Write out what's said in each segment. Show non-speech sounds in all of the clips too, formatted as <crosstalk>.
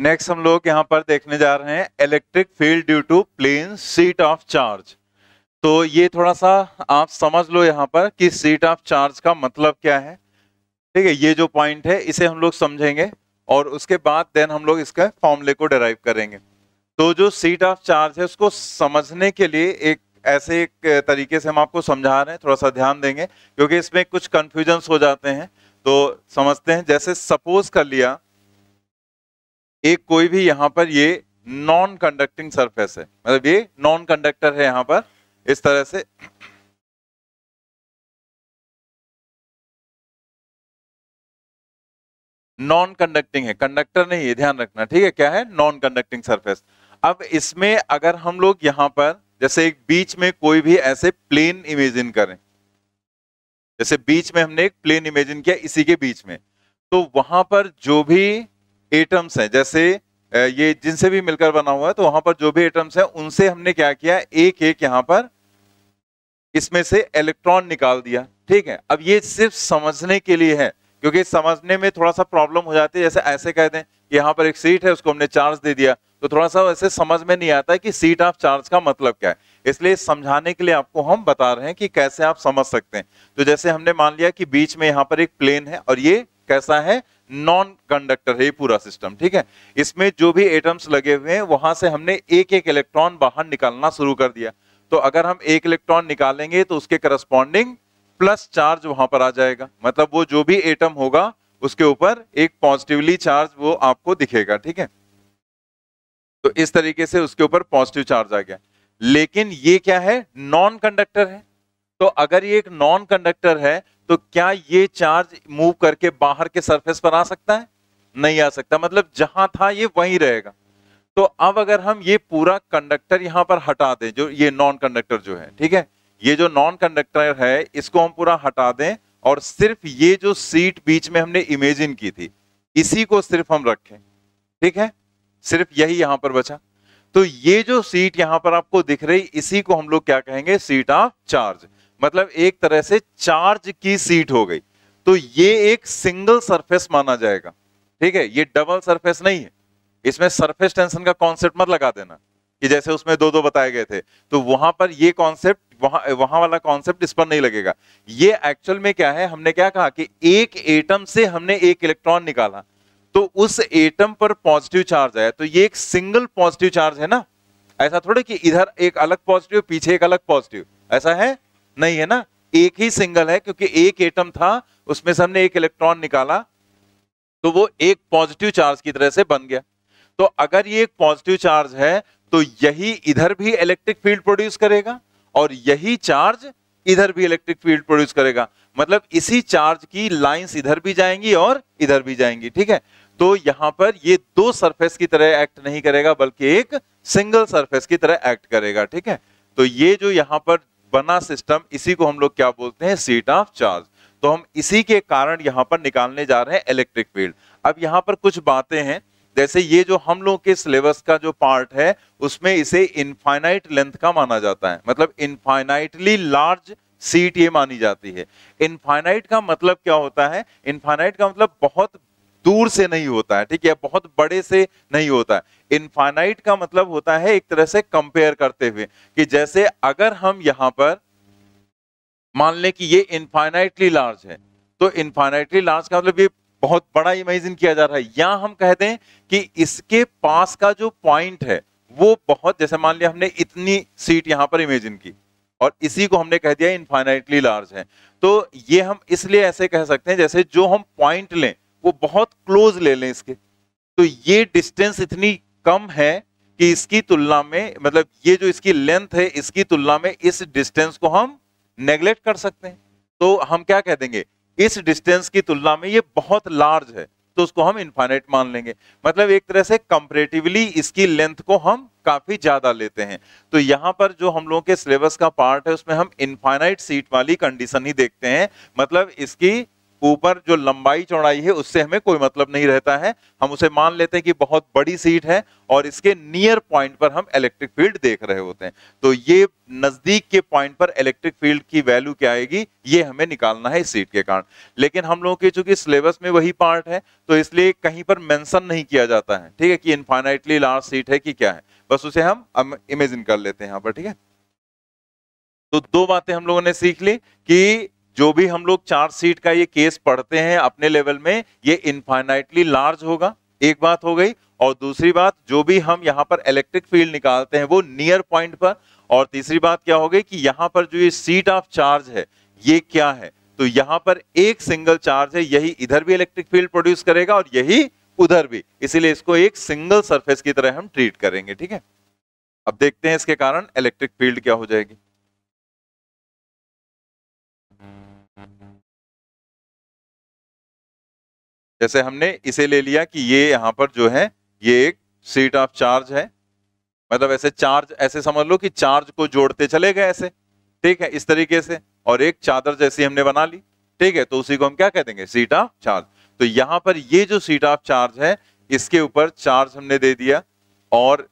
Next हम लोग यहाँ पर देखने जा रहे हैं electric field due to plane sheet of charge तो ये थोड़ा सा आप समझ लो यहाँ पर कि सीट ऑफ चार्ज का मतलब क्या है ठीक है ये जो पॉइंट है इसे हम लोग समझेंगे और उसके बाद देन हम लोग इसका फॉर्मूले को डिराइव करेंगे तो जो सीट ऑफ चार्ज है उसको समझने के लिए एक ऐसे एक तरीके से हम आपको समझा रहे हैं थोड़ा सा ध्यान देंगे क्योंकि इसमें कुछ कन्फ्यूजन्स हो जाते हैं तो समझते हैं जैसे सपोज कर लिया एक कोई भी यहाँ पर ये नॉन कंडक्टिंग सरफेस है मतलब ये नॉन कंडक्टर है यहाँ पर इस तरह से नॉन कंडक्टिंग है कंडक्टर नहीं है ध्यान रखना ठीक है क्या है नॉन कंडक्टिंग सरफेस अब इसमें अगर हम लोग यहां पर जैसे एक बीच में कोई भी ऐसे प्लेन इमेजिन करें जैसे बीच में हमने एक प्लेन इमेजिन किया इसी के बीच में तो वहां पर जो भी एटम्स हैं जैसे ये जिनसे भी मिलकर बना हुआ है तो वहां पर जो भी एटम्स हैं उनसे हमने क्या किया एक एक यहाँ पर इसमें से इलेक्ट्रॉन निकाल दिया ठीक है अब ये सिर्फ समझने के लिए है क्योंकि समझने में थोड़ा सा प्रॉब्लम हो जाती है जैसे ऐसे कहते हैं कि यहाँ पर एक सीट है उसको हमने चार्ज दे दिया तो थोड़ा सा वैसे समझ में नहीं आता है कि सीट ऑफ चार्ज का मतलब क्या है इसलिए समझाने के लिए आपको हम बता रहे हैं कि कैसे आप समझ सकते हैं तो जैसे हमने मान लिया कि बीच में यहाँ पर एक प्लेन है और ये कैसा है नॉन कंडक्टर है पूरा सिस्टम ठीक है इसमें जो भी एटम्स लगे हुए हैं वहां से हमने एक एक इलेक्ट्रॉन बाहर निकालना शुरू कर दिया तो अगर हम एक इलेक्ट्रॉन निकालेंगे तो उसके करस्पॉन्डिंग प्लस चार्ज वहां पर आ जाएगा मतलब वो जो भी एटम होगा उसके ऊपर एक पॉजिटिवली चार्ज वो आपको दिखेगा ठीक है तो इस तरीके से उसके ऊपर पॉजिटिव चार्ज आ गया लेकिन ये क्या है नॉन कंडक्टर है तो अगर ये एक नॉन कंडक्टर है तो क्या ये चार्ज मूव करके बाहर के सरफेस पर आ सकता है नहीं आ सकता मतलब जहां था ये वहीं रहेगा तो अब अगर हम ये पूरा कंडक्टर यहां पर हटा दें जो ये नॉन कंडक्टर जो है ठीक है ये जो नॉन कंडक्टर है इसको हम पूरा हटा दें और सिर्फ ये जो सीट बीच में हमने इमेजिन की थी इसी को सिर्फ हम रखें ठीक है सिर्फ यही यहां पर बचा तो ये जो सीट यहां पर आपको दिख रही इसी को हम लोग क्या कहेंगे सीट ऑफ चार्ज मतलब एक तरह से चार्ज की सीट हो गई तो ये एक सिंगल सरफेस माना जाएगा ठीक है ये डबल सरफेस नहीं है इसमें सरफेस टेंशन का कॉन्सेप्ट मत लगा देना कि जैसे उसमें दो दो बताए गए थे तो वहां पर ये कॉन्सेप्ट वहां वहां वाला कॉन्सेप्ट इस पर नहीं लगेगा ये एक्चुअल में क्या है हमने क्या कहा कि एक एटम से हमने एक इलेक्ट्रॉन निकाला तो उस एटम पर पॉजिटिव चार्ज आया तो ये एक सिंगल पॉजिटिव चार्ज है ना ऐसा थोड़े कि इधर एक अलग पॉजिटिव पीछे एक अलग पॉजिटिव ऐसा है नहीं है ना एक ही सिंगल है क्योंकि एक एटम था उसमें से हमने एक इलेक्ट्रॉन निकाला तो वो एक पॉजिटिव चार्ज की तरह से बन गया तो अगर ये एक पॉजिटिव चार्ज है तो यही इधर भी इलेक्ट्रिक फील्ड प्रोड्यूस करेगा और यही चार्ज इधर भी इलेक्ट्रिक फील्ड प्रोड्यूस करेगा मतलब इसी चार्ज की लाइंस इधर भी जाएंगी और इधर भी जाएंगी ठीक है तो यहां पर ये दो सरफेस की तरह एक्ट नहीं करेगा बल्कि एक सिंगल सरफेस की तरह एक्ट करेगा ठीक है तो ये जो यहां पर बना सिस्टम इसी को हम लोग क्या बोलते हैं सीट ऑफ चार्ज तो हम इसी के कारण यहाँ पर निकालने जा रहे हैं इलेक्ट्रिक फील्ड अब यहाँ पर कुछ बातें हैं जैसे ये जो हम लोग के सिलेबस का जो पार्ट है उसमें इसे इनफाइनाइट लेंथ का माना जाता है मतलब इनफाइनाइटली लार्ज सीट ये मानी जाती है इनफाइनाइट का मतलब क्या होता है इनफाइनाइट का मतलब बहुत दूर से नहीं होता है ठीक है बहुत बड़े से नहीं होता है इनफाइनाइट का मतलब होता है एक तरह से कंपेयर करते हुए कि जैसे अगर हम यहां पर मान लें कि ये इनफाइनाइटली लार्ज है तो इनफाइनाइटली लार्ज का मतलब ये बहुत बड़ा इमेजिन किया जा रहा है या हम कहते हैं कि इसके पास का जो पॉइंट है वो बहुत जैसे मान लिया हमने इतनी सीट यहां पर इमेजिन की और इसी को हमने कह दिया इनफाइनाइटली लार्ज है तो ये हम इसलिए ऐसे कह सकते हैं जैसे जो हम पॉइंट लें वो बहुत क्लोज ले लें इसके तो ये डिस्टेंस इतनी कम है कि इसकी तुलना में मतलब ये जो इसकी लेंथ है इसकी तुलना में इस डिस्टेंस को हम नेग्लेक्ट कर सकते हैं तो हम क्या कह देंगे इस डिस्टेंस की तुलना में ये बहुत लार्ज है तो उसको हम इन्फाइनाइट मान लेंगे मतलब एक तरह से कंपेरेटिवली इसकी लेंथ को हम काफी ज्यादा लेते हैं तो यहां पर जो हम लोगों के सिलेबस का पार्ट है उसमें हम इनफाइनाइट सीट वाली कंडीशन ही देखते हैं मतलब इसकी ऊपर जो लंबाई चौड़ाई है उससे हमें कोई मतलब नहीं रहता है हम उसे मान लेते हैं कि बहुत बड़ी सीट है और इसके नियर पॉइंट पर हम इलेक्ट्रिक फील्ड देख रहे होते हैं तो ये नजदीक के पॉइंट पर इलेक्ट्रिक फील्ड की वैल्यू क्या आएगी ये हमें निकालना है इस सीट के कारण लेकिन हम लोगों के चूंकि सिलेबस में वही पार्ट है तो इसलिए कहीं पर मैंसन नहीं किया जाता है ठीक है कि इनफाइनाइटली लार्ज सीट है कि क्या है बस उसे हम इमेजिन कर लेते हैं यहाँ पर ठीक है तो दो बातें हम लोगों ने सीख ली कि जो भी हम लोग सीट का ये केस पढ़ते हैं अपने लेवल में ये इनफाइनाइटली लार्ज होगा एक बात हो गई और दूसरी बात जो भी हम यहाँ पर इलेक्ट्रिक फील्ड निकालते हैं वो नियर पॉइंट पर और तीसरी बात क्या हो गई कि यहाँ पर जो ये सीट ऑफ चार्ज है ये क्या है तो यहाँ पर एक सिंगल चार्ज है यही इधर भी इलेक्ट्रिक फील्ड प्रोड्यूस करेगा और यही उधर भी इसीलिए इसको एक सिंगल सरफेस की तरह हम ट्रीट करेंगे ठीक है अब देखते हैं इसके कारण इलेक्ट्रिक फील्ड क्या हो जाएगी जैसे हमने इसे ले लिया कि ये यहाँ पर जो है ये एक सीट ऑफ चार्ज है मतलब ऐसे चार्ज ऐसे समझ लो कि चार्ज को जोड़ते चले गए ऐसे ठीक है इस तरीके से और एक चादर जैसी हमने बना ली ठीक है तो उसी को हम क्या कह देंगे सीट ऑफ चार्ज तो यहां पर ये जो सीट ऑफ चार्ज है इसके ऊपर चार्ज हमने दे दिया और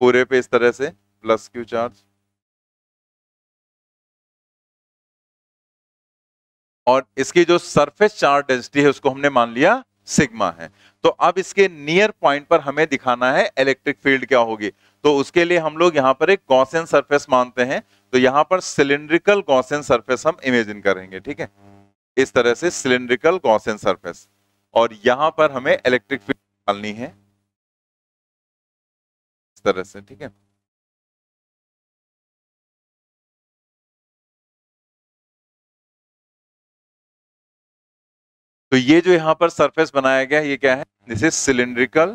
पूरे पे इस तरह से प्लस क्यू चार्ज और इसकी जो सरफेस चार्ज डेंसिटी है उसको हमने मान लिया सिग्मा है तो अब इसके नियर पॉइंट पर हमें दिखाना है इलेक्ट्रिक फील्ड क्या होगी तो उसके लिए हम लोग यहाँ पर एक गौसेन सरफेस मानते हैं तो यहाँ पर सिलेंड्रिकल गौसेन सरफेस हम इमेजिन करेंगे ठीक है इस तरह से सिलेंड्रिकल गौसेन सरफेस और यहाँ पर हमें इलेक्ट्रिक फील्ड निकालनी है इस तरह से ठीक है तो ये जो यहां पर सरफेस बनाया गया ये क्या है this is cylindrical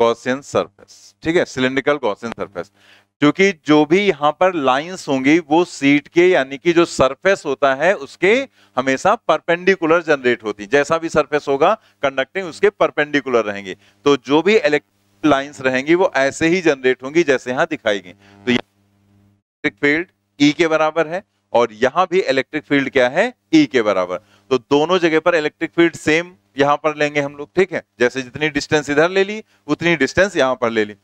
Gaussian surface ठीक है सिलिंड्रिकल गॉसियन सरफेस क्योंकि जो भी यहां पर लाइंस होंगी वो सीट के यानी कि जो सरफेस होता है उसके हमेशा परपेंडिकुलर जनरेट होती जैसा भी सरफेस होगा कंडक्टिंग उसके परपेंडिकुलर रहेंगे तो जो भी इलेक्ट्रिक लाइंस रहेंगी वो ऐसे ही जनरेट होंगी जैसे यहां दिखाई गई तो इलेक्ट्रिक फील्ड ई के बराबर है और यहां भी इलेक्ट्रिक फील्ड क्या है ई e के बराबर तो दोनों जगह पर इलेक्ट्रिक फील्ड सेम यहां पर लेंगे हम लोग ठीक है जैसे जितनी डिस्टेंस इधर ले ली उतनी डिस्टेंस यहां पर ले ली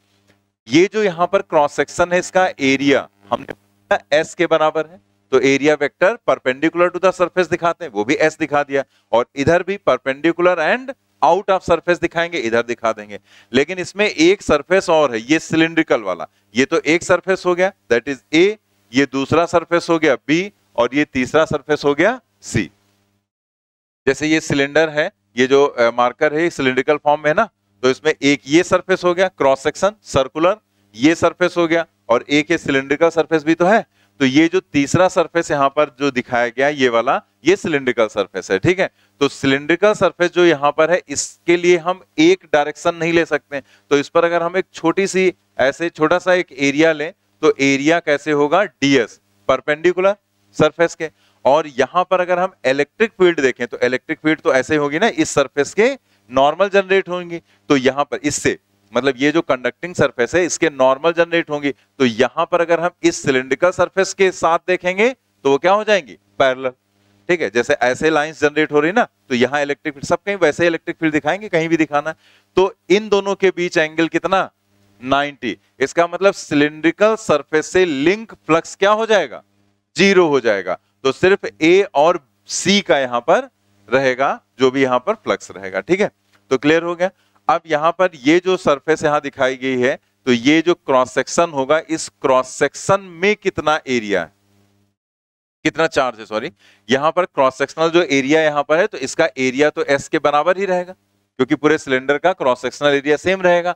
ये जो यहां पर क्रॉस सेक्शन है इसका एरिया हमने एस के बराबर है तो area vector perpendicular to the surface दिखाते हैं वो भी एस दिखा दिया और इधर भी perpendicular and out of surface दिखाएंगे इधर दिखा देंगे लेकिन इसमें एक सरफेस और है ये सिलिंड्रिकल वाला ये तो एक सरफेस हो गया दैट इज ए ये दूसरा सरफेस हो गया बी और ये तीसरा सरफेस हो गया सी जैसे ये सिलेंडर है ये जो मार्कर है सिलिंड्रिकल फॉर्म में है ना तो इसमें एक ये सरफेस हो गया क्रॉस सेक्शन सर्कुलर ये सरफेस हो गया और एक ये सिलेंड्रिकल सरफेस भी तो है तो ये जो तीसरा सरफेस यहाँ पर जो दिखाया गया ये वाला ये सिलिंड्रिकल सरफेस है ठीक है तो सिलिंड्रिकल सरफेस जो यहां पर है इसके लिए हम एक डायरेक्शन नहीं ले सकते तो इस पर अगर हम एक छोटी सी ऐसे छोटा सा एक एरिया लें तो एरिया कैसे होगा डीएस परपेंडिकुलर सरफेस के और यहां पर अगर हम इलेक्ट्रिक फील्ड देखें तो इलेक्ट्रिक फील्ड तो ऐसे होगी ना इस सरफेस के नॉर्मल जनरेट होंगी तो यहां पर इससे मतलब ये जो कंडक्टिंग सरफेस है इसके नॉर्मल जनरेट होंगी तो यहां पर अगर हम इस सिलेंड्रिकल सरफेस के साथ देखेंगे तो वो क्या हो जाएंगी पैरल ठीक है जैसे ऐसे लाइंस जनरेट हो रही ना तो यहाँ इलेक्ट्रिक फील्ड सब कहीं वैसे इलेक्ट्रिक फील्ड दिखाएंगे कहीं भी दिखाना तो इन दोनों के बीच एंगल कितना नाइनटी इसका मतलब सिलेंड्रिकल सर्फेस से लिंक फ्लक्स क्या हो जाएगा जीरो हो जाएगा तो सिर्फ ए और सी का यहां पर रहेगा जो भी यहां पर फ्लक्स रहेगा ठीक है तो क्लियर हो गया अब यहां पर ये जो सरफेस यहां दिखाई गई है तो ये जो क्रॉस सेक्शन होगा इस क्रॉस सेक्शन में कितना एरिया है कितना चार्ज है सॉरी यहां पर क्रॉस सेक्शनल जो एरिया यहां पर है तो इसका एरिया तो एस के बराबर ही रहेगा क्योंकि पूरे सिलेंडर का क्रॉस सेक्शनल एरिया सेम रहेगा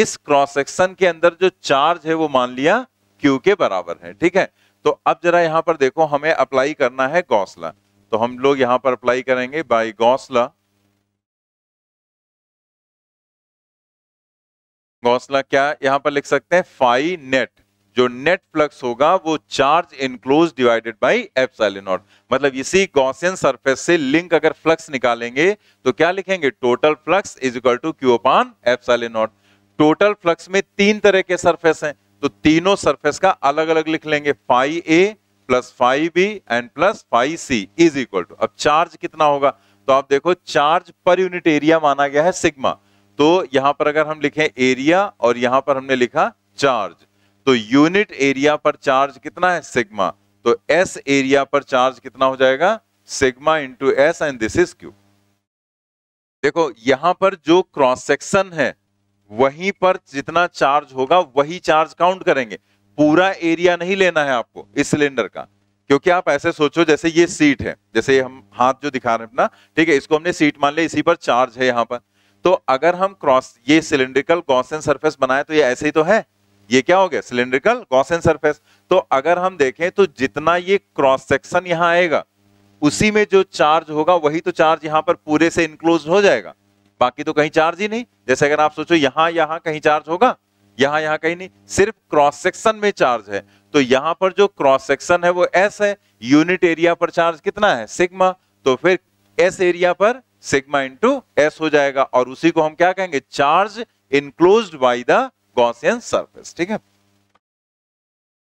इस क्रॉस सेक्शन के अंदर जो चार्ज है वो मान लिया क्यू के बराबर है ठीक है तो अब जरा यहां पर देखो हमें अप्लाई करना है गौसला तो हम लोग यहां पर अप्लाई करेंगे बाई गौसला घोसला क्या यहां पर लिख सकते हैं फाई नेट जो नेट फ्लक्स होगा वो charge enclose divided by epsilon naught मतलब इसी गॉसियन सरफेस से लिंक अगर फ्लक्स निकालेंगे तो क्या लिखेंगे total flux is equal to Q upon epsilon naught total flux में तीन तरह के सरफेस हैं तो तीनों सरफेस का अलग अलग लिख लेंगे phi A plus five B and plus five C is equal to अब चार्ज कितना होगा तो आप देखो चार्ज पर यूनिट एरिया माना गया है सिग्मा तो यहां पर अगर हम लिखें एरिया और यहां पर हमने लिखा चार्ज तो यूनिट एरिया पर चार्ज कितना है सिग्मा तो एस एरिया पर चार्ज कितना हो जाएगा sigma into S and this is Q देखो यहां पर जो क्रॉस सेक्शन है वहीं पर जितना चार्ज होगा वही चार्ज काउंट करेंगे पूरा एरिया नहीं लेना है आपको इस सिलेंडर का क्योंकि आप ऐसे सोचो जैसे ये सीट है जैसे हम हाथ जो दिखा रहे हैं अपना ठीक है इसको हमने सीट मान लिया इसी पर चार्ज है यहां पर तो अगर हम क्रॉस ये सिलेंड्रिकल गॉसन सरफेस बनाए तो ये ऐसे ही तो है ये क्या हो गया सिलेंड्रिकल गॉसन सरफेस तो अगर हम देखें तो जितना ये क्रॉस सेक्शन यहां आएगा उसी में जो चार्ज होगा वही तो चार्ज यहां पर पूरे से इंक्लोज हो जाएगा बाकी तो कहीं चार्ज ही नहीं जैसे अगर आप सोचो यहां यहां कहीं चार्ज होगा यहां यहां कहीं नहीं सिर्फ क्रॉस सेक्शन में चार्ज है तो यहां पर जो क्रॉस सेक्शन है वो एस है यूनिट एरिया पर चार्ज कितना है सिग्मा तो फिर एस एरिया पर सिग्मा इंटू एस हो जाएगा और उसी को हम क्या कहेंगे charge enclose by the Gaussian surface ठीक है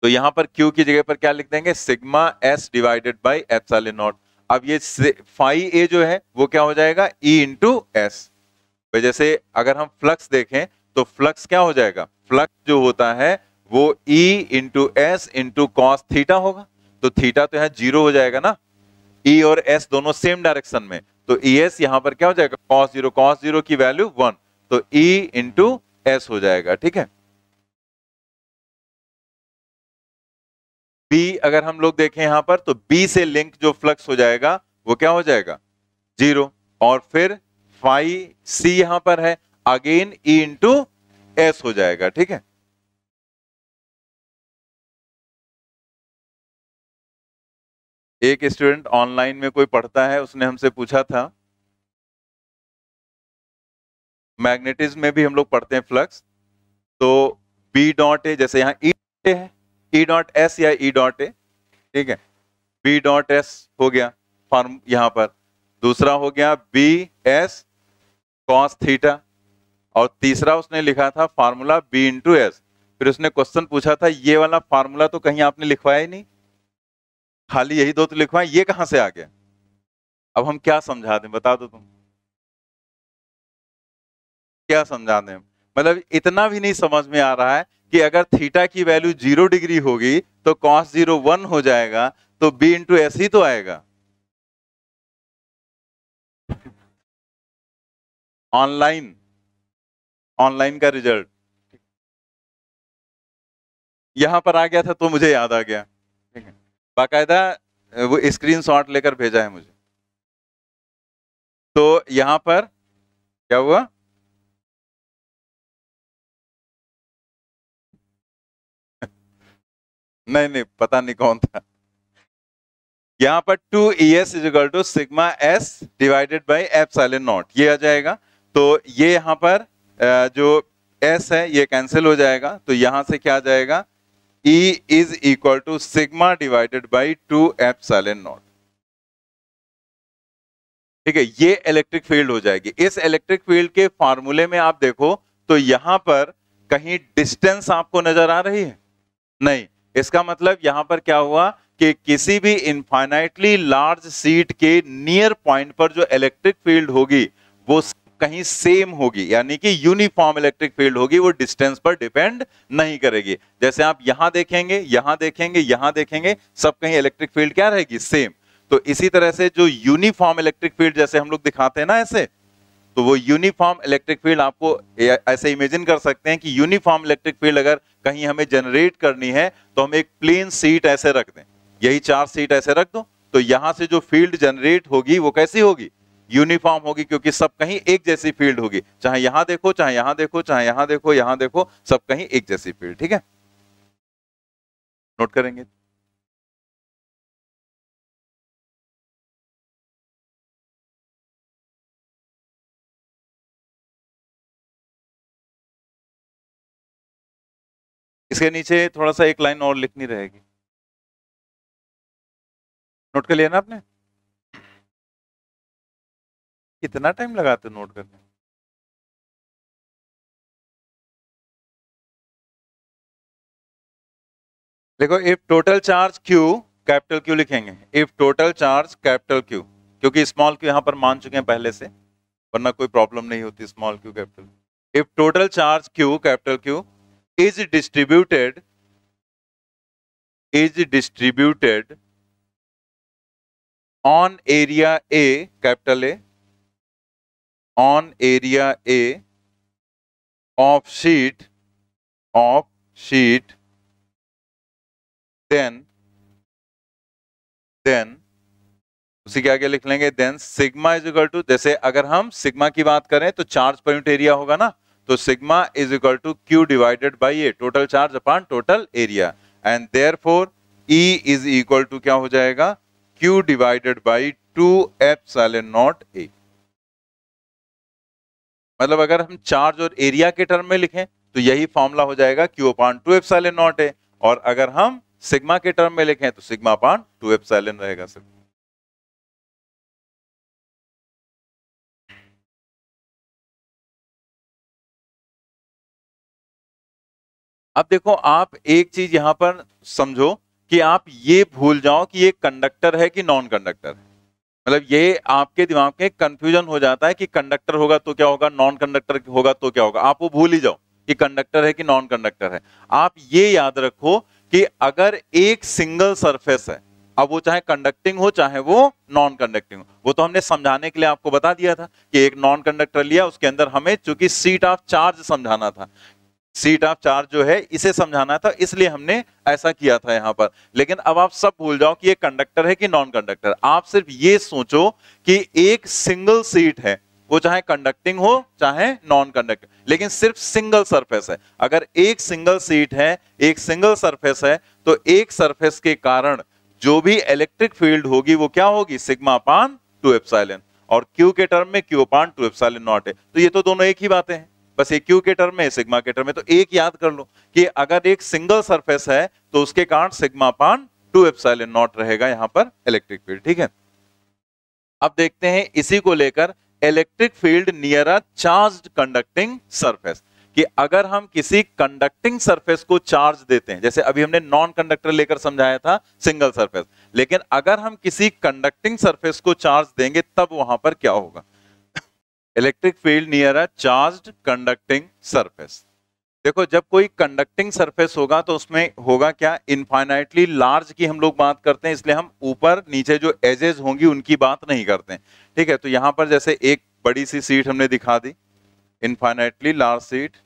तो यहां पर क्यू की जगह पर क्या लिख देंगे sigma S divided by epsilon naught अब ये फाइव ए जो है वो क्या हो जाएगा ई इंटू एस जैसे अगर हम फ्लक्स देखें तो फ्लक्स क्या हो जाएगा फ्लक्स जो होता है वो E into S into cos theta होगा तो थीटा तो यहाँ जीरो हो जाएगा ना E और एस दोनों सेम डायरेक्शन में तो ई e एस यहां पर क्या हो जाएगा कॉस जीरो कॉस जीरो की वैल्यू वन तो ई इंटू एस हो जाएगा ठीक है बी अगर हम लोग देखें यहां पर तो बी से लिंक जो फ्लक्स हो जाएगा वो क्या हो जाएगा जीरो और फिर फाइव सी यहां पर है अगेन ई इंटू एस हो जाएगा ठीक है एक स्टूडेंट ऑनलाइन में कोई पढ़ता है उसने हमसे पूछा था मैग्नेटिज्म में भी हम लोग पढ़ते हैं फ्लक्स तो बी डॉट ए जैसे यहाँ ई e है ई डॉट एस या ई डॉट ए ठीक है बी डॉट एस हो गया फॉर्म यहाँ पर दूसरा हो गया बी एस कॉस थीटा और तीसरा उसने लिखा था फार्मूला बी इंटू एस फिर उसने क्वेश्चन पूछा था ये वाला फार्मूला तो कहीं आपने लिखवाया ही नहीं खाली यही दो तो लिखवाए ये कहां से आ गया अब हम क्या समझा दें बता दो तुम क्या समझा दें मतलब इतना भी नहीं समझ में आ रहा है कि अगर थीटा की वैल्यू जीरो डिग्री होगी तो कॉस जीरो वन हो जाएगा तो बी इंटू एस ही तो आएगा ऑनलाइन ऑनलाइन का रिजल्ट यहां पर आ गया था तो मुझे याद आ गया बाकायदा वो स्क्रीन शॉट लेकर भेजा है मुझे तो यहां पर क्या हुआ <laughs> नहीं नहीं पता नहीं कौन था यहां पर two E S is equal to sigma S divided by epsilon naught ये आ जाएगा तो ये यहां पर जो एस है ये कैंसिल हो जाएगा तो यहां से क्या आ जाएगा E is equal to sigma divided by 2 epsilon naught. ठीक है ये इलेक्ट्रिक फील्ड हो जाएगी इस इलेक्ट्रिक फील्ड के फार्मूले में आप देखो तो यहां पर कहीं डिस्टेंस आपको नजर आ रही है नहीं इसका मतलब यहां पर क्या हुआ कि किसी भी इनफाइनाइटली लार्ज सीट के नियर पॉइंट पर जो इलेक्ट्रिक फील्ड होगी वो कहीं सेम होगी यानी कि यूनिफॉर्म इलेक्ट्रिक फील्ड होगी वो डिस्टेंस पर डिपेंड नहीं करेगी जैसे आप यहां देखेंगे यहां देखेंगे यहां देखेंगे सब कहीं इलेक्ट्रिक फील्ड क्या रहेगी सेम तो इसी तरह से जो यूनिफॉर्म इलेक्ट्रिक फील्ड जैसे हम लोग दिखाते हैं ना ऐसे तो वो यूनिफॉर्म इलेक्ट्रिक फील्ड आपको ऐसे इमेजिन कर सकते हैं कि यूनिफॉर्म इलेक्ट्रिक फील्ड अगर कहीं हमें जनरेट करनी है तो हम एक प्लेन सीट ऐसे रख दें यही चार सीट ऐसे रख दो तो यहां से जो फील्ड जनरेट होगी वो कैसी होगी यूनिफॉर्म होगी क्योंकि सब कहीं एक जैसी फील्ड होगी चाहे यहां देखो चाहे यहां देखो चाहे यहां देखो यहां देखो सब कहीं एक जैसी फील्ड ठीक है नोट करेंगे इसके नीचे थोड़ा सा एक लाइन और लिखनी रहेगी नोट कर लिया ना आपने कितना टाइम लगाते हो नोट करने में देखो if total charge Q capital Q लिखेंगे if total charge capital Q क्योंकि स्मॉल क्यू यहां पर मान चुके हैं पहले से वरना कोई प्रॉब्लम नहीं होती small q capital if total charge Q capital Q is distributed is distributed on area A capital A on area A of sheet of sheet then then उसी के आगे लिख लेंगे then sigma is equal to जैसे अगर हम sigma की बात करें तो चार्ज पर यूनिट एरिया होगा ना तो sigma is equal to Q divided by A total charge upon total area and therefore E is equal to क्या हो जाएगा Q divided by two epsilon naught A मतलब अगर हम charge और एरिया के टर्म में लिखें तो यही फॉर्मूला हो जाएगा Q upon two epsilon naught A और अगर हम सिग्मा के टर्म में लिखें तो सिग्मा अपान टू साइलेन रहेगा सिर्फ अब देखो आप एक चीज यहां पर समझो कि आप ये भूल जाओ कि ये कंडक्टर है कि नॉन कंडक्टर है मतलब ये आपके दिमाग में कंफ्यूजन हो जाता है कि कंडक्टर होगा तो क्या होगा नॉन कंडक्टर होगा तो क्या होगा आप वो भूल ही जाओ कि कंडक्टर है कि नॉन कंडक्टर है आप ये याद रखो कि अगर एक सिंगल सरफेस है अब वो चाहे कंडक्टिंग हो चाहे वो नॉन कंडक्टिंग हो वो तो हमने समझाने के लिए आपको बता दिया था कि एक नॉन कंडक्टर लिया उसके अंदर हमें चूंकि सीट ऑफ चार्ज समझाना था सीट ऑफ चार्ज जो है इसे समझाना था इसलिए हमने ऐसा किया था यहां पर लेकिन अब आप सब भूल जाओ कि ये कंडक्टर है कि नॉन कंडक्टर आप सिर्फ ये सोचो कि एक सिंगल सीट है वो चाहे कंडक्टिंग हो चाहे नॉन कंडक्टिंग लेकिन सिर्फ सिंगल सरफेस है अगर एक सिंगल सीट है एक सिंगल सरफेस है तो एक सरफेस के कारण जो भी इलेक्ट्रिक फील्ड होगी वो क्या होगी सिग्मा पान टू एप्साइलन और क्यू के टर्म में Q upon two epsilon naught है तो ये तो दोनों एक ही बातें हैं बस ये क्यू के टर्म में सिग्मा के टर्म में तो एक याद कर लो कि अगर एक सिंगल सरफेस है तो उसके कारण sigma upon two epsilon not रहेगा यहां पर इलेक्ट्रिक फील्ड ठीक है अब देखते हैं इसी को लेकर electric field near a charge conducting surface कि अगर हम किसी कंडक्टिंग सरफेस को चार्ज देते हैं जैसे अभी हमने नॉन कंडक्टर लेकर समझाया था सिंगल सरफेस लेकिन अगर हम किसी कंडक्टिंग सरफेस को चार्ज देंगे तब वहां पर क्या होगा electric field near a charge conducting surface देखो जब कोई कंडक्टिंग सरफेस होगा तो उसमें होगा क्या इनफाइनाइटली लार्ज की हम लोग बात करते हैं इसलिए हम ऊपर नीचे जो एजेस होंगी उनकी बात नहीं करते ठीक है तो यहां पर जैसे एक बड़ी सी सीट हमने दिखा दी इनफाइनाइटली लार्ज सीट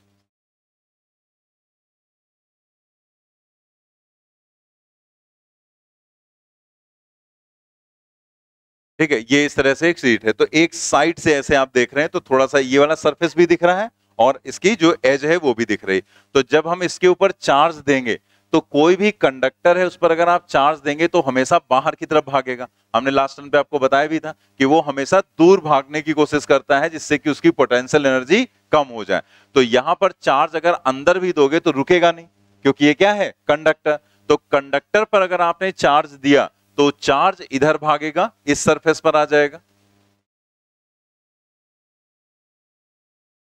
ठीक है ये इस तरह से एक सीट है तो एक साइड से ऐसे आप देख रहे हैं तो थोड़ा सा ये वाला सरफेस भी दिख रहा है और इसकी जो एज है वो भी दिख रही है तो जब हम इसके ऊपर चार्ज देंगे तो कोई भी कंडक्टर है उस पर अगर आप चार्ज देंगे तो हमेशा बाहर की तरफ भागेगा हमने लास्ट टाइम पे आपको बताया भी था कि वो हमेशा दूर भागने की कोशिश करता है जिससे कि उसकी पोटेंशियल एनर्जी कम हो जाए तो यहां पर चार्ज अगर अंदर भी दोगे तो रुकेगा नहीं क्योंकि ये क्या है कंडक्टर तो कंडक्टर पर अगर आपने चार्ज दिया तो चार्ज इधर भागेगा इस सरफेस पर आ जाएगा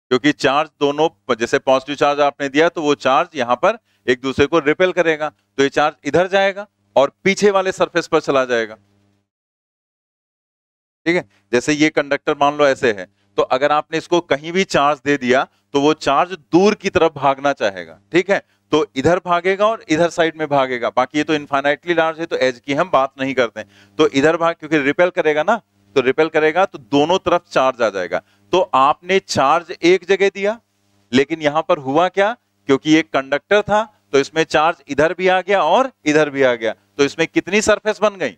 क्योंकि चार्ज दोनों जैसे पॉजिटिव चार्ज आपने दिया तो वो चार्ज यहां पर एक दूसरे को रिपेल करेगा तो ये चार्ज इधर जाएगा और पीछे वाले सरफेस पर चला जाएगा ठीक है जैसे ये कंडक्टर मान लो ऐसे है तो अगर आपने इसको कहीं भी चार्ज दे दिया तो वो चार्ज दूर की तरफ भागना चाहेगा ठीक है तो इधर भागेगा और इधर साइड में भागेगा बाकी ये तो इन्फाइनाइटली लार्ज है तो एज की हम बात नहीं करते तो इधर भाग क्योंकि रिपेल करेगा ना तो रिपेल करेगा तो दोनों तरफ चार्ज आ जाएगा तो आपने चार्ज एक जगह दिया लेकिन यहां पर हुआ क्या क्योंकि एक कंडक्टर था तो इसमें चार्ज इधर भी आ गया और इधर भी आ गया तो इसमें कितनी सरफेस बन गई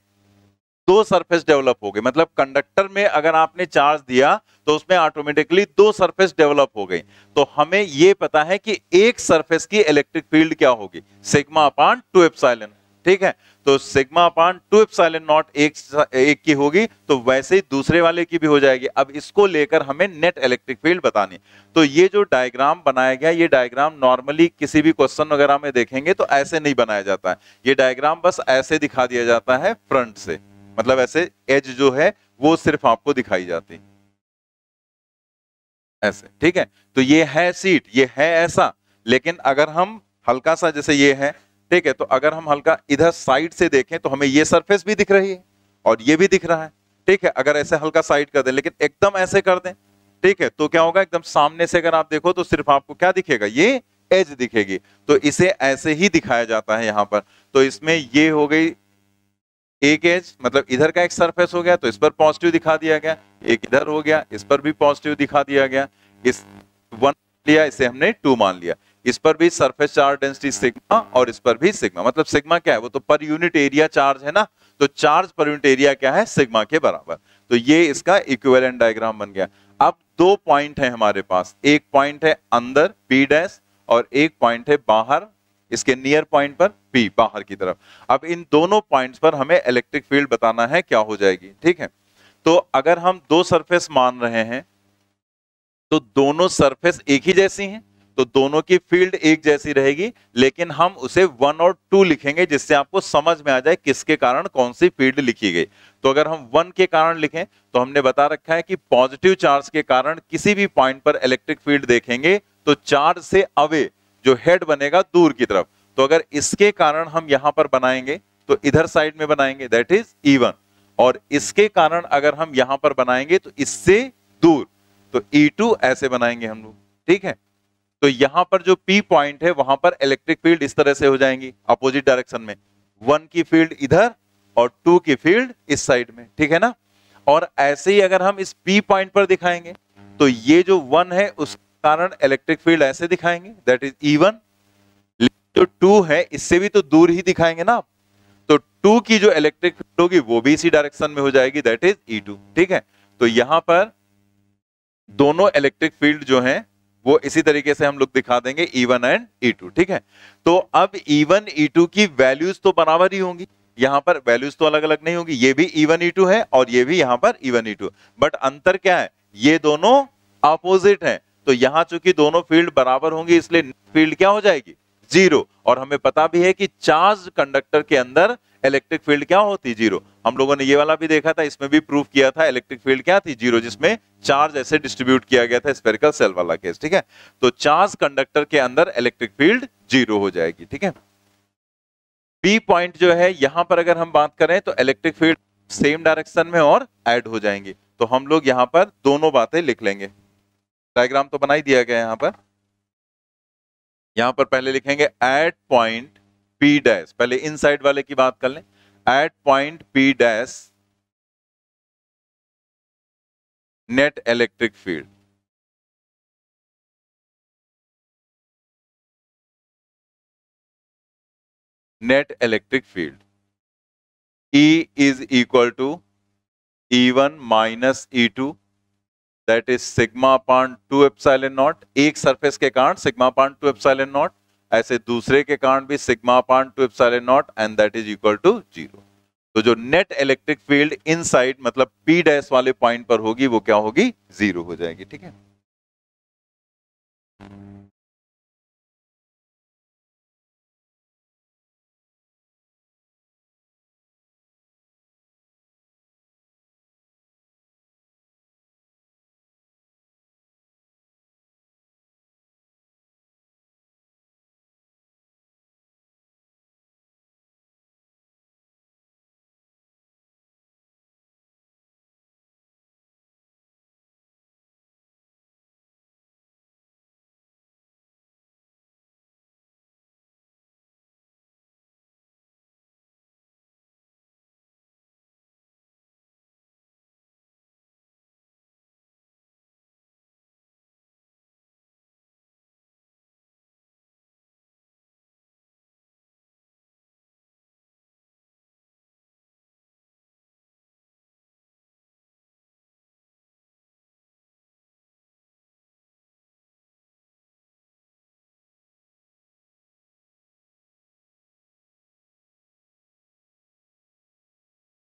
दो सरफेस डेवलप हो गए मतलब कंडक्टर में अगर आपने चार्ज दिया तो उसमें ऑटोमेटिकली दो सरफेस डेवलप हो गई तो हमें यह पता है कि एक सरफेस की इलेक्ट्रिक फील्ड क्या होगी सिग्मा अपान टू एप्साइलन ठीक है तो sigma upon two epsilon naught एक, एक की होगी तो वैसे ही दूसरे वाले की भी हो जाएगी अब इसको लेकर हमें नेट इलेक्ट्रिक फील्ड बतानी तो ये जो डायग्राम बनाया गया ये डायग्राम नॉर्मली किसी भी क्वेश्चन वगैरह में देखेंगे तो ऐसे नहीं बनाया जाता है ये डायग्राम बस ऐसे दिखा दिया जाता है फ्रंट से मतलब ऐसे एज जो है वो सिर्फ आपको दिखाई जाती है ऐसे ठीक है तो ये है सीट ये है ऐसा लेकिन अगर हम हल्का सा जैसे ये है ठीक है तो अगर हम हल्का इधर साइड से देखें तो हमें ये सरफेस भी दिख रही है और ये भी दिख रहा है ठीक है अगर ऐसे हल्का साइड कर दें लेकिन एकदम ऐसे कर दें ठीक है तो क्या होगा एकदम सामने से अगर आप देखो तो सिर्फ आपको क्या दिखेगा ये एज दिखेगी तो इसे ऐसे ही दिखाया जाता है यहां पर तो इसमें ये हो गई एक एज मतलब इधर का एक सरफेस हो गया तो इस पर पॉजिटिव दिखा दिया गया एक इधर हो गया इस पर भी पॉजिटिव दिखा दिया गया इस वन लिया इसे हमने टू मान लिया इस पर भी सरफेस चार्ज डेंसिटी सिग्मा और इस पर भी सिग्मा मतलब सिग्मा क्या है वो तो पर यूनिट एरिया चार्ज है ना तो चार्ज पर यूनिट एरिया क्या है सिग्मा के बराबर तो ये इसका इक्वेलेंट डायग्राम बन गया अब दो पॉइंट है हमारे पास एक पॉइंट है अंदर पी डैश और एक पॉइंट है बाहर इसके नियर पॉइंट पर पी बाहर की तरफ अब इन दोनों पॉइंट्स पर हमें इलेक्ट्रिक फील्ड बताना है क्या हो जाएगी ठीक है तो अगर हम दो सरफेस मान रहे हैं तो दोनों सरफेस एक ही जैसी हैं तो दोनों की फील्ड एक जैसी रहेगी लेकिन हम उसे वन और टू लिखेंगे जिससे आपको समझ में आ जाए किसके कारण कौन सी फील्ड लिखी गई तो अगर हम वन के कारण लिखें तो हमने बता रखा है कि पॉजिटिव चार्ज के कारण किसी भी पॉइंट पर इलेक्ट्रिक फील्ड देखेंगे तो चार्ज से अवे जो हेड बनेगा दूर की तरफ तो अगर इसके कारण हम यहां पर बनाएंगे तो इधर साइड में बनाएंगे दैट इज ईवन और इसके कारण अगर हम यहां पर बनाएंगे तो इससे दूर तो E2 ऐसे बनाएंगे हम लोग ठीक है तो यहां पर जो P पॉइंट है वहां पर इलेक्ट्रिक फील्ड इस तरह से हो जाएंगी अपोजिट डायरेक्शन में वन की फील्ड इधर और टू की फील्ड इस साइड में ठीक है ना और ऐसे ही अगर हम इस P पॉइंट पर दिखाएंगे तो ये जो वन है उस कारण इलेक्ट्रिक फील्ड ऐसे दिखाएंगे दैट इज इवन जो टू है इससे भी तो दूर ही दिखाएंगे ना तो टू की जो इलेक्ट्रिक फील्ड होगी वो भी इसी डायरेक्शन में हो जाएगी दैट इज ई टू ठीक है तो यहां पर दोनों इलेक्ट्रिक फील्ड जो है वो इसी तरीके से हम लोग दिखा देंगे ईवन एंड टू ठीक है तो अब ई e टू e की वैल्यूज तो बराबर ही होंगी यहां पर वैल्यूज तो अलग अलग नहीं होगी ये भी ई e टू है और ये भी यहां पर ई टू बट अंतर क्या है ये दोनों अपोजिट है तो यहां चूंकि दोनों फील्ड बराबर होंगी इसलिए फील्ड क्या हो जाएगी जीरो और हमें पता भी है कि चार्ज कंडक्टर के अंदर इलेक्ट्रिक फील्ड क्या होती जीरो हम लोगों ने ये वाला भी देखा था इसमें भी प्रूफ किया था इलेक्ट्रिक फील्ड क्या थी जीरो जिसमें चार्ज ऐसे डिस्ट्रीब्यूट किया गया था स्पेरिकल सेल वाला केस ठीक है तो चार्ज कंडक्टर के अंदर इलेक्ट्रिक फील्ड जीरो हो जाएगी ठीक है बी पॉइंट जो है यहां पर अगर हम बात करें तो इलेक्ट्रिक फील्ड सेम डायरेक्शन में और एड हो जाएंगे तो हम लोग यहां पर दोनों बातें लिख लेंगे डायग्राम तो बना ही दिया गया यहाँ पर यहाँ पर पहले लिखेंगे एट पॉइंट पी डैश पहले इन साइड वाले की बात कर लें at point P dash net electric field net electric field E is equal to E one minus E two that is sigma point two epsilon naught एक surface के कारण sigma point two epsilon naught ऐसे दूसरे के कारण भी sigma point two epsilon naught and that is equal to zero तो जो net electric field inside मतलब पी डैश वाले पॉइंट पर होगी वो क्या होगी जीरो हो जाएगी ठीक है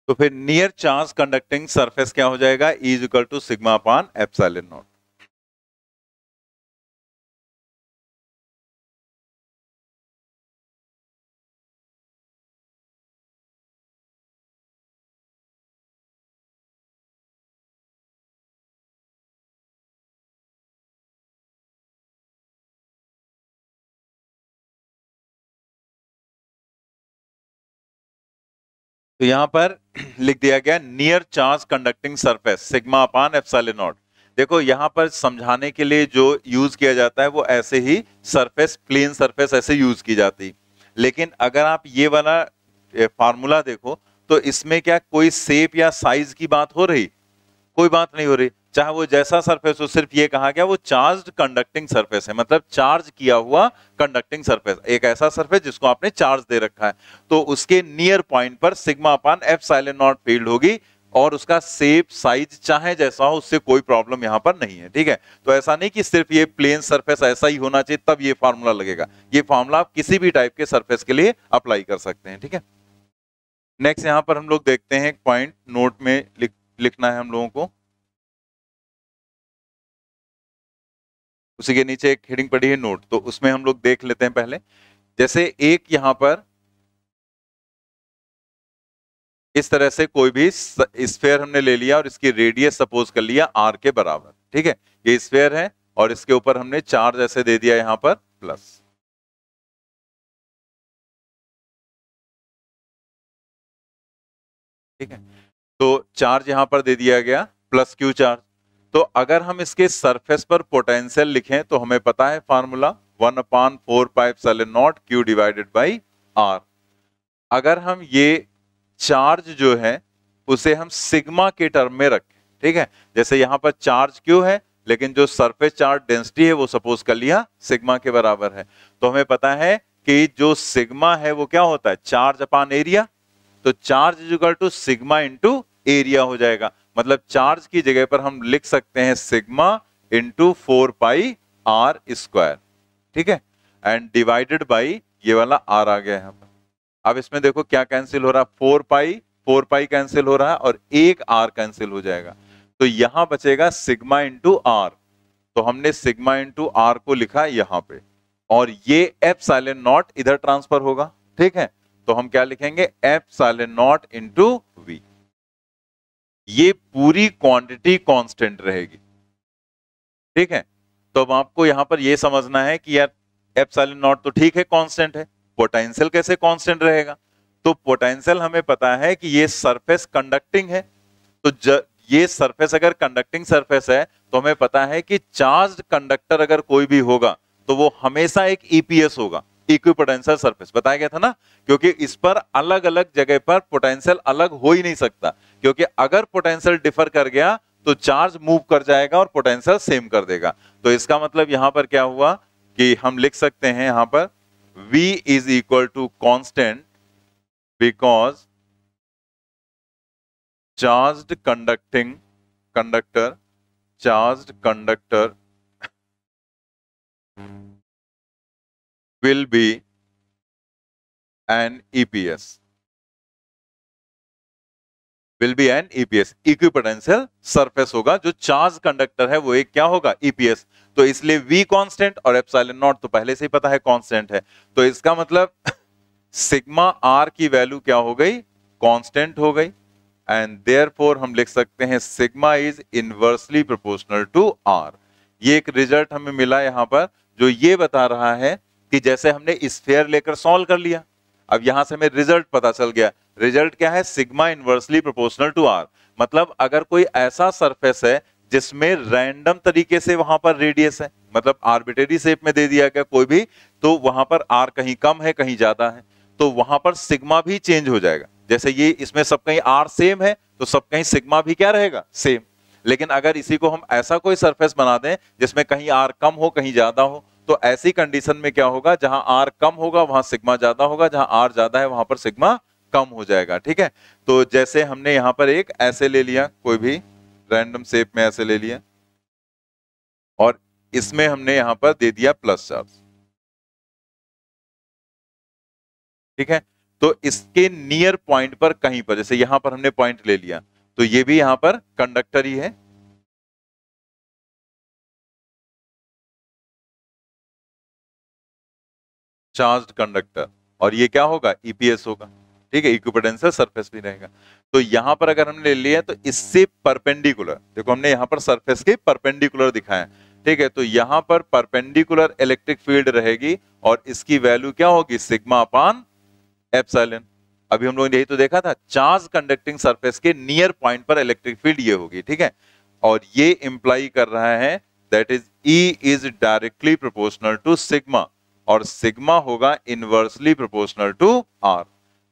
तो फिर नियर चार्ज कंडक्टिंग सरफेस क्या हो जाएगा is equal to sigma upon epsilon naught तो यहाँ पर लिख दिया गया near charge conducting surface sigma upon epsilon naught देखो यहाँ पर समझाने के लिए जो यूज किया जाता है वो ऐसे ही सरफेस प्लेन सरफेस ऐसे यूज की जाती लेकिन अगर आप ये वाला फार्मूला देखो तो इसमें क्या कोई सेप या साइज की बात हो रही कोई बात नहीं हो रही चाहे वो जैसा सरफेस हो सिर्फ ये कहा गया वो चार्ज कंडक्टिंग सरफेस है मतलब चार्ज किया हुआ कंडक्टिंग सरफेस एक ऐसा सरफेस जिसको आपने चार्ज दे रखा है तो उसके नियर पॉइंट पर sigma upon epsilon naught field होगी और उसका सेप साइज चाहे जैसा हो उससे कोई प्रॉब्लम यहां पर नहीं है ठीक है तो ऐसा नहीं कि सिर्फ ये प्लेन सरफेस ऐसा ही होना चाहिए तब ये फार्मूला लगेगा ये फार्मूला आप किसी भी टाइप के सरफेस के लिए अप्लाई कर सकते हैं ठीक है नेक्स्ट यहाँ पर हम लोग देखते हैं पॉइंट नोट में लिख, लिखना है हम लोगों को उसी के नीचे एक हेडिंग पड़ी है नोट तो उसमें हम लोग देख लेते हैं पहले जैसे एक यहां पर इस तरह से कोई भी स्फेयर हमने ले लिया और इसकी रेडियस सपोज कर लिया आर के बराबर ठीक है ये स्फेयर है और इसके ऊपर हमने चार्ज ऐसे दे दिया यहां पर प्लस ठीक है तो चार्ज यहां पर दे दिया गया प्लस क्यू चार्ज तो अगर हम इसके सरफेस पर पोटेंशियल लिखें तो हमें पता है formula one upon four pi epsilon naught Q divided by R अगर हम ये चार्ज जो है उसे हम सिग्मा के टर्म में रखें ठीक है जैसे यहां पर चार्ज क्यू है लेकिन जो सरफेस चार्ज डेंसिटी है वो सपोज कर लिया सिग्मा के बराबर है तो हमें पता है कि जो सिग्मा है वो क्या होता है चार्ज अपान एरिया तो charge is to sigma into area हो जाएगा मतलब चार्ज की जगह पर हम लिख सकते हैं sigma into four pi R square ठीक है एंड डिवाइडेड बाई ये वाला आर आ गया है अब इसमें देखो क्या कैंसिल हो रहा है four pi four pi cancel हो रहा है और एक आर कैंसिल हो जाएगा तो यहां बचेगा सिग्मा इंटू आर तो हमने सिग्मा इंटू आर को लिखा यहां पे और ये एफ साइलेंट नॉट इधर ट्रांसफर होगा ठीक है तो हम क्या लिखेंगे epsilon naught into V ये पूरी क्वांटिटी कांस्टेंट रहेगी ठीक है तो अब आपको यहां पर यह समझना है कि यार एप्साइलन नॉट तो ठीक है कांस्टेंट है पोटेंशियल कैसे कांस्टेंट रहेगा तो पोटेंशियल हमें पता है कि ये सरफेस कंडक्टिंग है तो ज, ये सरफेस अगर कंडक्टिंग सरफेस है तो हमें पता है कि चार्ज कंडक्टर अगर कोई भी होगा तो वो हमेशा एक ईपीएस e होगा इक्विपोटेंशियल सरफेस बताया गया था ना क्योंकि इस पर अलग अलग जगह पर पोटेंशियल अलग हो ही नहीं सकता क्योंकि अगर पोटेंशियल डिफर कर गया तो चार्ज मूव कर जाएगा और पोटेंशियल सेम कर देगा तो इसका मतलब यहां पर क्या हुआ कि हम लिख सकते हैं यहां पर V is equal to constant because charge conducting conductor charge conductor will be an EPS. Will be an EPS. Equipotential surface होगा जो चार्ज कंडक्टर है वो एक क्या होगा EPS. तो इसलिए V constant और epsilon naught तो पहले से ही पता है constant है तो इसका मतलब सिग्मा <laughs> R की वैल्यू क्या हो गई कांस्टेंट हो गई एंड देयर हम लिख सकते हैं sigma is inversely proportional to R ये एक रिजल्ट हमें मिला यहां पर जो ये बता रहा है कि जैसे हमने स्फेयर लेकर सॉल्व कर लिया अब यहां से हमें रिजल्ट पता चल गया रिजल्ट क्या है sigma inversely proportional to R मतलब अगर कोई ऐसा सरफेस है जिसमें रैंडम तरीके से वहां पर रेडियस है मतलब आर्बिटरी शेप में दे दिया गया कोई भी तो वहां पर आर कहीं कम है कहीं ज्यादा है तो वहां पर सिग्मा भी चेंज हो जाएगा जैसे ये इसमें सब कहीं आर सेम है तो सब कहीं सिग्मा भी क्या रहेगा सेम लेकिन अगर इसी को हम ऐसा कोई सरफेस बना दें जिसमें कहीं आर कम हो कहीं ज्यादा हो तो ऐसी कंडीशन में क्या होगा जहां आर कम होगा वहां सिग्मा ज्यादा होगा जहां आर ज्यादा है वहां पर सिग्मा कम हो जाएगा ठीक है तो जैसे हमने यहां पर एक ऐसे ले लिया कोई भी रैंडम शेप में ऐसे ले लिया और इसमें हमने यहां पर दे दिया प्लस चार्ज ठीक है तो इसके नियर पॉइंट पर कहीं पर जैसे यहां पर हमने पॉइंट ले लिया तो ये भी यहां पर कंडक्टर ही है चार्ज कंडक्टर और ये क्या होगा ईपीएस e होगा ठीक है इक्विपोटेंशियल सरफेस भी रहेगा तो यहां पर अगर हमने ले लिया तो इससे परपेंडिकुलर देखो हमने यहां पर सरफेस के परपेंडिकुलर दिखाया ठीक है तो यहां पर परपेंडिकुलर इलेक्ट्रिक फील्ड रहेगी और इसकी वैल्यू क्या होगी सिग्मा अपान एप्साइलन अभी हम लोगों ने यही तो देखा था चार्ज कंडक्टिंग सरफेस के नियर पॉइंट पर इलेक्ट्रिक फील्ड ये होगी ठीक है और ये इंप्लाई कर रहा है that is E is directly proportional to sigma और सिग्मा होगा इनवर्सली प्रोपोर्शनल टू आर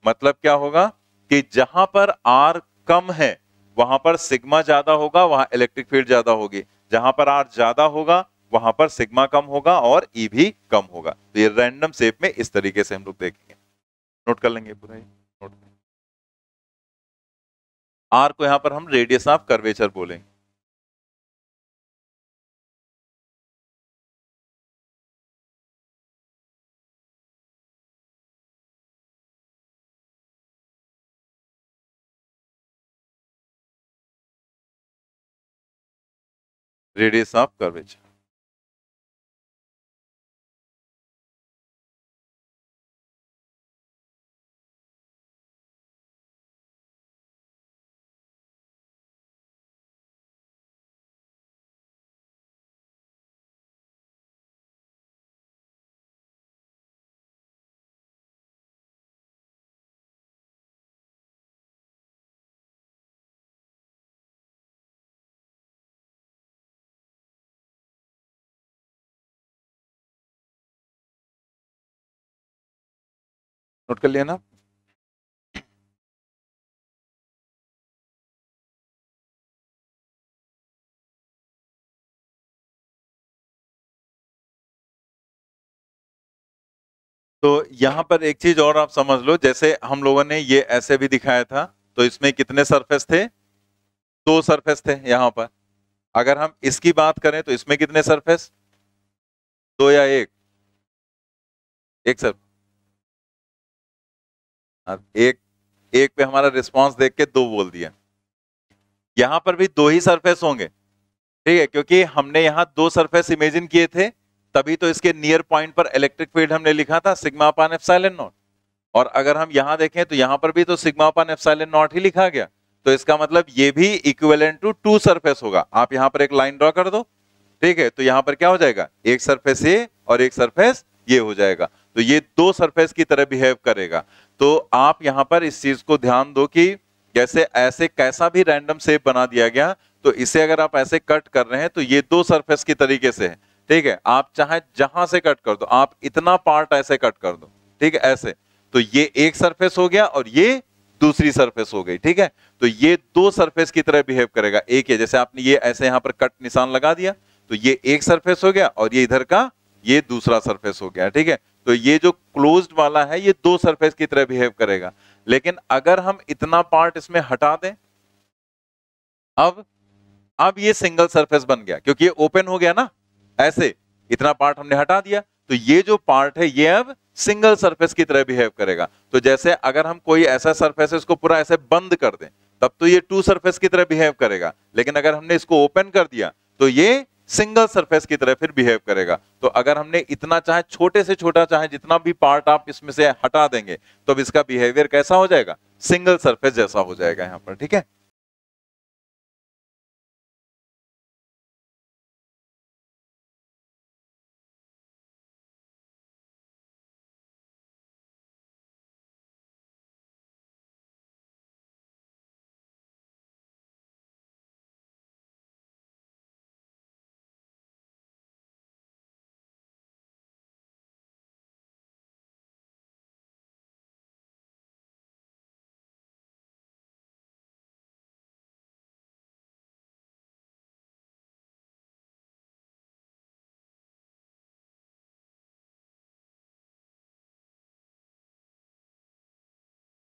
मतलब क्या होगा कि जहां पर आर कम है वहां पर सिग्मा ज्यादा होगा वहां इलेक्ट्रिक फील्ड ज्यादा होगी जहां पर आर ज्यादा होगा वहां पर सिग्मा कम होगा और ई e भी कम होगा तो ये रैंडम शेप में इस तरीके से हम लोग देखेंगे नोट कर लेंगे पूरा नोट आर को यहां पर हम रेडियस ऑफ कर्वेचर बोलेंगे radius of curvature. नोट कर लिया ना तो यहां पर एक चीज और आप समझ लो जैसे हम लोगों ने ये ऐसे भी दिखाया था तो इसमें कितने सरफेस थे दो सरफेस थे यहां पर अगर हम इसकी बात करें तो इसमें कितने सरफेस दो या एक एक सर अब एक एक पे हमारा रिस्पांस देख के दो बोल दिया यहां पर भी दो ही सरफेस होंगे ठीक है क्योंकि हमने यहाँ दो सरफेस इमेजिन किए थे तभी तो इसके नियर पॉइंट पर इलेक्ट्रिक फील्ड हमने लिखा था सिग्मा अपान एफसाइलन नॉट और अगर हम यहां देखें तो यहाँ पर भी तो सिग्मा अपान एफसाइलन नॉट ही लिखा गया तो इसका मतलब ये भी इक्वेलेंट टू टू सरफेस होगा आप यहाँ पर एक लाइन ड्रॉ कर दो ठीक है तो यहाँ पर क्या हो जाएगा एक सरफेस ये और एक सरफेस ये हो जाएगा तो ये दो सरफेस की तरह बिहेव करेगा तो आप यहां पर इस चीज को ध्यान दो कि जैसे ऐसे कैसा भी रैंडम शेप बना दिया गया तो इसे अगर आप ऐसे कट कर रहे हैं तो ये दो सरफेस की तरीके से है ठीक है आप चाहे जहां से कट कर दो आप इतना पार्ट ऐसे कट कर दो ठीक है ऐसे तो ये एक सरफेस हो गया और ये दूसरी सरफेस हो गई ठीक है तो ये दो सरफेस की तरह बिहेव करेगा एक है जैसे आपने ये ऐसे यहां पर कट निशान लगा दिया तो ये एक सरफेस हो गया और ये इधर का ये दूसरा सरफेस हो गया ठीक है तो ये जो क्लोज्ड वाला है ये दो सरफेस की तरह बिहेव करेगा लेकिन अगर हम इतना पार्ट इसमें हटा दें अब अब ये सिंगल सरफेस बन गया क्योंकि ये ओपन हो गया ना ऐसे इतना पार्ट हमने हटा दिया तो ये जो पार्ट है ये अब सिंगल सरफेस की तरह बिहेव करेगा तो जैसे अगर हम कोई ऐसा सरफेस है इसको पूरा ऐसे बंद कर दें तब तो ये टू सरफेस की तरह बिहेव करेगा लेकिन अगर हमने इसको ओपन कर दिया तो ये सिंगल सरफेस की तरह फिर बिहेव करेगा तो अगर हमने इतना चाहे छोटे से छोटा चाहे जितना भी पार्ट आप इसमें से हटा देंगे तो अब इसका बिहेवियर कैसा हो जाएगा सिंगल सरफेस जैसा हो जाएगा यहाँ पर ठीक है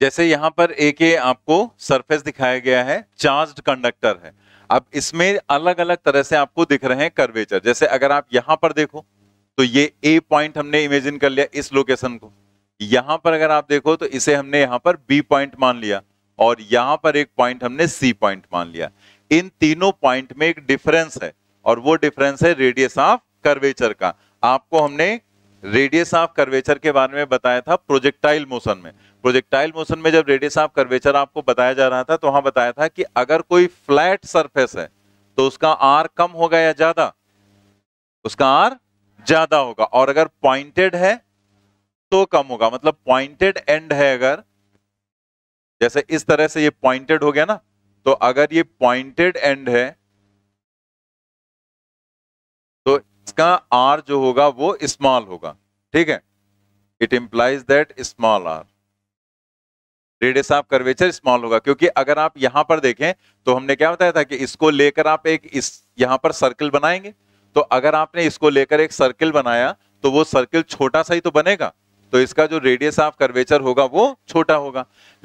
जैसे यहां पर एक ये आपको सरफेस दिखाया गया है चार्ज कंडक्टर है अब इसमें अलग अलग तरह से आपको दिख रहे हैं कर्वेचर जैसे अगर आप यहां पर देखो तो ये ए पॉइंट हमने इमेजिन कर लिया इस लोकेशन को यहां पर अगर आप देखो तो इसे हमने यहां पर बी पॉइंट मान लिया और यहां पर एक पॉइंट हमने सी पॉइंट मान लिया इन तीनों पॉइंट में एक डिफरेंस है और वो डिफरेंस है रेडियस ऑफ कर्वेचर का आपको हमने रेडियस ऑफ कर्वेचर के बारे में बताया था प्रोजेक्टाइल मोशन में प्रोजेक्टाइल मोशन में जब रेडियस ऑफ कर्वेचर आपको बताया जा रहा था तो वहां बताया था कि अगर कोई फ्लैट सरफेस है तो उसका आर कम होगा या ज्यादा उसका आर ज्यादा होगा और अगर पॉइंटेड है तो कम होगा मतलब पॉइंटेड एंड है अगर जैसे इस तरह से ये पॉइंटेड हो गया ना तो अगर ये पॉइंटेड एंड है तो इसका आर जो होगा वो स्मॉल होगा ठीक है it implies that small R radius of curvature small होगा क्योंकि अगर आप यहां पर देखें तो हमने क्या बताया था कि इसको लेकर आप एक इस यहां पर सर्कल बनाएंगे तो अगर आपने इसको लेकर एक सर्कल बनाया तो वो सर्कल छोटा सा ही तो बनेगा तो इसका जो रेडियस ऑफ कर्वेचर होगा वो छोटा होगा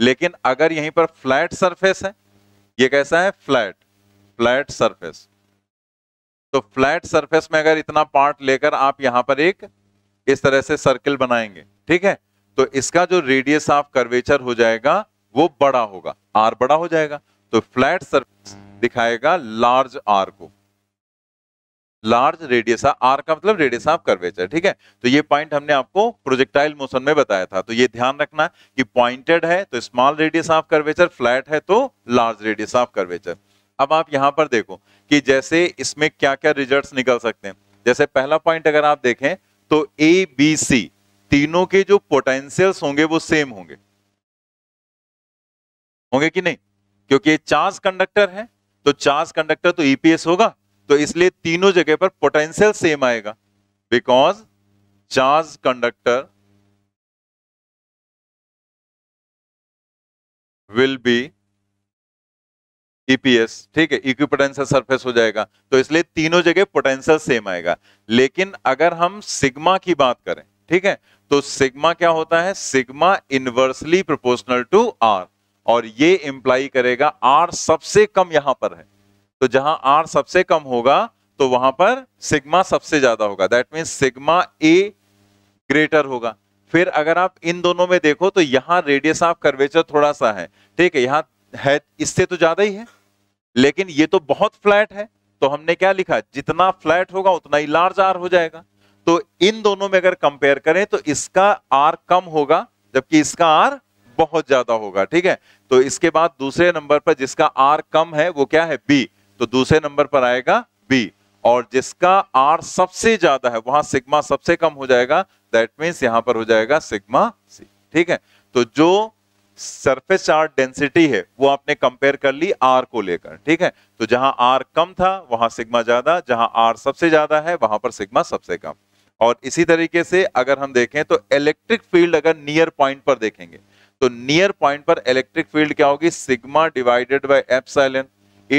लेकिन अगर यहीं पर फ्लैट सरफेस है ये कैसा है फ्लैट फ्लैट सरफेस तो फ्लैट सरफेस में अगर इतना पार्ट लेकर आप यहाँ पर एक इस तरह से सर्किल बनाएंगे ठीक है तो इसका जो रेडियस ऑफ कर्वेचर हो जाएगा वो बड़ा होगा आर बड़ा हो जाएगा तो फ्लैट सरफेस दिखाएगा लार्ज आर को लार्ज रेडियस आर का मतलब रेडियस ऑफ कर्वेचर ठीक है तो ये पॉइंट हमने आपको प्रोजेक्टाइल मोशन में बताया था तो ये ध्यान रखना कि पॉइंटेड है तो small radius of curvature flat है तो लार्ज रेडियस ऑफ कर्वेचर अब आप यहां पर देखो कि जैसे इसमें क्या क्या रिजल्ट्स निकल सकते हैं जैसे पहला पॉइंट अगर आप देखें तो ए बी सी तीनों के जो पोटेंशियल्स होंगे वो सेम होंगे होंगे कि नहीं क्योंकि चार्ज कंडक्टर है तो चार्ज कंडक्टर तो ईपीएस e होगा तो इसलिए तीनों जगह पर पोटेंशियल सेम आएगा because charge conductor will be EPS e ठीक है इक्वी पोटेंशियल सरफेस हो जाएगा तो इसलिए तीनों जगह पोटेंशियल सेम आएगा लेकिन अगर हम सिग्मा की बात करें ठीक है तो सिग्मा क्या होता है sigma inversely proportional to R और ये इंप्लाई करेगा आर सबसे कम यहां पर है तो जहां आर सबसे कम होगा तो वहां पर सिग्मा सबसे ज्यादा होगा that mean sigma A greater होगा फिर अगर आप इन दोनों में देखो तो यहां रेडियस ऑफ कर्वेचर थोड़ा सा है ठीक है यहां है इससे तो ज्यादा ही है लेकिन ये तो बहुत फ्लैट है तो हमने क्या लिखा जितना फ्लैट होगा उतना ही लार्ज आर हो जाएगा तो इन दोनों में अगर कंपेयर करें तो इसका आर कम होगा जबकि इसका आर बहुत ज्यादा होगा ठीक है तो इसके बाद दूसरे नंबर पर जिसका आर कम है वो क्या है बी तो दूसरे नंबर पर आएगा बी और जिसका आर सबसे ज्यादा है वहां सिग्मा सबसे कम हो जाएगा दैट मीन यहां पर हो जाएगा सिग्मा सी ठीक है तो जो सरफेस चार्ज डेंसिटी है वो आपने कंपेयर कर ली आर को लेकर ठीक है तो जहां आर कम था वहां सिग्मा ज्यादा जहां आर सबसे ज्यादा है वहां पर सिग्मा सबसे कम और इसी तरीके से अगर हम देखें तो इलेक्ट्रिक फील्ड अगर नियर पॉइंट पर देखेंगे तो नियर पॉइंट पर इलेक्ट्रिक फील्ड क्या होगी sigma divided by epsilon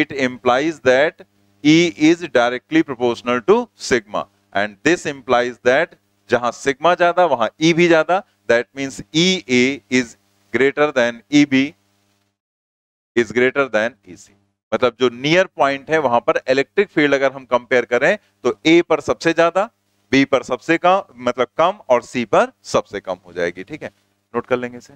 it implies that E is directly proportional to sigma and this implies that जहां सिग्मा ज्यादा वहां ई e भी ज्यादा that means E A is greater than E B is greater than E C मतलब जो near point है वहां पर इलेक्ट्रिक फील्ड अगर हम कंपेयर करें तो ए पर सबसे ज्यादा बी पर सबसे कम मतलब कम और सी पर सबसे कम हो जाएगी ठीक है नोट कर लेंगे इसे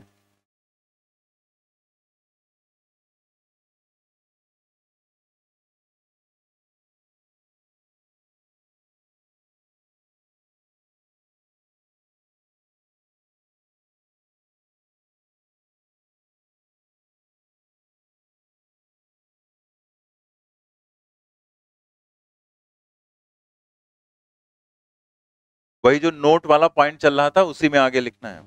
वही जो नोट वाला पॉइंट चल रहा था उसी में आगे लिखना है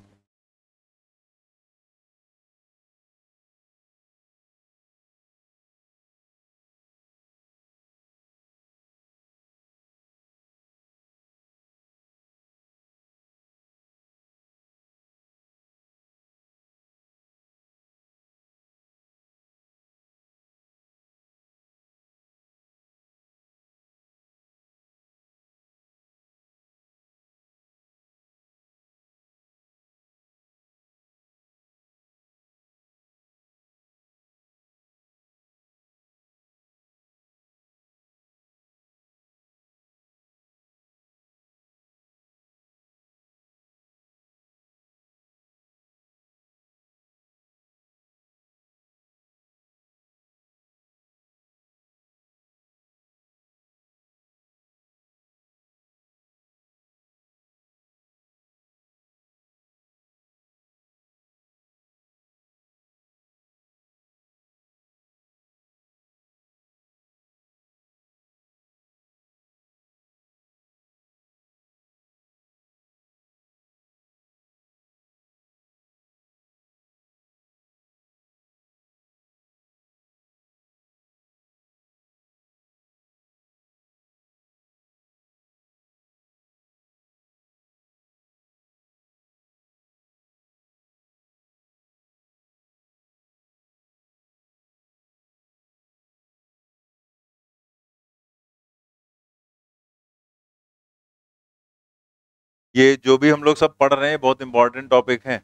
ये जो भी हम लोग सब पढ़ रहे हैं बहुत इंपॉर्टेंट टॉपिक हैं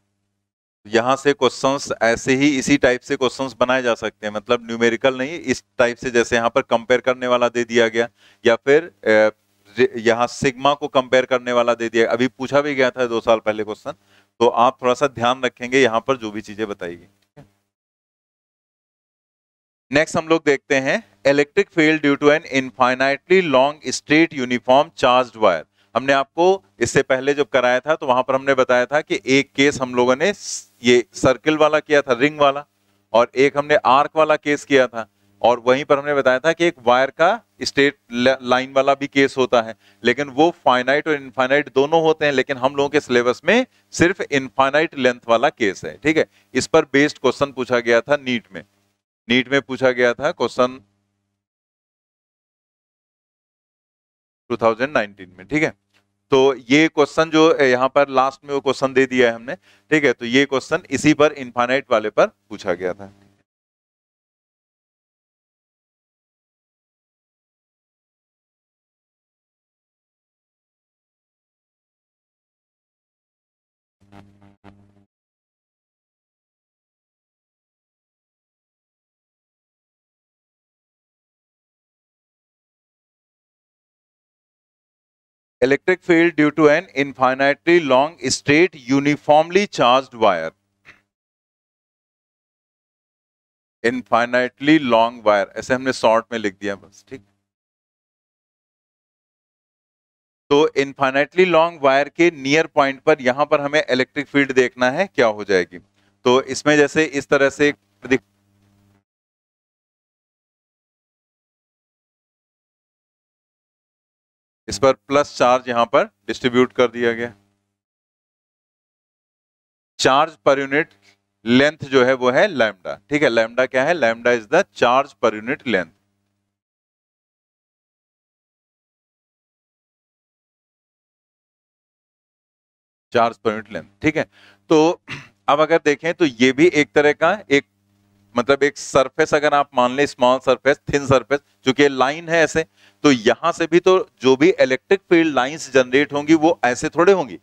यहाँ से क्वेश्चंस ऐसे ही इसी टाइप से क्वेश्चंस बनाए जा सकते हैं मतलब न्यूमेरिकल नहीं इस टाइप से जैसे यहाँ पर कंपेयर करने वाला दे दिया गया या फिर यहाँ सिग्मा को कंपेयर करने वाला दे दिया अभी पूछा भी गया था दो साल पहले क्वेश्चन तो आप थोड़ा सा ध्यान रखेंगे यहाँ पर जो भी चीजें बताइए नेक्स्ट हम लोग देखते हैं electric field due to an infinitely long straight uniform charge wire हमने आपको इससे पहले जब कराया था तो वहां पर हमने बताया था कि एक केस हम लोगों ने ये सर्किल वाला किया था रिंग वाला और एक हमने आर्क वाला केस किया था और वहीं पर हमने बताया था कि एक वायर का स्टेट लाइन वाला भी केस होता है लेकिन वो फाइनाइट और इनफाइनाइट दोनों होते हैं लेकिन हम लोगों के सिलेबस में सिर्फ इनफाइनाइट लेंथ वाला केस है ठीक है इस पर बेस्ड क्वेश्चन पूछा गया था नीट में नीट में पूछा गया था क्वेश्चन 2019 में ठीक है तो ये क्वेश्चन जो यहाँ पर लास्ट में वो क्वेश्चन दे दिया है हमने ठीक है तो ये क्वेश्चन इसी पर इन्फानाइट वाले पर पूछा गया था electric field due to an infinitely long straight uniformly charged wire. Infinitely long wire ऐसे हमने शॉर्ट में लिख दिया बस ठीक तो इनफाइनाइटली लॉन्ग वायर के नियर पॉइंट पर यहां पर हमें इलेक्ट्रिक फील्ड देखना है क्या हो जाएगी तो इसमें जैसे इस तरह से इस पर प्लस चार्ज यहां पर डिस्ट्रीब्यूट कर दिया गया चार्ज पर यूनिट लेंथ जो है वो है लैमडा ठीक है लैमडा क्या है lambda is the charge per unit length charge per unit length ठीक है तो अब अगर देखें तो ये भी एक तरह का एक मतलब एक सरफेस अगर आप मान लें स्मॉल सरफेस थिन सरफेस चूंकि लाइन है ऐसे तो यहां से भी तो जो भी इलेक्ट्रिक फील्ड लाइंस जनरेट होंगी वो ऐसे थोड़े होंगी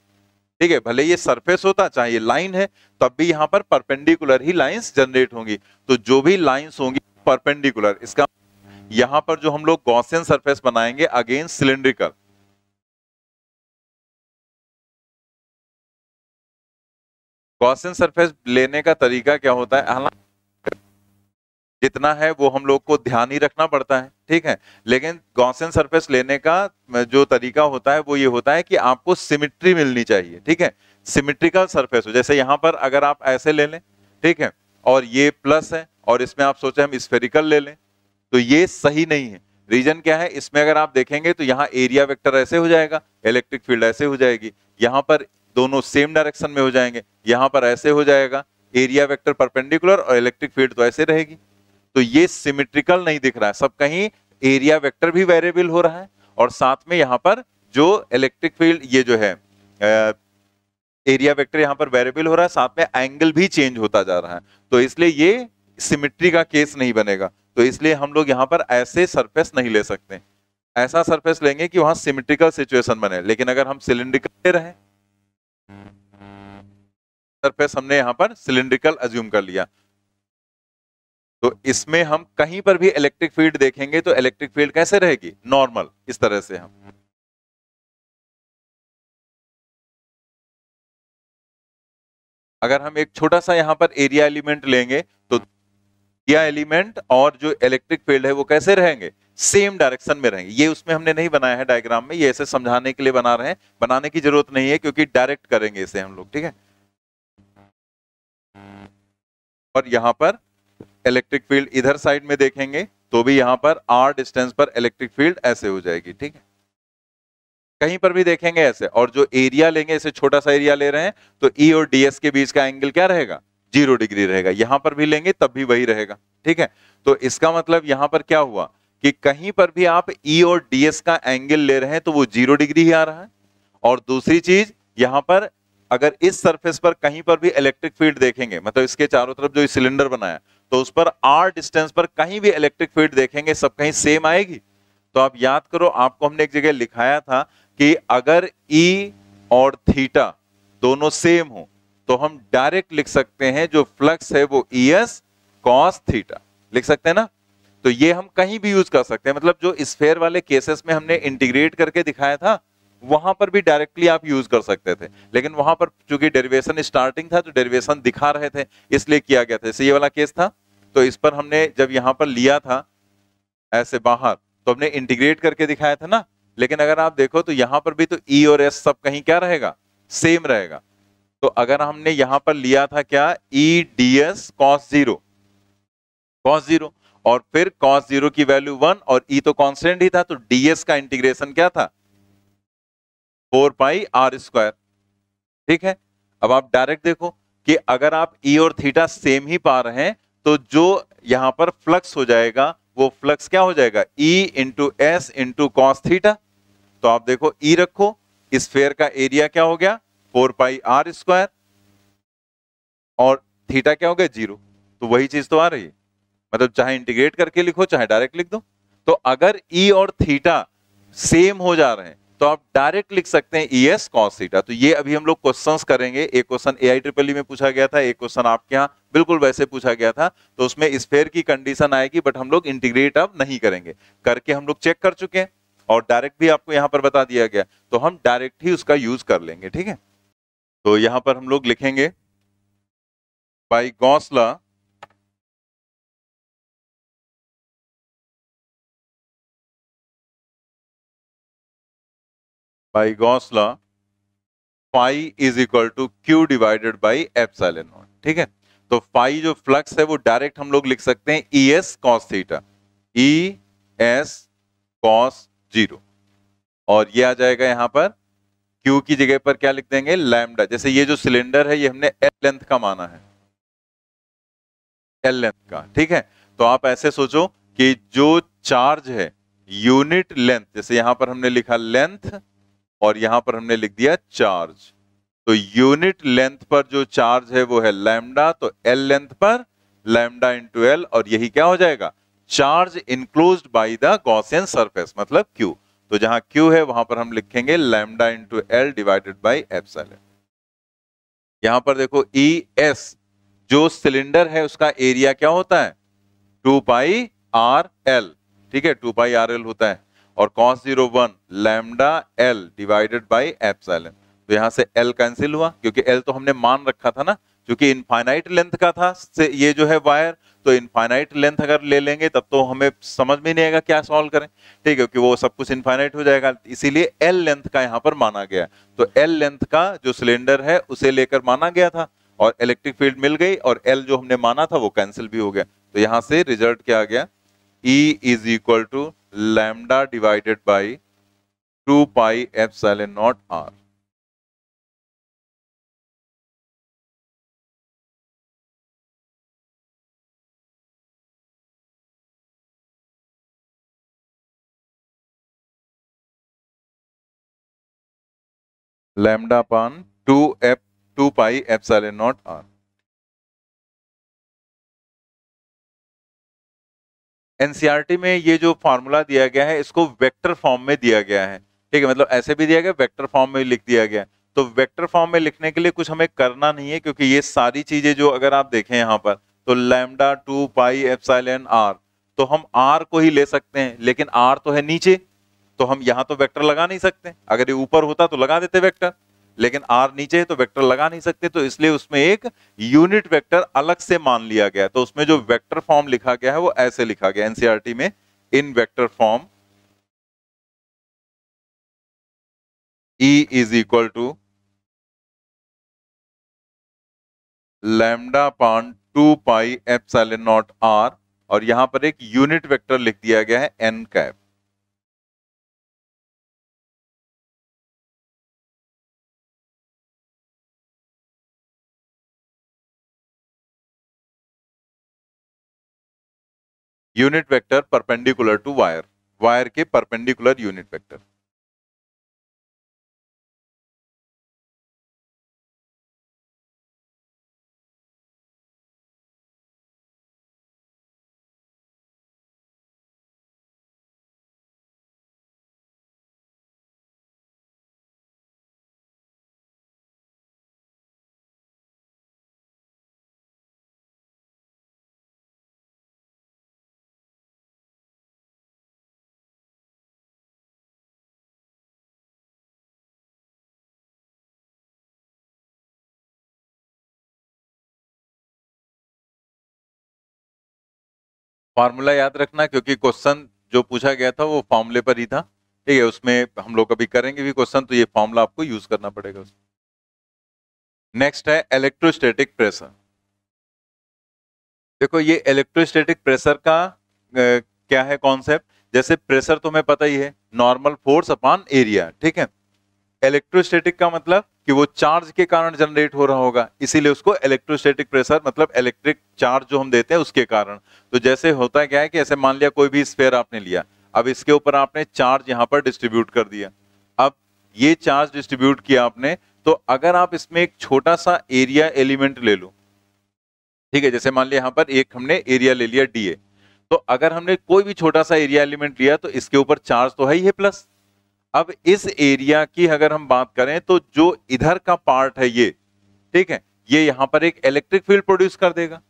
ठीक है भले ये सरफेस होता चाहे लाइन है तब भी यहाँ पर परपेंडिकुलर ही लाइंस जनरेट होंगी तो जो भी लाइंस होंगी परपेंडिकुलर इसका यहाँ पर जो हम लोग गॉसियन सरफेस बनाएंगे अगेन सिलेंड्रिकल गॉसियन सरफेस लेने का तरीका क्या होता है हालांकि जितना है वो हम लोग को ध्यान ही रखना पड़ता है ठीक है लेकिन गौसेन सरफेस लेने का जो तरीका होता है वो ये होता है कि आपको सिमिट्री मिलनी चाहिए ठीक है सिमिट्रिकल सरफेस हो जैसे यहाँ पर अगर आप ऐसे ले लें ठीक है और ये प्लस है और इसमें आप सोचें हम स्फेरिकल ले लें तो ये सही नहीं है रीजन क्या है इसमें अगर आप देखेंगे तो यहाँ एरिया वेक्टर ऐसे हो जाएगा इलेक्ट्रिक फील्ड ऐसे हो जाएगी यहाँ पर दोनों सेम डायरेक्शन में हो जाएंगे यहाँ पर ऐसे हो जाएगा एरिया वेक्टर परपेंडिकुलर और इलेक्ट्रिक फील्ड तो ऐसे रहेगी तो ये सिमेट्रिकल नहीं दिख रहा है सब कहीं एरिया वेक्टर भी वेरिएबल हो रहा है और साथ में यहाँ पर जो इलेक्ट्रिक फील्ड ये जो है एरिया वेक्टर यहां पर वेरिएबल हो रहा है साथ में एंगल भी चेंज होता जा रहा है तो इसलिए ये सिमिट्री का केस नहीं बनेगा तो इसलिए हम लोग यहाँ पर ऐसे सरफेस नहीं ले सकते ऐसा सरफेस लेंगे कि वहां सिमिट्रिकल सिचुएशन बने लेकिन अगर हम सिलिंड्रिकल ले रहे सरफेस हमने यहाँ पर सिलिंड्रिकल अज्यूम कर लिया तो इसमें हम कहीं पर भी इलेक्ट्रिक फील्ड देखेंगे तो इलेक्ट्रिक फील्ड कैसे रहेगी नॉर्मल इस तरह से हम अगर हम एक छोटा सा यहां पर एरिया एलिमेंट लेंगे तो या एलिमेंट और जो इलेक्ट्रिक फील्ड है वो कैसे रहेंगे सेम डायरेक्शन में रहेंगे ये उसमें हमने नहीं बनाया है डायग्राम में ये ऐसे समझाने के लिए बना रहे हैं बनाने की जरूरत नहीं है क्योंकि डायरेक्ट करेंगे इसे हम लोग ठीक है और यहां पर इलेक्ट्रिक फील्ड इधर साइड में देखेंगे तो भी यहां पर आर डिस्टेंस पर इलेक्ट्रिक फील्ड ऐसे हो जाएगी ठीक है कहीं पर भी देखेंगे ऐसे और जो एरिया लेंगे इसे छोटा सा एरिया ले रहे हैं तो ई e और डीएस के बीच का एंगल क्या रहेगा जीरो डिग्री रहेगा यहां पर भी लेंगे तब भी वही रहेगा ठीक है तो इसका मतलब यहां पर क्या हुआ कि कहीं पर भी आप ई e और डीएस का एंगल ले रहे हैं तो वो जीरो डिग्री ही आ रहा है और दूसरी चीज यहां पर अगर इस सरफेस पर कहीं पर भी इलेक्ट्रिक फील्ड देखेंगे मतलब इसके चारों तरफ जो सिलेंडर बनाया तो उस पर आर डिस्टेंस पर कहीं भी इलेक्ट्रिक फील्ड देखेंगे सब कहीं सेम आएगी तो आप याद करो आपको हमने एक जगह लिखाया था कि अगर ई e और थीटा दोनों सेम हो तो हम डायरेक्ट लिख सकते हैं जो फ्लक्स है वो ई एस कॉस थीटा लिख सकते हैं ना तो ये हम कहीं भी यूज कर सकते हैं मतलब जो स्फेयर वाले केसेस में हमने इंटीग्रेट करके दिखाया था वहां पर भी डायरेक्टली आप यूज कर सकते थे लेकिन वहां पर चूंकि डेरिवेशन स्टार्टिंग था तो डेरिवेशन दिखा रहे थे इसलिए किया गया था जैसे ये वाला केस था तो इस पर हमने जब यहां पर लिया था ऐसे बाहर तो हमने इंटीग्रेट करके दिखाया था ना लेकिन अगर आप देखो तो यहां पर भी तो ई e और एस सब कहीं क्या रहेगा सेम रहेगा तो अगर हमने यहां पर लिया था क्या E D S cos zero cos zero और फिर कॉस जीरो की वैल्यू वन और ई e तो कॉन्स्टेंट ही था तो डीएस का इंटीग्रेशन क्या था फोर पाई आर स्क्वायर ठीक है अब आप डायरेक्ट देखो कि अगर आप ई e और थीटा सेम ही पा रहे हैं तो जो यहां पर फ्लक्स हो जाएगा वो फ्लक्स क्या हो जाएगा E into S into cos theta तो आप देखो E रखो इस फेयर का एरिया क्या हो गया फोर पाई आर स्क्वायर और थीटा क्या हो गया जीरो तो वही चीज तो आ रही है मतलब चाहे इंटीग्रेट करके लिखो चाहे डायरेक्ट लिख दो तो अगर E और थीटा सेम हो जा रहे हैं तो आप डायरेक्ट लिख सकते हैं ई एस कॉस थीटा तो ये अभी हम लोग क्वेश्चन करेंगे एक क्वेश्चन ए आई ट्रिपल में पूछा गया था एक क्वेश्चन आपके यहाँ बिल्कुल वैसे पूछा गया था तो उसमें स्पेयर की कंडीशन आएगी बट हम लोग इंटीग्रेट अब नहीं करेंगे करके हम लोग चेक कर चुके हैं और डायरेक्ट भी आपको यहाँ पर बता दिया गया तो हम डायरेक्ट ही उसका यूज कर लेंगे ठीक है तो यहाँ पर हम लोग लिखेंगे by Gauss law by Gauss law phi is equal to q divided by epsilon ठीक है तो फाई जो फ्लक्स है वो डायरेक्ट हम लोग लिख सकते हैं E S cos theta E S cos zero और ये आ जाएगा यहां पर क्यू की जगह पर क्या लिख देंगे लैमडा जैसे ये जो सिलेंडर है ये हमने l लेंथ का माना है एल लेंथ का ठीक है तो आप ऐसे सोचो कि जो चार्ज है यूनिट लेंथ जैसे यहां पर हमने लिखा लेंथ और यहां पर हमने लिख दिया चार्ज तो यूनिट लेंथ पर जो चार्ज है वो है लैमडा तो एल लेंथ पर लैमडा इंटू एल और यही क्या हो जाएगा charge enclose by the Gaussian surface मतलब क्यू तो जहां क्यू है वहां पर हम लिखेंगे lambda into L divided by epsilon यहां पर देखो ई e एस जो सिलेंडर है उसका एरिया क्या होता है टू पाई आर एल ठीक है टू पाई आर एल होता है और cos zero one lambda L divided by epsilon तो यहाँ से एल कैंसिल हुआ क्योंकि एल तो हमने मान रखा था ना क्योंकि इनफाइनाइट लेंथ का था से ये जो है वायर तो इनफाइनाइट लेंथ अगर ले लेंगे तब तो हमें समझ में नहीं आएगा क्या सॉल्व करें ठीक है क्योंकि वो सब कुछ इनफाइनाइट हो जाएगा इसीलिए एल लेंथ का यहाँ पर माना गया तो एल लेंथ का जो सिलेंडर है उसे लेकर माना गया था और इलेक्ट्रिक फील्ड मिल गई और एल जो हमने माना था वो कैंसिल भी हो गया तो यहाँ से रिजल्ट क्या आ गया E is equal to lambda divided by 2 pi epsilon naught r. lambda upon 2 f 2 pi epsilon naught r NCERT में ये जो फार्मूला दिया गया है इसको वेक्टर फॉर्म में दिया गया है ठीक है मतलब ऐसे भी दिया गया वेक्टर फॉर्म में लिख दिया गया तो वेक्टर फॉर्म में लिखने के लिए कुछ हमें करना नहीं है क्योंकि ये सारी चीजें जो अगर आप देखें यहाँ पर तो lambda two pi F R तो हम आर को ही ले सकते हैं लेकिन आर तो है नीचे तो हम यहाँ तो वैक्टर लगा नहीं सकते अगर ये ऊपर होता तो लगा देते वैक्टर लेकिन आर नीचे तो वेक्टर लगा नहीं सकते तो इसलिए उसमें एक यूनिट वेक्टर अलग से मान लिया गया तो उसमें जो वेक्टर फॉर्म लिखा गया है वो ऐसे लिखा गया एनसीआरटी में in vector form E is equal to lambda upon two pi epsilon naught are और यहां पर एक यूनिट वेक्टर लिख दिया गया है N cap unit vector perpendicular to wire wire के परपेंडिकुलर यूनिट वेक्टर फार्मूला याद रखना क्योंकि क्वेश्चन जो पूछा गया था वो फॉर्मूले पर ही था ठीक है उसमें हम लोग अभी करेंगे भी क्वेश्चन तो ये फॉर्मूला आपको यूज करना पड़ेगा उसमें नेक्स्ट है इलेक्ट्रोस्टेटिक प्रेशर देखो ये इलेक्ट्रोस्टेटिक प्रेशर का ए, क्या है कॉन्सेप्ट जैसे प्रेशर तुम्हें तो पता ही है नॉर्मल फोर्स अपॉन एरिया ठीक है इलेक्ट्रोस्टेटिक का मतलब कि वो चार्ज के कारण जनरेट हो रहा होगा इसीलिए उसको इलेक्ट्रोस्टैटिक प्रेशर मतलब इलेक्ट्रिक चार्ज जो हम देते हैं उसके कारण तो जैसे होता क्या है कि ऐसे मान लिया कोई भी स्पेयर आपने लिया अब इसके ऊपर आपने चार्ज यहाँ पर डिस्ट्रीब्यूट कर दिया अब ये चार्ज डिस्ट्रीब्यूट किया आपने तो अगर आप इसमें एक छोटा सा एरिया एलिमेंट ले लो ठीक है जैसे मान लिया यहाँ पर एक हमने एरिया ले लिया डी तो अगर हमने कोई भी छोटा सा एरिया एलिमेंट लिया तो इसके ऊपर चार्ज तो है ही है प्लस अब इस एरिया की अगर हम बात करें तो जो इधर का पार्ट है ये ठीक है ये यहाँ पर एक इलेक्ट्रिक फील्ड प्रोड्यूस कर देगा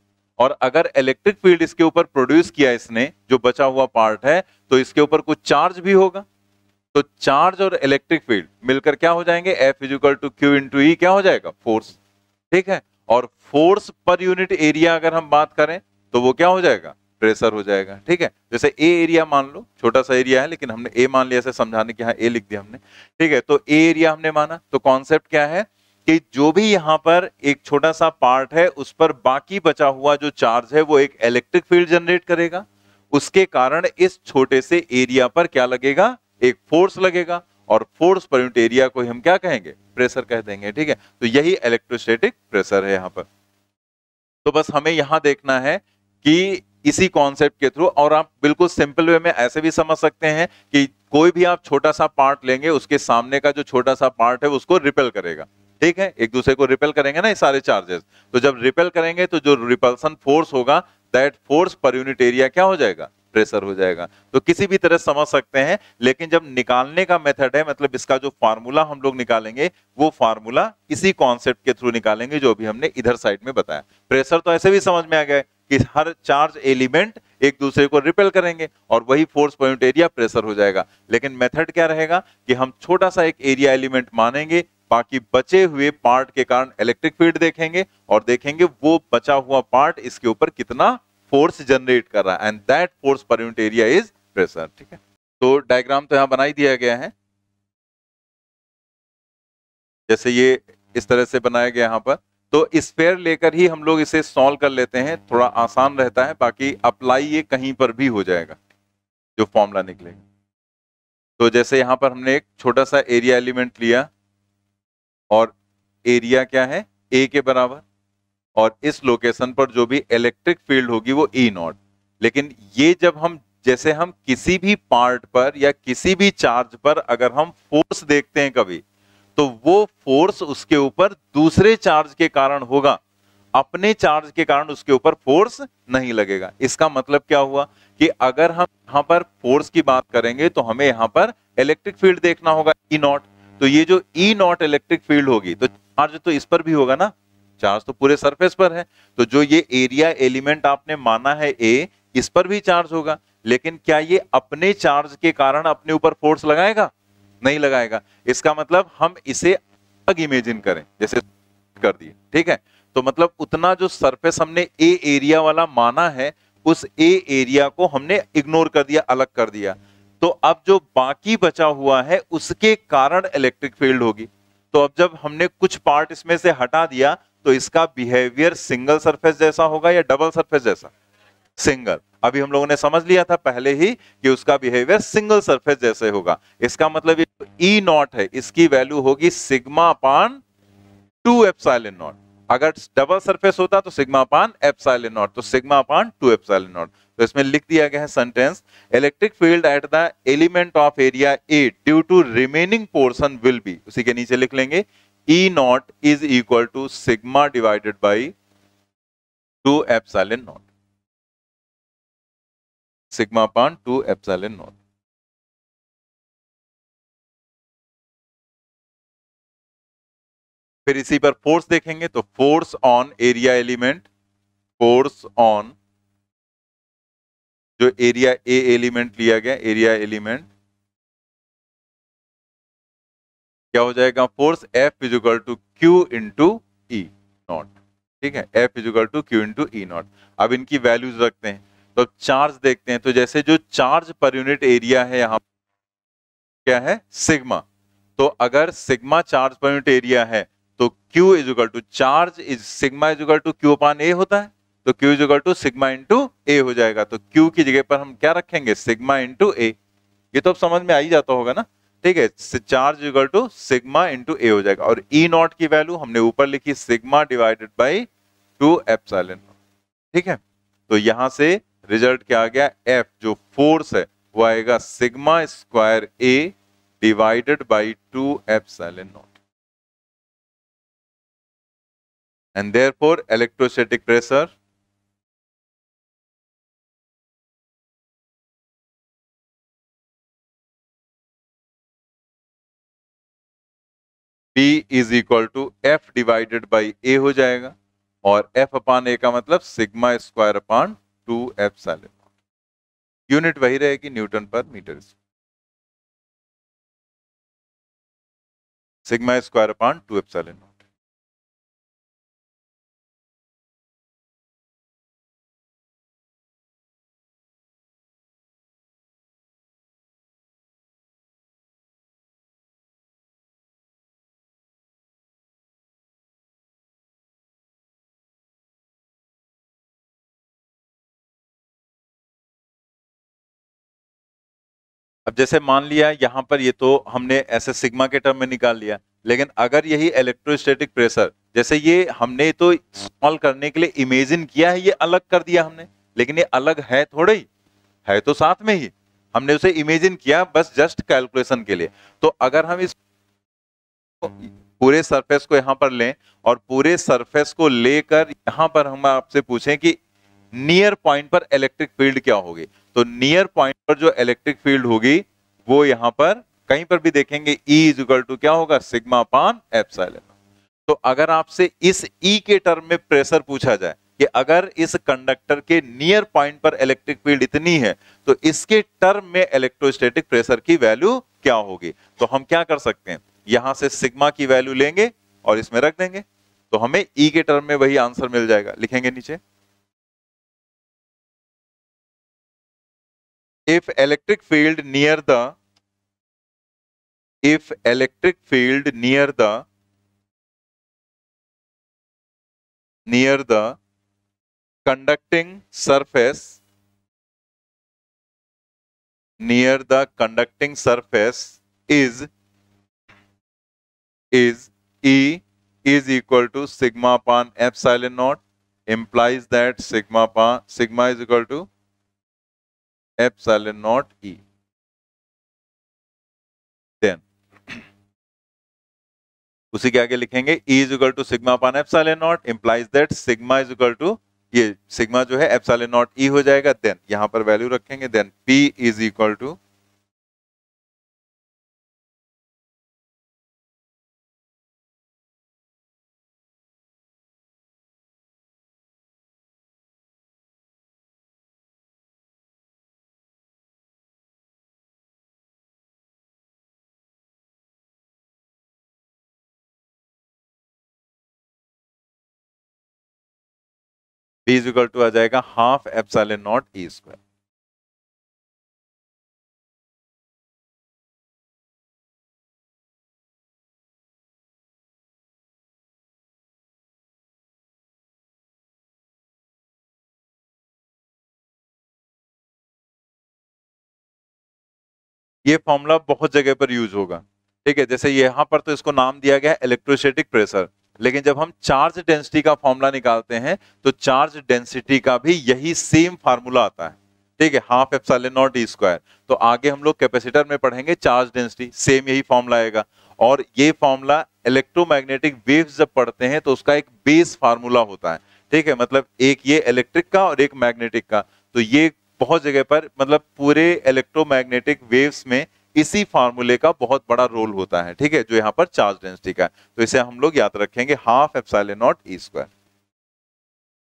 और अगर इलेक्ट्रिक फील्ड इसके ऊपर प्रोड्यूस किया इसने जो बचा हुआ पार्ट है तो इसके ऊपर कुछ चार्ज भी होगा तो चार्ज और इलेक्ट्रिक फील्ड मिलकर क्या हो जाएंगे F equal to Q into क्या हो जाएगा फोर्स ठीक है और फोर्स पर यूनिट एरिया अगर हम बात करें तो वो क्या हो जाएगा प्रेशर हो जाएगा ठीक है जैसे ए एरिया मान लो छोटा सा एरिया है लेकिन हमने ए मान लिया ऐसे समझाने के यहाँ ए लिख दिया हमने ठीक है तो ए एरिया हमने माना तो कॉन्सेप्ट क्या है कि जो भी यहाँ पर एक छोटा सा पार्ट है उस पर बाकी बचा हुआ जो चार्ज है वो एक इलेक्ट्रिक फील्ड जनरेट करेगा उसके कारण इस छोटे से एरिया पर क्या लगेगा एक फोर्स लगेगा और फोर्स पर यूनिट एरिया को हम क्या कहेंगे प्रेशर कह देंगे ठीक है तो यही इलेक्ट्रोस्टेटिक प्रेशर है यहाँ पर तो बस हमें यहां देखना है कि इसी कॉन्सेप्ट के थ्रू और आप बिल्कुल सिंपल वे में ऐसे भी समझ सकते हैं कि कोई भी आप छोटा सा पार्ट लेंगे उसके सामने का जो छोटा सा पार्ट है उसको रिपेल करेगा ठीक है एक दूसरे को रिपेल करेंगे ना ये सारे चार्जेस तो जब रिपेल करेंगे तो जो रिपल्सन फोर्स होगा that force per unit area क्या हो जाएगा प्रेशर हो जाएगा तो किसी भी तरह समझ सकते हैं लेकिन जब निकालने का मेथड है मतलब इसका जो फार्मूला हम लोग निकालेंगे वो फार्मूला इसी कॉन्सेप्ट के थ्रू निकालेंगे जो अभी हमने इधर साइड में बताया प्रेशर तो ऐसे भी समझ में आ गया कि हर चार्ज एलिमेंट एक दूसरे को रिपेल करेंगे और वही फोर्स पॉइंट एरिया प्रेशर हो जाएगा लेकिन मेथड क्या रहेगा कि हम छोटा सा एक एरिया एलिमेंट मानेंगे बाकी बचे हुए पार्ट के कारण इलेक्ट्रिक फील्ड देखेंगे और देखेंगे वो बचा हुआ पार्ट इसके ऊपर कितना फोर्स जनरेट कर रहा है and that force unit area is pressure ठीक है तो डायग्राम तो यहां बनाई दिया गया है जैसे ये इस तरह से बनाया गया यहां पर तो स्पेयर लेकर ही हम लोग इसे सॉल्व कर लेते हैं थोड़ा आसान रहता है बाकी अप्लाई ये कहीं पर भी हो जाएगा जो फॉर्मूला निकलेगा तो जैसे यहां पर हमने एक छोटा सा एरिया एलिमेंट लिया और एरिया क्या है ए के बराबर और इस लोकेशन पर जो भी इलेक्ट्रिक फील्ड होगी वो ई e नॉट लेकिन ये जब हम जैसे हम किसी भी पार्ट पर या किसी भी चार्ज पर अगर हम फोर्स देखते हैं कभी तो वो फोर्स उसके ऊपर दूसरे चार्ज के कारण होगा अपने चार्ज के कारण उसके ऊपर फोर्स नहीं लगेगा इसका मतलब क्या हुआ कि अगर हम यहां पर फोर्स की बात करेंगे तो हमें यहां पर इलेक्ट्रिक फील्ड देखना होगा ई e नॉट तो ये जो ई नॉट इलेक्ट्रिक फील्ड होगी तो चार्ज तो इस पर भी होगा ना चार्ज तो पूरे सरफेस पर है तो जो ये एरिया एलिमेंट आपने माना है ए इस पर भी चार्ज होगा लेकिन क्या ये अपने चार्ज के कारण अपने ऊपर फोर्स लगाएगा नहीं लगाएगा इसका मतलब हम इसे अलग इमेजिन करें जैसे कर दिए ठीक है तो मतलब उतना जो सरफेस हमने ए एरिया वाला माना है उस ए एरिया को हमने इग्नोर कर दिया अलग कर दिया तो अब जो बाकी बचा हुआ है उसके कारण इलेक्ट्रिक फील्ड होगी तो अब जब हमने कुछ पार्ट इसमें से हटा दिया तो इसका बिहेवियर सिंगल सरफेस जैसा होगा या डबल सरफेस जैसा सिंगल अभी हम लोगों ने समझ लिया था पहले ही कि उसका बिहेवियर सिंगल सरफेस जैसे होगा इसका मतलब ये तो ई नॉट है इसकी वैल्यू होगी sigma upon two epsilon naught अगर डबल सरफेस होता तो सिग्मा अपान एप्साइलिन नॉट तो sigma upon two epsilon naught तो इसमें लिख दिया गया है sentence electric field at the element of area A due to remaining portion will be उसी के नीचे लिख लेंगे E naught is equal to sigma divided by two epsilon naught sigma upon two epsilon naught फिर इसी पर force देखेंगे तो force on area element force on जो एरिया ए एलिमेंट लिया गया एरिया एलिमेंट क्या हो जाएगा force F equal to Q into E naught ठीक है F equal to Q into E naught अब इनकी वैल्यूज रखते हैं तो चार्ज देखते हैं तो जैसे जो चार्ज पर यूनिट एरिया है यहां क्या है सिग्मा तो अगर sigma charge per unit area है तो Q is equal to charge is sigma is equal to Q upon A होता है तो Q is equal to sigma into A हो जाएगा तो Q की जगह पर हम क्या रखेंगे सिग्मा इंटू ए ये तो अब समझ में आ ही जाता होगा ना ठीक है charge equal to sigma into A हो जाएगा और ई e नॉट की वैल्यू हमने ऊपर लिखी sigma divided by two epsilon ठीक है तो यहां से रिजल्ट क्या आ गया एफ जो फोर्स है वो आएगा sigma square A divided by two epsilon naught and therefore electrostatic pressure P is equal to F divided by A हो जाएगा और एफ अपान ए का मतलब sigma square upon two epsilon unit वही रहेगी newton per metre sigma square upon two epsilon जैसे मान लिया यहाँ पर ये तो हमने ऐसे सिग्मा के टर्म में निकाल लिया लेकिन अगर यही इलेक्ट्रोस्टेटिक प्रेशर जैसे ये हमने तो सॉल्व करने के लिए इमेजिन किया है ये अलग कर दिया हमने लेकिन ये अलग है थोड़ा ही है तो साथ में ही हमने उसे इमेजिन किया बस जस्ट कैलकुलेशन के लिए तो अगर हम इस पूरे सरफेस को यहां पर लें और पूरे सरफेस को लेकर यहां पर हम आपसे पूछें कि नियर पॉइंट पर इलेक्ट्रिक फील्ड क्या होगी तो नियर पॉइंट पर जो इलेक्ट्रिक फील्ड होगी वो यहां पर कहीं पर भी देखेंगे E इज इक्वल टू क्या होगा सिग्मा पान एप्साइलन तो अगर आपसे इस e के टर्म में प्रेशर पूछा जाए कि अगर इस कंडक्टर के नियर पॉइंट पर इलेक्ट्रिक फील्ड इतनी है तो इसके टर्म में इलेक्ट्रोस्टैटिक प्रेशर की वैल्यू क्या होगी तो हम क्या कर सकते हैं यहां से सिग्मा की वैल्यू लेंगे और इसमें रख देंगे तो हमें ई e के टर्म में वही आंसर मिल जाएगा लिखेंगे नीचे if electric field near the if electric field near the near the conducting surface near the conducting surface is is E is equal to sigma upon epsilon naught implies that sigma upon sigma is equal to epsilon naught E. Then उसी के आगे लिखेंगे E is equal to sigma upon epsilon naught implies that sigma is equal to ये sigma जो है epsilon not E हो जाएगा then यहां पर वैल्यू रखेंगे then P is equal to is equal to आ जाएगा half epsilon naught E square ये फॉर्मूला बहुत जगह पर यूज होगा ठीक है जैसे यहां पर तो इसको नाम दिया गया इलेक्ट्रोस्टेटिक प्रेशर लेकिन जब हम चार्ज डेंसिटी का फॉर्मूला निकालते हैं तो चार्ज डेंसिटी का भी यही सेम फार्मूला आता है ठीक है हाफ साल नॉट ई स्क्वायर तो आगे हम लोग कैपेसिटर में पढ़ेंगे चार्ज डेंसिटी सेम यही फॉर्मूला आएगा और ये फॉर्मूला इलेक्ट्रोमैग्नेटिक वेव्स जब पढ़ते हैं तो उसका एक बेस फार्मूला होता है ठीक है मतलब एक ये इलेक्ट्रिक का और एक मैग्नेटिक का तो ये बहुत जगह पर मतलब पूरे इलेक्ट्रोमैग्नेटिक वेव्स में इसी फार्मूले का बहुत बड़ा रोल होता है ठीक है जो यहाँ पर चार्ज डेंसिटी का है तो इसे हम लोग याद रखेंगे half epsilon naught E square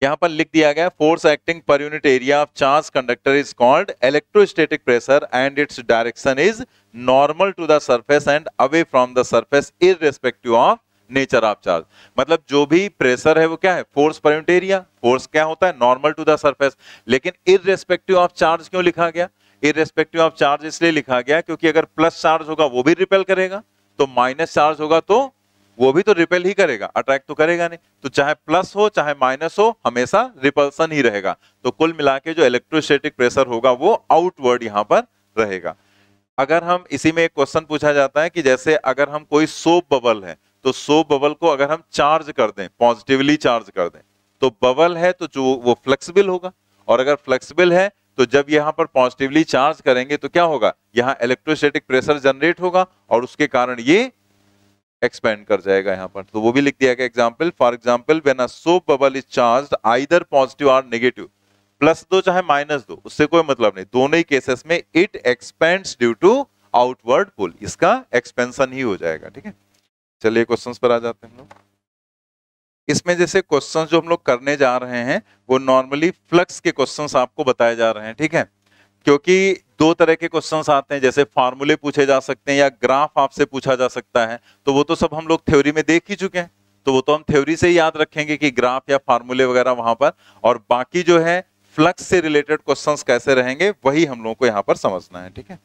यहाँ पर लिख दिया गया force acting per unit area of charge conductor is called electrostatic pressure and its direction is normal to the surface and away from the surface is respective of nature of charge मतलब जो भी pressure है वो क्या है force per unit area force क्या होता है नॉर्मल टू द सर्फेस लेकिन इरेस्पेक्टिव ऑफ चार्ज क्यों लिखा गया इरेस्पेक्टिव ऑफ चार्ज इसलिए लिखा गया क्योंकि अगर प्लस चार्ज होगा वो भी रिपेल करेगा तो माइनस चार्ज होगा तो वो भी तो रिपेल ही करेगा अट्रैक्ट तो करेगा नहीं तो चाहे प्लस हो चाहे माइनस हो हमेशा रिपल्सन ही रहेगा तो कुल मिला जो इलेक्ट्रोस्टेटिक प्रेशर होगा वो आउटवर्ड यहाँ पर रहेगा अगर हम इसी में एक क्वेश्चन पूछा जाता है कि जैसे अगर हम कोई सोप बबल है तो सोप बबल को अगर हम चार्ज कर दें पॉजिटिवली चार्ज कर दें तो बबल है तो जो वो फ्लेक्सिबल होगा और अगर फ्लेक्सिबल है तो जब यहाँ पर पॉजिटिवली चार्ज करेंगे तो क्या होगा यहाँ इलेक्ट्रोस्टेटिक प्रेशर जनरेट होगा और उसके कारण ये एक्सपेंड कर जाएगा यहाँ पर तो वो भी लिख दिया गया example for example when a soap bubble is charge either positive और निगेटिव प्लस दो चाहे माइनस दो उससे कोई मतलब नहीं दोनों ही केसेस में it expands due to outward pull इसका एक्सपेंशन ही हो जाएगा ठीक है चलिए क्वेश्चन पर आ जाते हैं हम लोग इसमें जैसे क्वेश्चंस जो हम लोग करने जा रहे हैं वो नॉर्मली फ्लक्स के क्वेश्चंस आपको बताए जा रहे हैं ठीक है क्योंकि दो तरह के क्वेश्चंस आते हैं जैसे फार्मूले पूछे जा सकते हैं या ग्राफ आपसे पूछा जा सकता है तो वो तो सब हम लोग थ्योरी में देख ही चुके हैं तो वो तो हम थ्योरी से ही याद रखेंगे कि ग्राफ या फार्मूले वगैरह वहां पर और बाकी जो है फ्लक्स से रिलेटेड क्वेश्चन कैसे रहेंगे वही हम लोगों को यहाँ पर समझना है ठीक है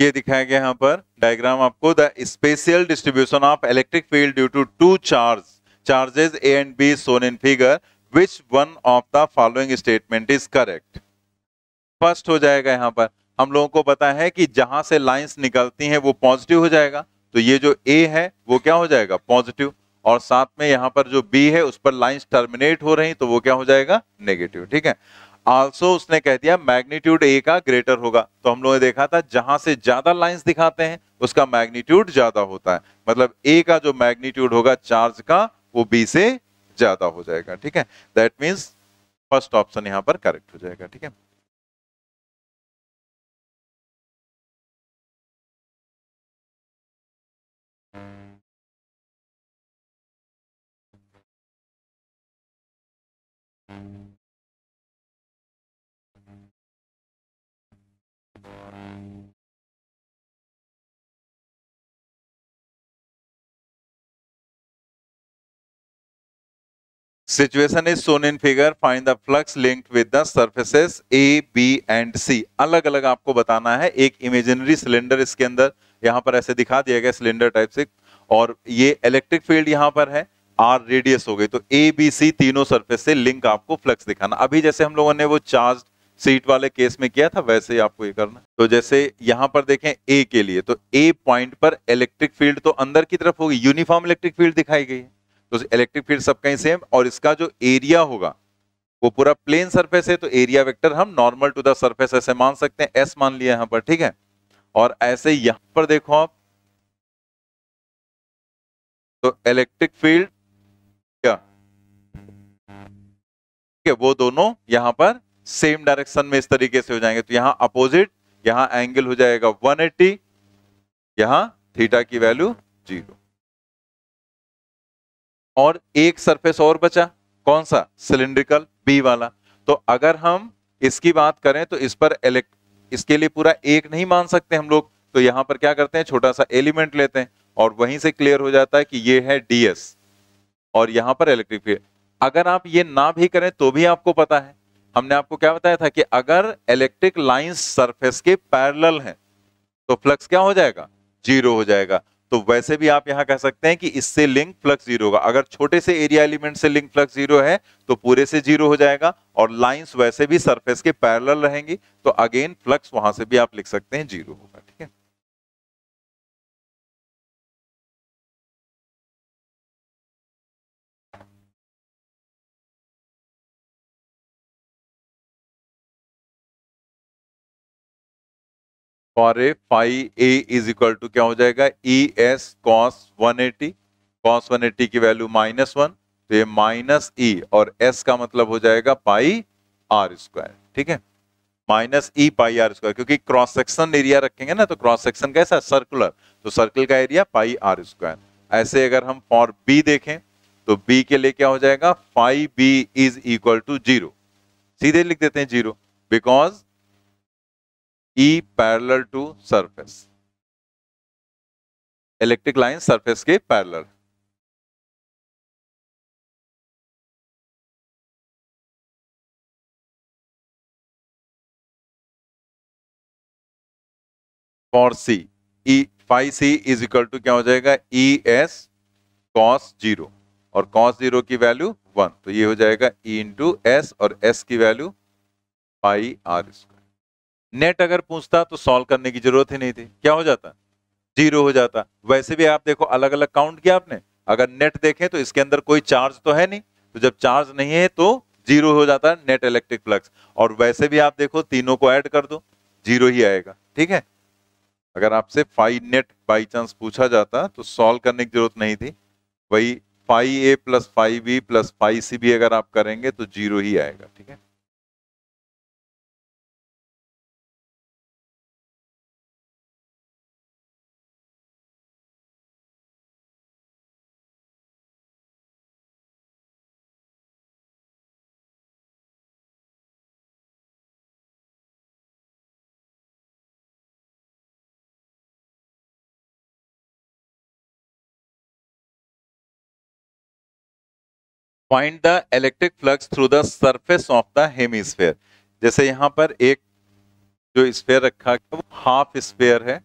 ये दिखाया गया यहाँ पर डायग्राम आपको the spatial distribution of electric field due to two charge charges A and B shown in figure which one of the following statement is correct first हो जाएगा यहाँ पर हम लोगों को पता है कि जहां से लाइंस निकलती हैं वो पॉजिटिव हो जाएगा तो ये जो ए है वो क्या हो जाएगा पॉजिटिव और साथ में यहाँ पर जो बी है उस पर लाइंस टर्मिनेट हो रही तो वो क्या हो जाएगा नेगेटिव ठीक है आल्सो उसने कह दिया मैग्नीट्यूड ए का ग्रेटर होगा तो हम लोगों ने देखा था जहां से ज्यादा लाइंस दिखाते हैं उसका मैग्नीट्यूड ज्यादा होता है मतलब ए का जो मैग्नीट्यूड होगा चार्ज का वो बी से ज्यादा हो जाएगा ठीक है दैट मीन्स फर्स्ट ऑप्शन यहां पर करेक्ट हो जाएगा ठीक है Thank you. Situation is shown in figure find the flux linked with the surfaces A B and C अलग अलग आपको बताना है एक इमेजिनरी सिलेंडर इसके अंदर यहां पर ऐसे दिखा दिया गया सिलेंडर टाइप से और ये इलेक्ट्रिक फील्ड यहां पर है आर रेडियस हो गई तो ए बी सी तीनों सर्फेस से लिंक आपको फ्लक्स दिखाना अभी जैसे हम लोगों ने वो चार्ज सीट वाले केस में किया था वैसे ही आपको ये करना तो जैसे यहां पर देखें ए के लिए तो ए पॉइंट पर इलेक्ट्रिक फील्ड तो अंदर की तरफ होगी यूनिफॉर्म इलेक्ट्रिक फील्ड दिखाई गई है तो इलेक्ट्रिक फील्ड सब कहीं सेम और इसका जो एरिया होगा वो पूरा प्लेन सरफेस है तो एरिया वेक्टर हम नॉर्मल टू द सरफेस ऐसे मान सकते हैं एस मान लिया यहां पर ठीक है और ऐसे यहां पर देखो आप तो इलेक्ट्रिक फील्ड क्या वो दोनों यहां पर सेम डायरेक्शन में इस तरीके से हो जाएंगे तो यहां अपोजिट यहां एंगल हो जाएगा 180 एट्टी यहां थीटा की वैल्यू जीरो और एक सरफेस और बचा कौन सा सिलिंड्रिकल बी वाला तो अगर हम इसकी बात करें तो इस पर इलेक्ट इसके लिए पूरा एक नहीं मान सकते हम लोग तो यहां पर क्या करते हैं छोटा सा एलिमेंट लेते हैं और वहीं से क्लियर हो जाता है कि ये है डीएस और यहां पर इलेक्ट्रिक फील्ड अगर आप ये ना भी करें तो भी आपको पता है हमने आपको क्या बताया था कि अगर इलेक्ट्रिक लाइंस सरफेस के पैरेलल हैं तो फ्लक्स क्या हो जाएगा जीरो हो जाएगा तो वैसे भी आप यहाँ कह सकते हैं कि इससे लिंक फ्लक्स जीरो होगा अगर छोटे से एरिया एलिमेंट से लिंक फ्लक्स जीरो है तो पूरे से जीरो हो जाएगा और लाइंस वैसे भी सरफेस के पैरेलल रहेंगी तो अगेन फ्लक्स वहां से भी आप लिख सकते हैं जीरो होगा for A phi A is equal to क्या हो जाएगा E S cos one eighty cos one eighty की वैल्यू माइनस वन तो ये माइनस ई e और एस का मतलब हो जाएगा पाई आर स्क्वायर ठीक है minus E pi R square क्योंकि क्रॉस सेक्शन एरिया रखेंगे ना तो क्रॉस सेक्शन कैसा सर्कुलर तो सर्कल का एरिया पाई आर स्क्वायर ऐसे अगर हम फॉर बी देखें तो बी के लिए क्या हो जाएगा phi B is equal to zero सीधे लिख देते हैं zero because E parallel to surface electric line surface के parallel for C E phi C is equal to क्या हो जाएगा ई एस कॉस जीरो और कॉस जीरो की वैल्यू वन तो ये हो जाएगा ई इंटू एस और एस की value pi R square net अगर पूछता तो सॉल्व करने की जरूरत ही नहीं थी क्या हो जाता जीरो हो जाता वैसे भी आप देखो अलग अलग काउंट किया आपने अगर नेट देखें तो इसके अंदर कोई चार्ज तो है नहीं तो जब चार्ज नहीं है तो जीरो हो जाता है नेट इलेक्ट्रिक फ्लक्स और वैसे भी आप देखो तीनों को ऐड कर दो जीरो ही आएगा ठीक है अगर आपसे फाइव नेट बाई चांस पूछा जाता तो सॉल्व करने की जरूरत नहीं थी वही phi A plus five B plus five C B अगर आप करेंगे तो जीरो ही आएगा ठीक है find the electric flux through the surface of the hemi जैसे यहाँ पर एक जो स्पेयर रखा गया वो हाफ स्पेयर है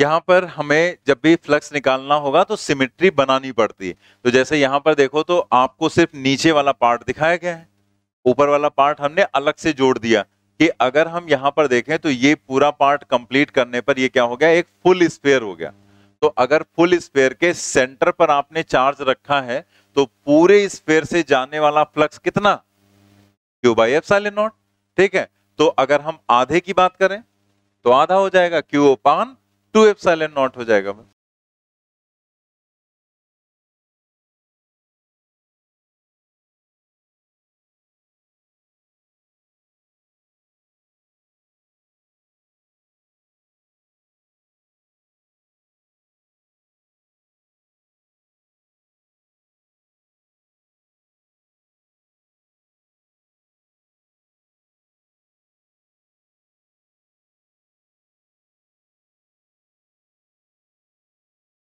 यहाँ पर हमें जब भी फ्लक्स निकालना होगा तो सिमेट्री बनानी पड़ती है तो जैसे यहाँ पर देखो तो आपको सिर्फ नीचे वाला पार्ट दिखाया गया है ऊपर वाला पार्ट हमने अलग से जोड़ दिया कि अगर हम यहाँ पर देखें तो ये पूरा पार्ट कंप्लीट करने पर ये क्या हो गया एक फुल स्पेयर हो गया तो अगर फुल स्पेयर के सेंटर पर आपने चार्ज रखा है तो पूरे स्पेयर से जाने वाला फ्लक्स कितना क्यू बाई एफ साइलेंट ठीक है तो अगर हम आधे की बात करें तो आधा हो जाएगा Q upon two epsilon naught हो जाएगा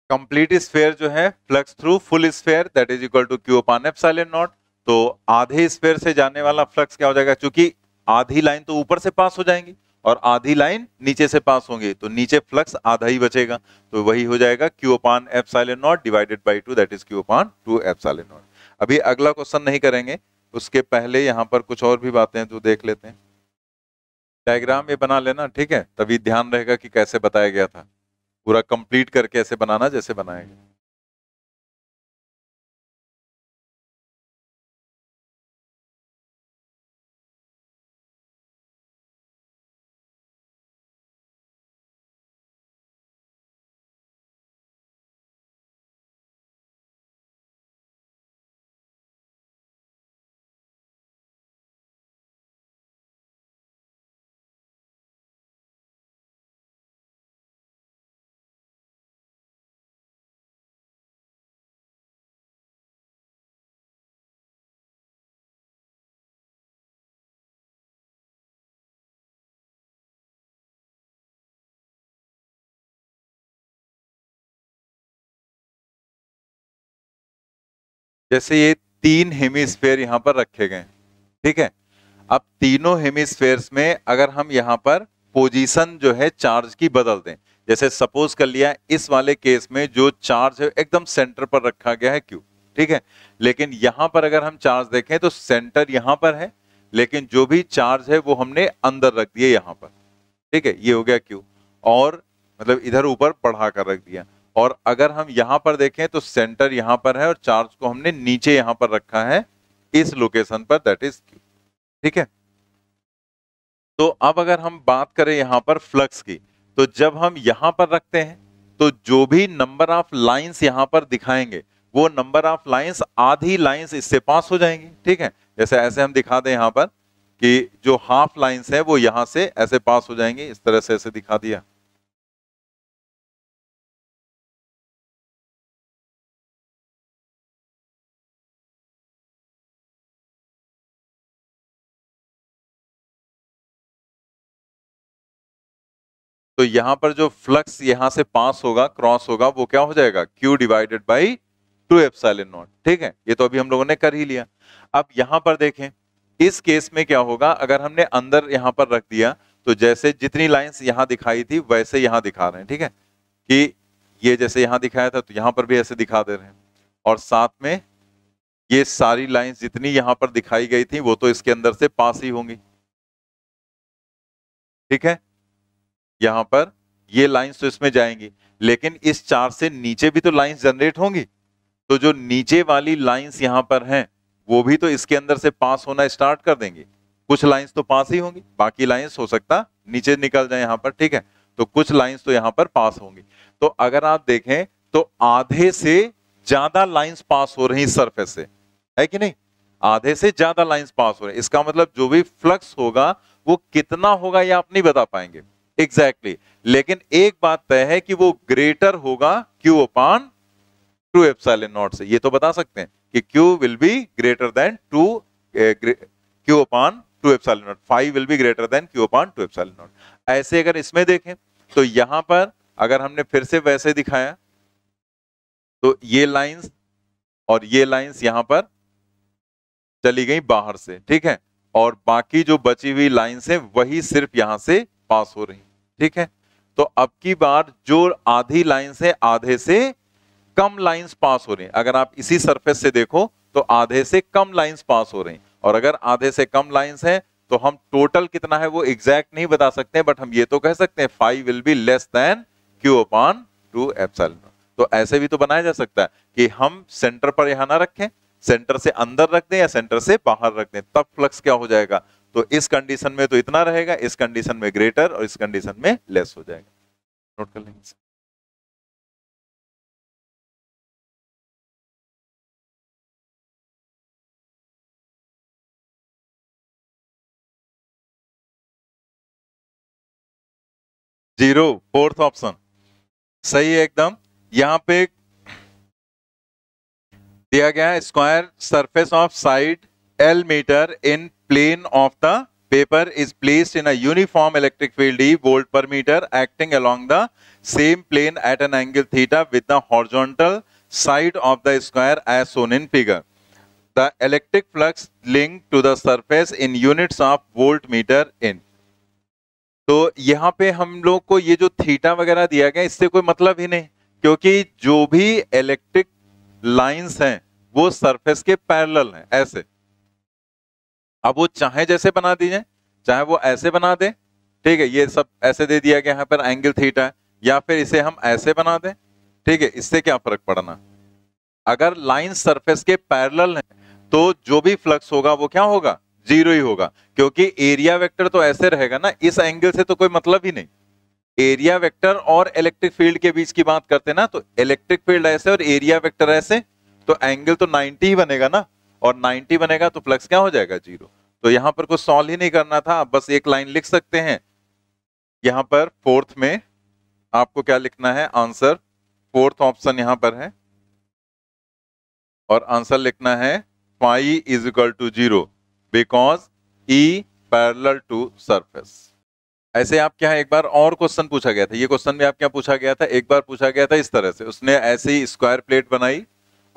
कंप्लीट स्फेयर जो है flux through full sphere that is equal to Q upon epsilon naught तो आधे स्फेयर से जाने वाला फ्लक्स क्या हो जाएगा क्योंकि आधी लाइन तो ऊपर से पास हो जाएंगी और आधी लाइन नीचे से पास होंगी तो नीचे फ्लक्स आधा ही बचेगा तो वही हो जाएगा Q upon epsilon naught divided by two that is Q upon two epsilon naught अभी अगला क्वेश्चन नहीं करेंगे उसके पहले यहाँ पर कुछ और भी बातें जो तो देख लेते हैं डायग्राम ये बना लेना ठीक है तभी ध्यान रहेगा कि कैसे बताया गया था पूरा कंप्लीट करके ऐसे बनाना जैसे बनाएंगे जैसे ये तीन हेमिस्फेयर यहाँ पर रखे गए ठीक है अब तीनों हेमिस्फेयर में अगर हम यहाँ पर पोजीशन जो है चार्ज की बदल दें जैसे सपोज कर लिया इस वाले केस में जो चार्ज है एकदम सेंटर पर रखा गया है क्यू ठीक है लेकिन यहां पर अगर हम चार्ज देखें तो सेंटर यहां पर है लेकिन जो भी चार्ज है वो हमने अंदर रख दिया यहाँ पर ठीक है ये हो गया क्यू और मतलब इधर ऊपर बढ़ा कर रख दिया और अगर हम यहां पर देखें तो सेंटर यहां पर है और चार्ज को हमने नीचे यहां पर रखा है इस लोकेशन पर दैट इज क्यू ठीक है तो अब अगर हम बात करें यहां पर फ्लक्स की तो जब हम यहां पर रखते हैं तो जो भी नंबर ऑफ लाइंस यहां पर दिखाएंगे वो नंबर ऑफ लाइंस आधी लाइंस इससे पास हो जाएंगी ठीक है जैसे ऐसे हम दिखा दें यहां पर कि जो हाफ लाइंस है वो यहां से ऐसे पास हो जाएंगे इस तरह से ऐसे दिखा दिया तो यहां पर जो फ्लक्स यहां से पास होगा क्रॉस होगा वो क्या हो जाएगा Q divided by two epsilon naught ठीक है ये तो अभी हम लोगों ने कर ही लिया अब यहां पर देखें इस केस में क्या होगा अगर हमने अंदर यहां पर रख दिया तो जैसे जितनी लाइंस यहां दिखाई थी वैसे यहां दिखा रहे हैं ठीक है कि ये जैसे यहां दिखाया था तो यहां पर भी ऐसे दिखा दे रहे हैं और साथ में ये सारी लाइंस जितनी यहां पर दिखाई गई थी वो तो इसके अंदर से पास ही होंगी ठीक है यहां पर ये लाइंस तो इसमें जाएंगी लेकिन इस चार से नीचे भी तो लाइंस जनरेट होंगी तो जो नीचे वाली लाइंस यहां पर हैं वो भी तो इसके अंदर से पास होना स्टार्ट कर देंगे कुछ लाइंस तो पास ही होंगी बाकी लाइंस हो सकता नीचे निकल जाए यहाँ पर ठीक है तो कुछ लाइंस तो यहां पर पास होंगी तो अगर आप देखें तो आधे से ज्यादा लाइंस पास हो रही सरफेस से है कि नहीं आधे से ज्यादा लाइंस पास हो रहे इसका मतलब जो भी फ्लक्स होगा वो कितना होगा ये आप नहीं बता पाएंगे एग्जैक्टली exactly. लेकिन एक बात तय है कि वो ग्रेटर होगा Q upon two epsilon naught से ये तो बता सकते हैं कि Q will be greater than two Q upon two epsilon naught phi will be greater than Q upon two epsilon naught ऐसे अगर इसमें देखें तो यहां पर अगर हमने फिर से वैसे दिखाया तो ये लाइंस और ये लाइंस यहां पर चली गई बाहर से ठीक है और बाकी जो बची हुई लाइन्स है वही सिर्फ यहां से पास हो रही ठीक है तो अब की बार जो आधी लाइन से आधे से कम लाइंस पास हो रही अगर आप इसी सरफेस से देखो तो आधे से कम लाइंस पास हो रही और अगर आधे से कम लाइंस है तो हम टोटल कितना है वो एग्जैक्ट नहीं बता सकते बट हम ये तो कह सकते हैं phi will be less than Q upon two एफ तो ऐसे भी तो बनाया जा सकता है कि हम सेंटर पर यहां ना रखें सेंटर से अंदर रख दें या सेंटर से बाहर रख दें तब फ्लक्स क्या हो जाएगा तो इस कंडीशन में तो इतना रहेगा इस कंडीशन में ग्रेटर और इस कंडीशन में लेस हो जाएगा नोट कर लेंगे जीरो फोर्थ ऑप्शन सही है एकदम यहां पे दिया गया square surface of side L metre in plane of the paper is placed in a uniform electric field E volt per metre acting along the same plane at an angle theta with the horizontal side of the square as shown in figure the electric flux link to the surface in units of volt metre in तो यहाँ पे हम लोग को ये जो theta वगैरह दिया गया इससे कोई मतलब ही नहीं क्योंकि जो भी इलेक्ट्रिक लाइन्स हैं वो सरफेस के पैरेलल हैं ऐसे अब वो चाहे जैसे बना दीजिए चाहे वो ऐसे बना दे ठीक है ये सब ऐसे दे दिया गया यहाँ पर एंगल थीटा या फिर इसे हम ऐसे बना दें ठीक है इससे क्या फर्क पड़ना अगर लाइन सरफेस के पैरेलल है तो जो भी फ्लक्स होगा वो क्या होगा जीरो ही होगा क्योंकि एरिया वेक्टर तो ऐसे रहेगा ना इस एंगल से तो कोई मतलब ही नहीं एरिया वेक्टर और इलेक्ट्रिक फील्ड के बीच की बात करते ना तो इलेक्ट्रिक फील्ड ऐसे और एरिया वेक्टर ऐसे तो एंगल तो 90 ही बनेगा ना और 90 बनेगा तो फ्लक्स क्या हो जाएगा जीरो तो यहां पर कुछ सॉल्व ही नहीं करना था आप बस एक लाइन लिख सकते हैं यहां पर फोर्थ में आपको क्या लिखना है आंसर फोर्थ ऑप्शन यहां पर है और आंसर लिखना है phi is equal to zero because E parallel to surface ऐसे आप क्या है एक बार और क्वेश्चन पूछा गया था ये क्वेश्चन भी आप क्या पूछा गया था एक बार पूछा गया था इस तरह से उसने ऐसे ही स्क्वायर प्लेट बनाई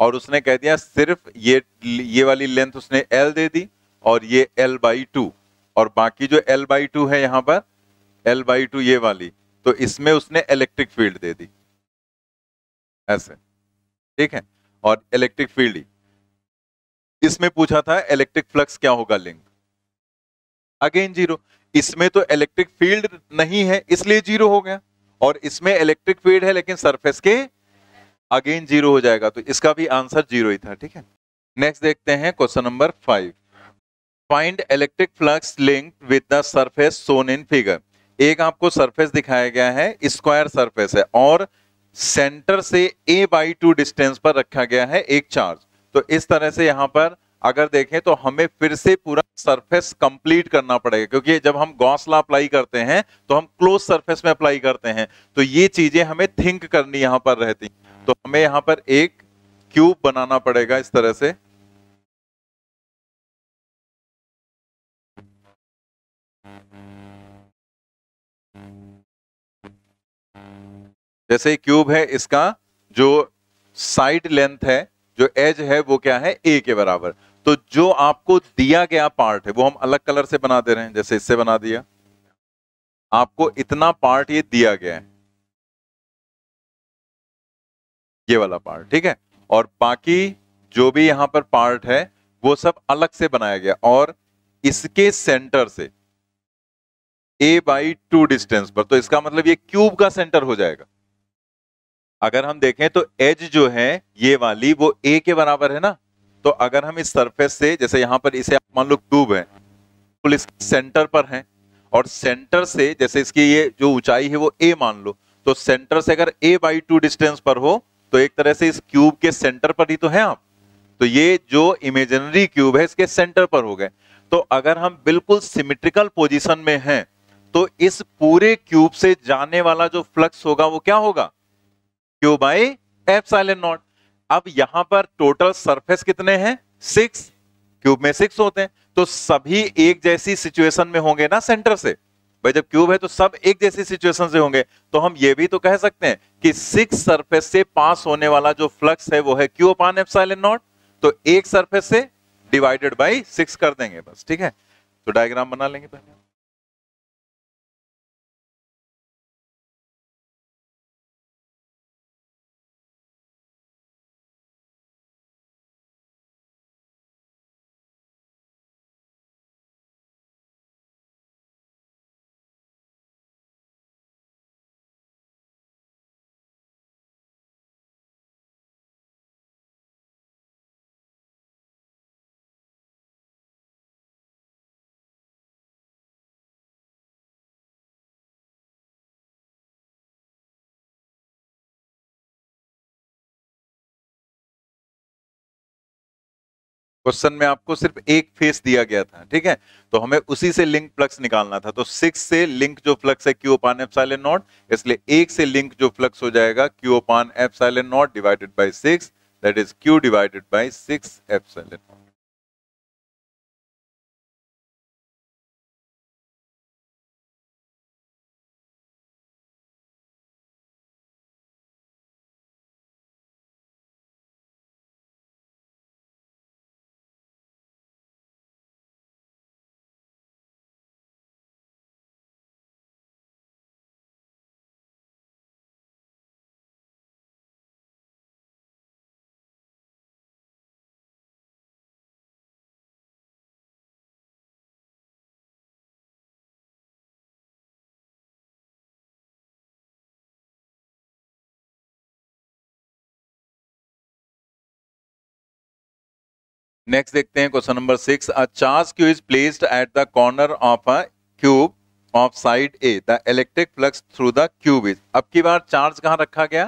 और उसने कह दिया सिर्फ ये ये वाली लेंथ उसने एल दे दी और ये एल बाई टू और बाकी जो एल बाई टू है यहां पर एल बाई टू ये वाली तो इसमें उसने इलेक्ट्रिक फील्ड दे दी ऐसे ठीक है और इलेक्ट्रिक फील्ड ही इसमें पूछा था इलेक्ट्रिक फ्लक्स क्या होगा लिंक अगेन जीरो इसमें तो इलेक्ट्रिक फील्ड नहीं है इसलिए जीरो हो गया और इसमें इलेक्ट्रिक फील्ड है लेकिन सरफेस के अगेन जीरो हो जाएगा तो इसका भी आंसर जीरो ही था ठीक है नेक्स्ट देखते हैं question number five find electric flux link with the surface shown in figure एक आपको सर्फेस दिखाया गया है स्क्वायर सर्फेस है और सेंटर से ए बाई टू डिस्टेंस पर रखा गया है एक चार्ज तो इस तरह से यहाँ पर अगर देखें तो हमें फिर से पूरा सरफेस कंप्लीट करना पड़ेगा क्योंकि जब हम गौसला अप्लाई करते हैं तो हम क्लोज सरफेस में अप्लाई करते हैं तो ये चीजें हमें थिंक करनी यहाँ पर रहती तो हमें यहाँ पर एक क्यूब बनाना पड़ेगा इस तरह से जैसे क्यूब है इसका जो साइड लेंथ है जो एज है वो क्या है ए के बराबर तो जो आपको दिया गया पार्ट है वो हम अलग कलर से बना दे रहे हैं जैसे इससे बना दिया आपको इतना पार्ट ये दिया गया है ये वाला पार्ट ठीक है और बाकी जो भी यहां पर पार्ट है वो सब अलग से बनाया गया और इसके सेंटर से ए बाई टू डिस्टेंस पर तो इसका मतलब ये क्यूब का सेंटर हो जाएगा अगर हम देखें तो एज जो है ये वाली वो ए के बराबर है ना तो अगर हम इस सरफेस से जैसे यहां पर इसे मान लो क्यूब है बिल्कुल सेंटर पर है और सेंटर से जैसे इसकी ये जो ऊंचाई है वो ए मान लो तो सेंटर से अगर ए बाई टू डिस्टेंस पर हो तो एक तरह से इस क्यूब के सेंटर पर ही तो है आप तो ये जो इमेजिनरी क्यूब है इसके सेंटर पर हो गए तो अगर हम बिल्कुल सिमेट्रिकल पोजीशन में हैं तो इस पूरे क्यूब से जाने वाला जो फ्लक्स होगा वो क्या होगा क्यू बाई एप्साइलन नॉट अब यहां पर टोटल सरफेस कितने हैं सिक्स क्यूब में सिक्स होते हैं तो सभी एक जैसी सिचुएशन में होंगे ना सेंटर से भाई जब क्यूब है तो सब एक जैसी सिचुएशन से होंगे तो हम ये भी तो कह सकते हैं कि सिक्स सरफेस से पास होने वाला जो फ्लक्स है वो है क्यू अपान एप्साइलन नॉट तो एक सरफेस से डिवाइडेड बाई सिक्स कर देंगे बस ठीक है तो डायग्राम बना लेंगे पहले क्वेश्चन में आपको सिर्फ एक फेस दिया गया था ठीक है तो हमें उसी से लिंक फ्लक्स निकालना था तो सिक्स से लिंक जो फ्लक्स है Q upon epsilon not इसलिए एक से लिंक जो फ्लक्स हो जाएगा Q upon epsilon naught divided by six that is Q divided by six epsilon naught next देखते हैं question number six a charge Q is placed at the corner of a cube of side A the electric flux through the cube is अब की बार charge कहाँ रखा गया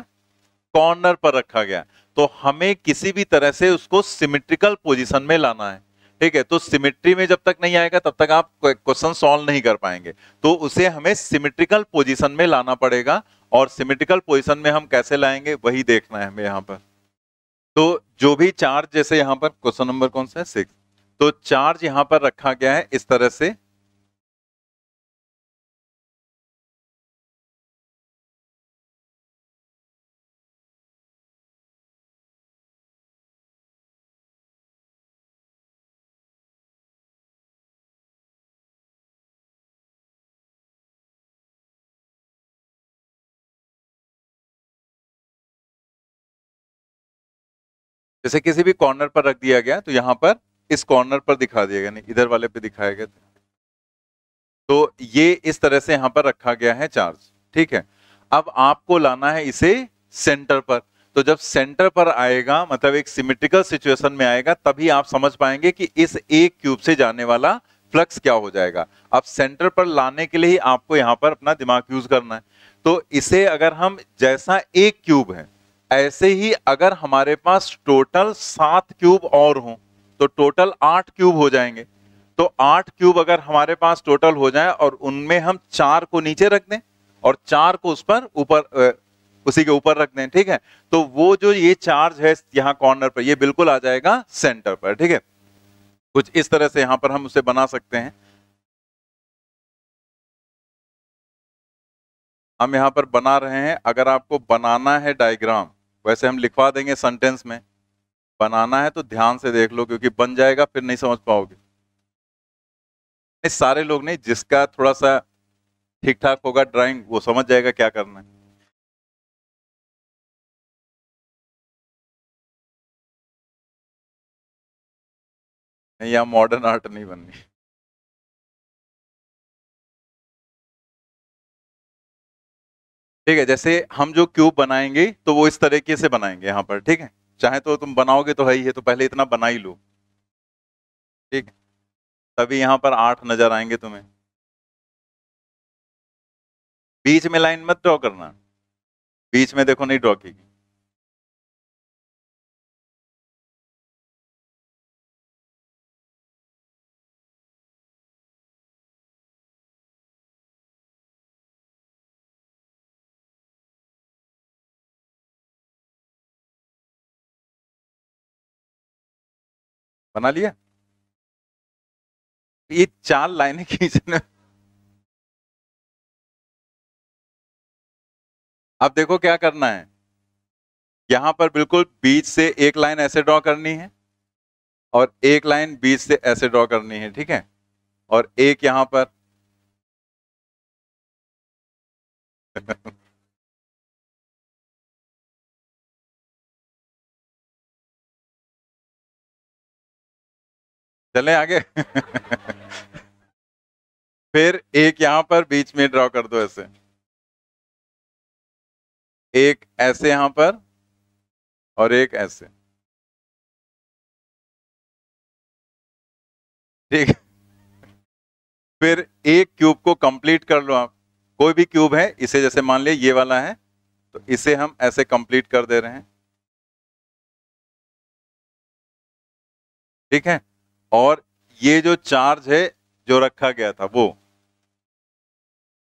corner पर रखा गया तो हमें किसी भी तरह से उसको सिमेट्रिकल पोजिशन में लाना है ठीक है तो सिमेट्री में जब तक नहीं आएगा तब तक आप क्वेश्चन सॉल्व नहीं कर पाएंगे तो उसे हमें सिमेट्रिकल पोजिशन में लाना पड़ेगा और सिमेट्रिकल पोजिशन में हम कैसे लाएंगे वही देखना है हमें यहाँ पर तो जो भी चार्ज जैसे यहां पर क्वेश्चन नंबर कौन सा है सिक्स तो चार्ज यहां पर रखा गया है इस तरह से जैसे किसी भी कॉर्नर पर रख दिया गया तो यहाँ पर इस कॉर्नर पर दिखा दिया गया नहीं इधर वाले पे दिखाया गया तो ये इस तरह से यहाँ पर रखा गया है चार्ज ठीक है अब आपको लाना है इसे सेंटर पर तो जब सेंटर पर आएगा मतलब एक सिमेट्रिकल सिचुएशन में आएगा तभी आप समझ पाएंगे कि इस एक क्यूब से जाने वाला फ्लक्स क्या हो जाएगा अब सेंटर पर लाने के लिए ही आपको यहाँ पर अपना दिमाग यूज करना है तो इसे अगर हम जैसा एक क्यूब है ऐसे ही अगर हमारे पास टोटल सात क्यूब और हो तो टोटल आठ क्यूब हो जाएंगे तो आठ क्यूब अगर हमारे पास टोटल हो जाए और उनमें हम चार को नीचे रख दें और चार को उस पर ऊपर उसी के ऊपर रख दें ठीक है तो वो जो ये चार्ज है यहाँ कॉर्नर पर ये बिल्कुल आ जाएगा सेंटर पर ठीक है कुछ इस तरह से यहां पर हम उसे बना सकते हैं हम यहां पर बना रहे हैं अगर आपको बनाना है डायग्राम वैसे हम लिखवा देंगे सेंटेंस में बनाना है तो ध्यान से देख लो क्योंकि बन जाएगा फिर नहीं समझ पाओगे सारे लोग नहीं जिसका थोड़ा सा ठीक ठाक होगा ड्राइंग वो समझ जाएगा क्या करना है नहीं यहाँ मॉडर्न आर्ट नहीं बननी ठीक है जैसे हम जो क्यूब बनाएंगे तो वो इस तरीके से बनाएंगे यहाँ पर ठीक है चाहे तो तुम बनाओगे तो है ही है तो पहले इतना बना ही लो ठीक है तभी यहाँ पर आठ नजर आएंगे तुम्हें बीच में लाइन मत ड्रॉ करना बीच में देखो नहीं ड्रॉ की बना लिया ये चार लाइनें खींचने अब देखो क्या करना है यहां पर बिल्कुल बीच से एक लाइन ऐसे ड्रॉ करनी है और एक लाइन बीच से ऐसे ड्रॉ करनी है ठीक है और एक यहां पर <laughs> चलें आगे फिर एक यहां पर बीच में ड्रॉ कर दो ऐसे एक ऐसे यहां पर और एक ऐसे ठीक फिर एक क्यूब को कंप्लीट कर लो आप कोई भी क्यूब है इसे जैसे मान लिया ये वाला है तो इसे हम ऐसे कंप्लीट कर दे रहे हैं ठीक है और ये जो चार्ज है जो रखा गया था वो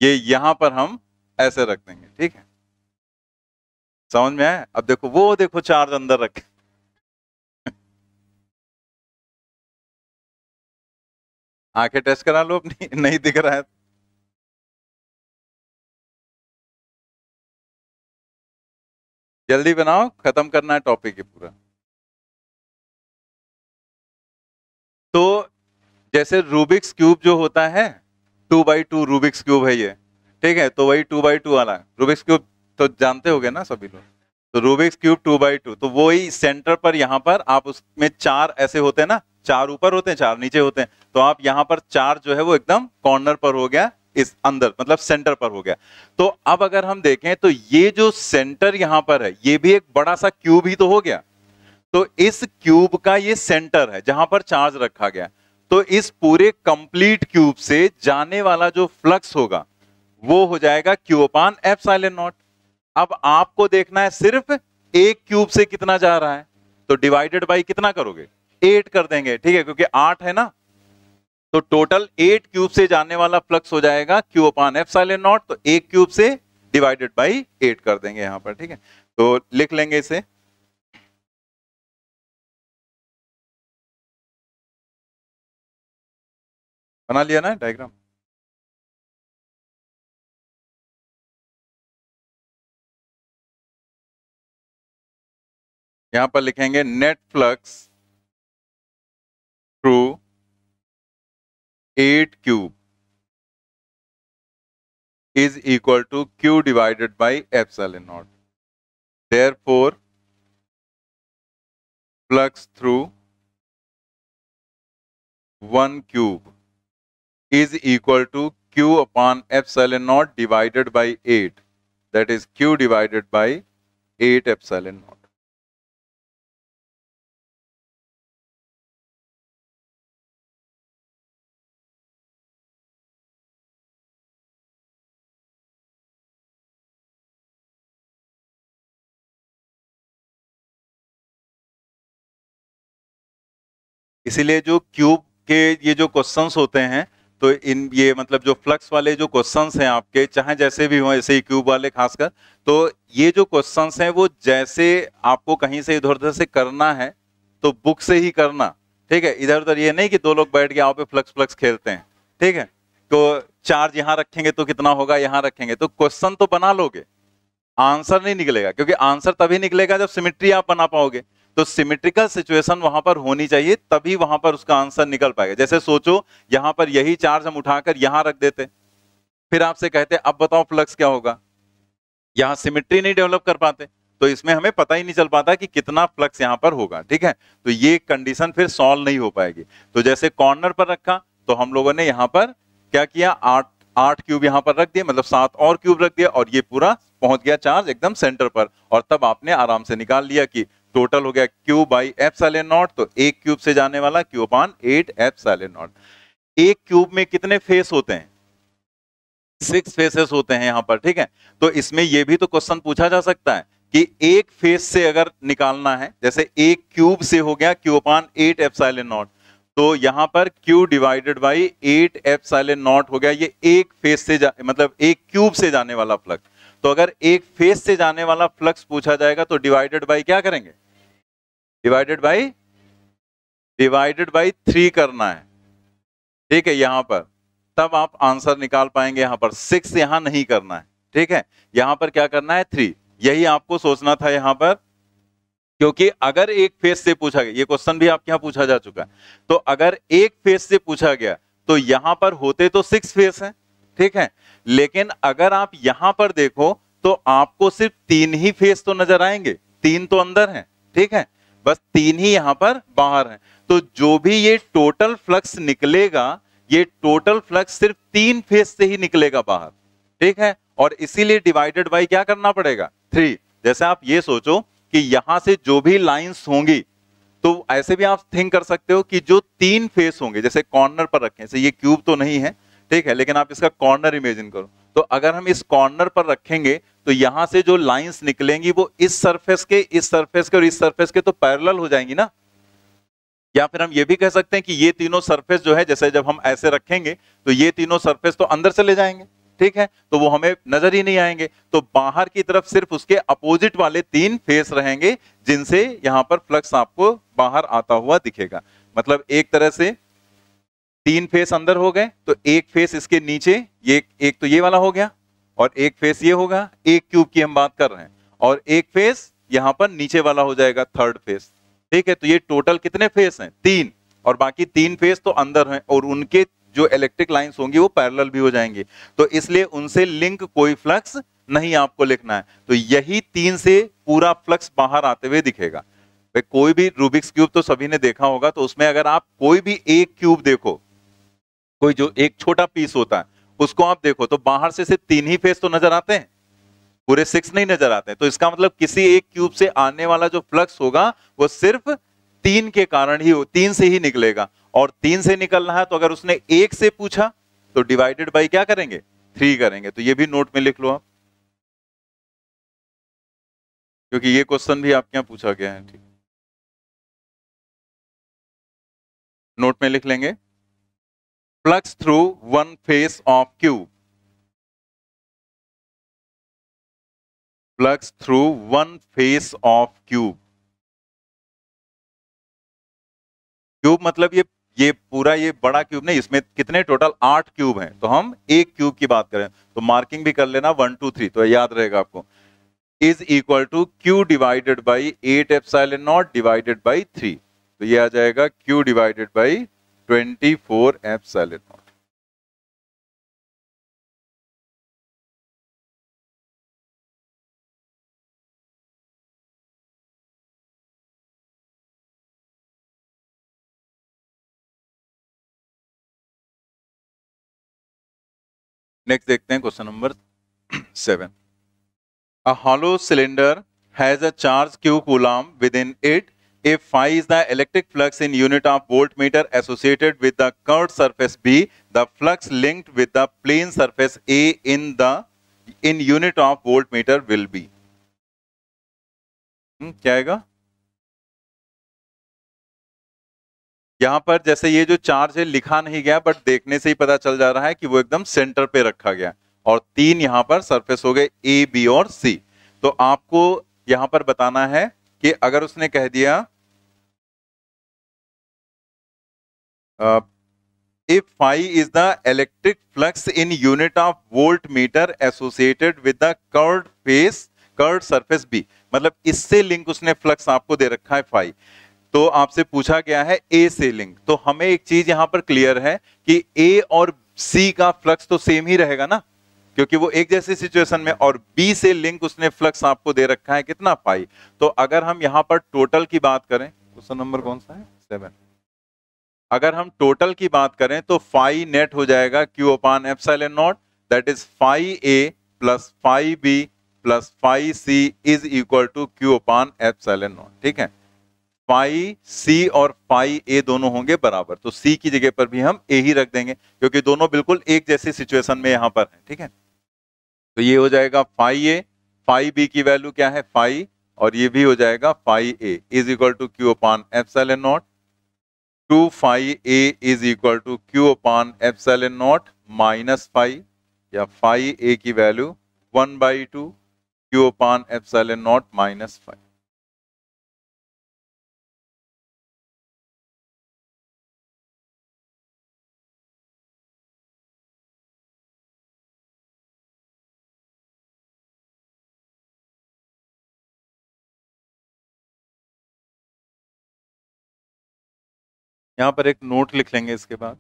ये यहां पर हम ऐसे रख देंगे ठीक है समझ में आया अब देखो वो देखो चार्ज अंदर रख आंखें टेस्ट करा लो अपनी नहीं दिख रहा है जल्दी बनाओ खत्म करना है टॉपिक ये पूरा तो जैसे रूबिक्स क्यूब जो होता है two by two Rubik's cube है ये ठीक है तो वही टू बाई टू वाला रूबिक्स क्यूब तो जानते हो ना सभी लोग तो Rubik's cube two by two तो वही सेंटर पर यहाँ पर आप उसमें चार ऐसे होते हैं ना चार ऊपर होते हैं चार नीचे होते हैं तो आप यहाँ पर चार जो है वो एकदम कॉर्नर पर हो गया इस अंदर मतलब सेंटर पर हो गया तो अब अगर हम देखें तो ये जो सेंटर यहाँ पर है ये भी एक बड़ा सा क्यूब ही तो हो गया तो इस क्यूब का ये सेंटर है जहां पर चार्ज रखा गया तो इस पूरे कंप्लीट क्यूब से जाने वाला जो फ्लक्स होगा वो हो जाएगा Q upon epsilon naught अब आपको देखना है सिर्फ एक क्यूब से कितना जा रहा है तो डिवाइडेड बाई कितना करोगे एट कर देंगे ठीक है क्योंकि आठ है ना तो टोटल एट क्यूब से जाने वाला फ्लक्स हो जाएगा Q upon epsilon naught तो एक क्यूब से डिवाइडेड बाई एट कर देंगे यहां पर ठीक है तो लिख लेंगे इसे बना लिया ना डायग्राम यहां पर लिखेंगे net flux through eight cube is equal to Q divided by epsilon naught therefore flux through one cube is equal to Q upon epsilon naught divided by 8. That is Q divided by 8 epsilon naught. इसीलिए जो cube के ये जो questions होते हैं तो इन ये मतलब जो फ्लक्स वाले जो क्वेश्चंस हैं आपके चाहे जैसे भी हों ऐसे ही क्यूब वाले खासकर तो ये जो क्वेश्चंस हैं वो जैसे आपको कहीं से इधर उधर से करना है तो बुक से ही करना ठीक है इधर उधर ये नहीं कि दो लोग बैठ के आप फ्लक्स फ्लक्स खेलते हैं ठीक है तो चार्ज यहाँ रखेंगे तो कितना होगा यहाँ रखेंगे तो क्वेश्चन तो बना लोगे आंसर नहीं निकलेगा क्योंकि आंसर तभी निकलेगा जब सिमिट्री आप बना पाओगे तो सिमेट्रिकल सिचुएशन वहां पर होनी चाहिए तभी वहां पर उसका आंसर निकल पाएगा जैसे सोचो यहां पर यही चार्ज हम उठाकर यहां रख देते फिर आपसे कहते अब बताओ फ्लक्स क्या होगा यहां सिमेट्री नहीं डेवलप कर पाते तो इसमें हमें पता ही नहीं चल पाता कि कितना फ्लक्स यहां पर होगा ठीक है तो ये कंडीशन फिर सॉल्व नहीं हो पाएगी तो जैसे कॉर्नर पर रखा तो हम लोगों ने यहां पर क्या किया आठ आठ क्यूब यहां पर रख दिया मतलब सात और क्यूब रख दिया और ये पूरा पहुंच गया चार्ज एकदम सेंटर पर और तब आपने आराम से निकाल लिया कि टोटल हो गया Q by epsilon naught तो एक क्यूब से जाने वाला Q upon eight epsilon naught एक क्यूब में कितने फेस होते हैं सिक्स फेसेस होते हैं यहां पर ठीक है तो इसमें यह भी तो क्वेश्चन पूछा जा सकता है कि एक फेस से अगर निकालना है जैसे एक क्यूब से हो गया Q upon eight epsilon naught तो यहां पर Q divided by eight epsilon naught हो गया ये एक फेस से जा मतलब एक क्यूब से जाने वाला फ्लक्स तो अगर एक फेज से जाने वाला फ्लक्स पूछा जाएगा तो डिवाइडेड बाई क्या करेंगे divided by divided by three करना है ठीक है यहां पर तब आप आंसर निकाल पाएंगे यहां पर सिक्स यहां नहीं करना है ठीक है यहां पर क्या करना है थ्री यही आपको सोचना था यहां पर क्योंकि अगर एक फेज से पूछा गया ये क्वेश्चन भी आपके यहां पूछा जा चुका है तो अगर एक फेज से पूछा गया तो यहां पर होते तो सिक्स फेस है ठीक है लेकिन अगर आप यहां पर देखो तो आपको सिर्फ तीन ही फेस तो नजर आएंगे तीन तो अंदर हैं ठीक है बस तीन ही यहां पर बाहर हैं तो जो भी ये टोटल फ्लक्स निकलेगा ये टोटल फ्लक्स सिर्फ तीन फेस से ही निकलेगा बाहर ठीक है और इसीलिए डिवाइडेड बाई क्या करना पड़ेगा थ्री जैसे आप ये सोचो कि यहां से जो भी लाइन्स होंगी तो ऐसे भी आप थिंक कर सकते हो कि जो तीन फेस होंगे जैसे कॉर्नर पर रखें जैसे ये क्यूब तो नहीं है ठीक है लेकिन आप इसका कॉर्नर इमेजिन करो तो अगर हम इस कॉर्नर पर रखेंगे तो यहां से जो लाइंस निकलेंगी वो इस सरफेस के इस सरफेस के और इस सरफेस के तो पैरेलल हो जाएंगी ना या फिर हम ये भी कह सकते हैं कि ये तीनों सरफेस जो है जैसे जब हम ऐसे रखेंगे तो ये तीनों सरफेस तो अंदर से ले जाएंगे ठीक है तो वो हमें नजर ही नहीं आएंगे तो बाहर की तरफ सिर्फ उसके अपोजिट वाले तीन फेस रहेंगे जिनसे यहाँ पर फ्लक्स आपको बाहर आता हुआ दिखेगा मतलब एक तरह से तीन फेस अंदर हो गए तो एक फेस इसके नीचे ये एक तो ये वाला हो गया और एक फेस ये होगा एक क्यूब की हम बात कर रहे हैं और एक फेस यहां पर नीचे वाला हो जाएगा थर्ड फेस ठीक है तो ये टोटल कितने फेस हैं तीन और बाकी तीन फेस तो अंदर हैं और उनके जो इलेक्ट्रिक लाइंस होंगी वो पैरेलल भी हो जाएंगे तो इसलिए उनसे लिंक कोई फ्लक्स नहीं आपको लिखना है तो यही तीन से पूरा फ्लक्स बाहर आते हुए दिखेगा कोई भी रूबिक्स क्यूब तो सभी ने देखा होगा तो उसमें अगर आप कोई भी एक क्यूब देखो कोई जो एक छोटा पीस होता है उसको आप देखो तो बाहर से सिर्फ तीन ही फेस तो नजर आते हैं पूरे सिक्स नहीं नजर आते हैं तो इसका मतलब किसी एक क्यूब से आने वाला जो फ्लक्स होगा वो सिर्फ तीन के कारण ही हो तीन से ही निकलेगा और तीन से निकल रहा है तो अगर उसने एक से पूछा तो डिवाइडेड बाई क्या करेंगे थ्री करेंगे तो ये भी नोट में लिख लो आप क्योंकि ये क्वेश्चन भी आपके यहां पूछा गया है ठीक नोट में लिख लेंगे flux through one face of cube Flux through one face of cube. Cube मतलब ये ये पूरा ये बड़ा क्यूब नहीं इसमें कितने टोटल आठ क्यूब हैं तो हम एक क्यूब की बात करें तो मार्किंग भी कर लेना वन टू थ्री तो याद रहेगा आपको is equal to Q divided by eight epsilon naught divided by three तो ये आ जाएगा Q divided by twenty four एफ नॉट नेक्स्ट देखते हैं question number seven a hollow cylinder has a charge Q coulomb within it If phi is the electric flux in unit of voltmeter associated with the curved surface B, the flux linked with the plane surface A in the in unit of voltmeter will be. Hmm, क्या आएगा यहाँ पर जैसे ये जो charge है लिखा नहीं गया बट देखने से ही पता चल जा रहा है कि वो एकदम सेंटर पे रखा गया और तीन यहाँ पर सरफेस हो गए ए बी और सी तो आपको यहाँ पर बताना है कि अगर उसने कह दिया uh, if phi is the electric flux in unit of voltmeter associated with the curved face curved surface B मतलब इससे लिंक उसने फ्लक्स आपको दे रखा है फाइव तो आपसे पूछा गया है ए से लिंक तो हमें एक चीज यहां पर क्लियर है कि ए और सी का फ्लक्स तो सेम ही रहेगा ना क्योंकि वो एक जैसी सिचुएशन में और बी से लिंक उसने फ्लक्स आपको दे रखा है कितना फाइव तो अगर हम यहां पर टोटल की बात करें क्वेश्चन नंबर कौन सा है सेवन अगर हम टोटल की बात करें तो फाइव नेट हो जाएगा Q upon N nought that is five A plus five B plus five C is equal to Q upon N nought ठीक है फाइव सी और फाइव ए दोनों होंगे बराबर तो सी की जगह पर भी हम ए ही रख देंगे क्योंकि दोनों बिल्कुल एक जैसी सिचुएशन में यहां पर है ठीक है तो ये हो जाएगा फाइव ए फाइव बी की वैल्यू क्या है फाइव और ये भी हो जाएगा phi A is equal to Q upon N naught 2 phi a is equal to q upon epsilon naught minus phi या phi a की value 1 by 2 q upon epsilon naught minus phi यहाँ पर एक नोट लिख लेंगे इसके बाद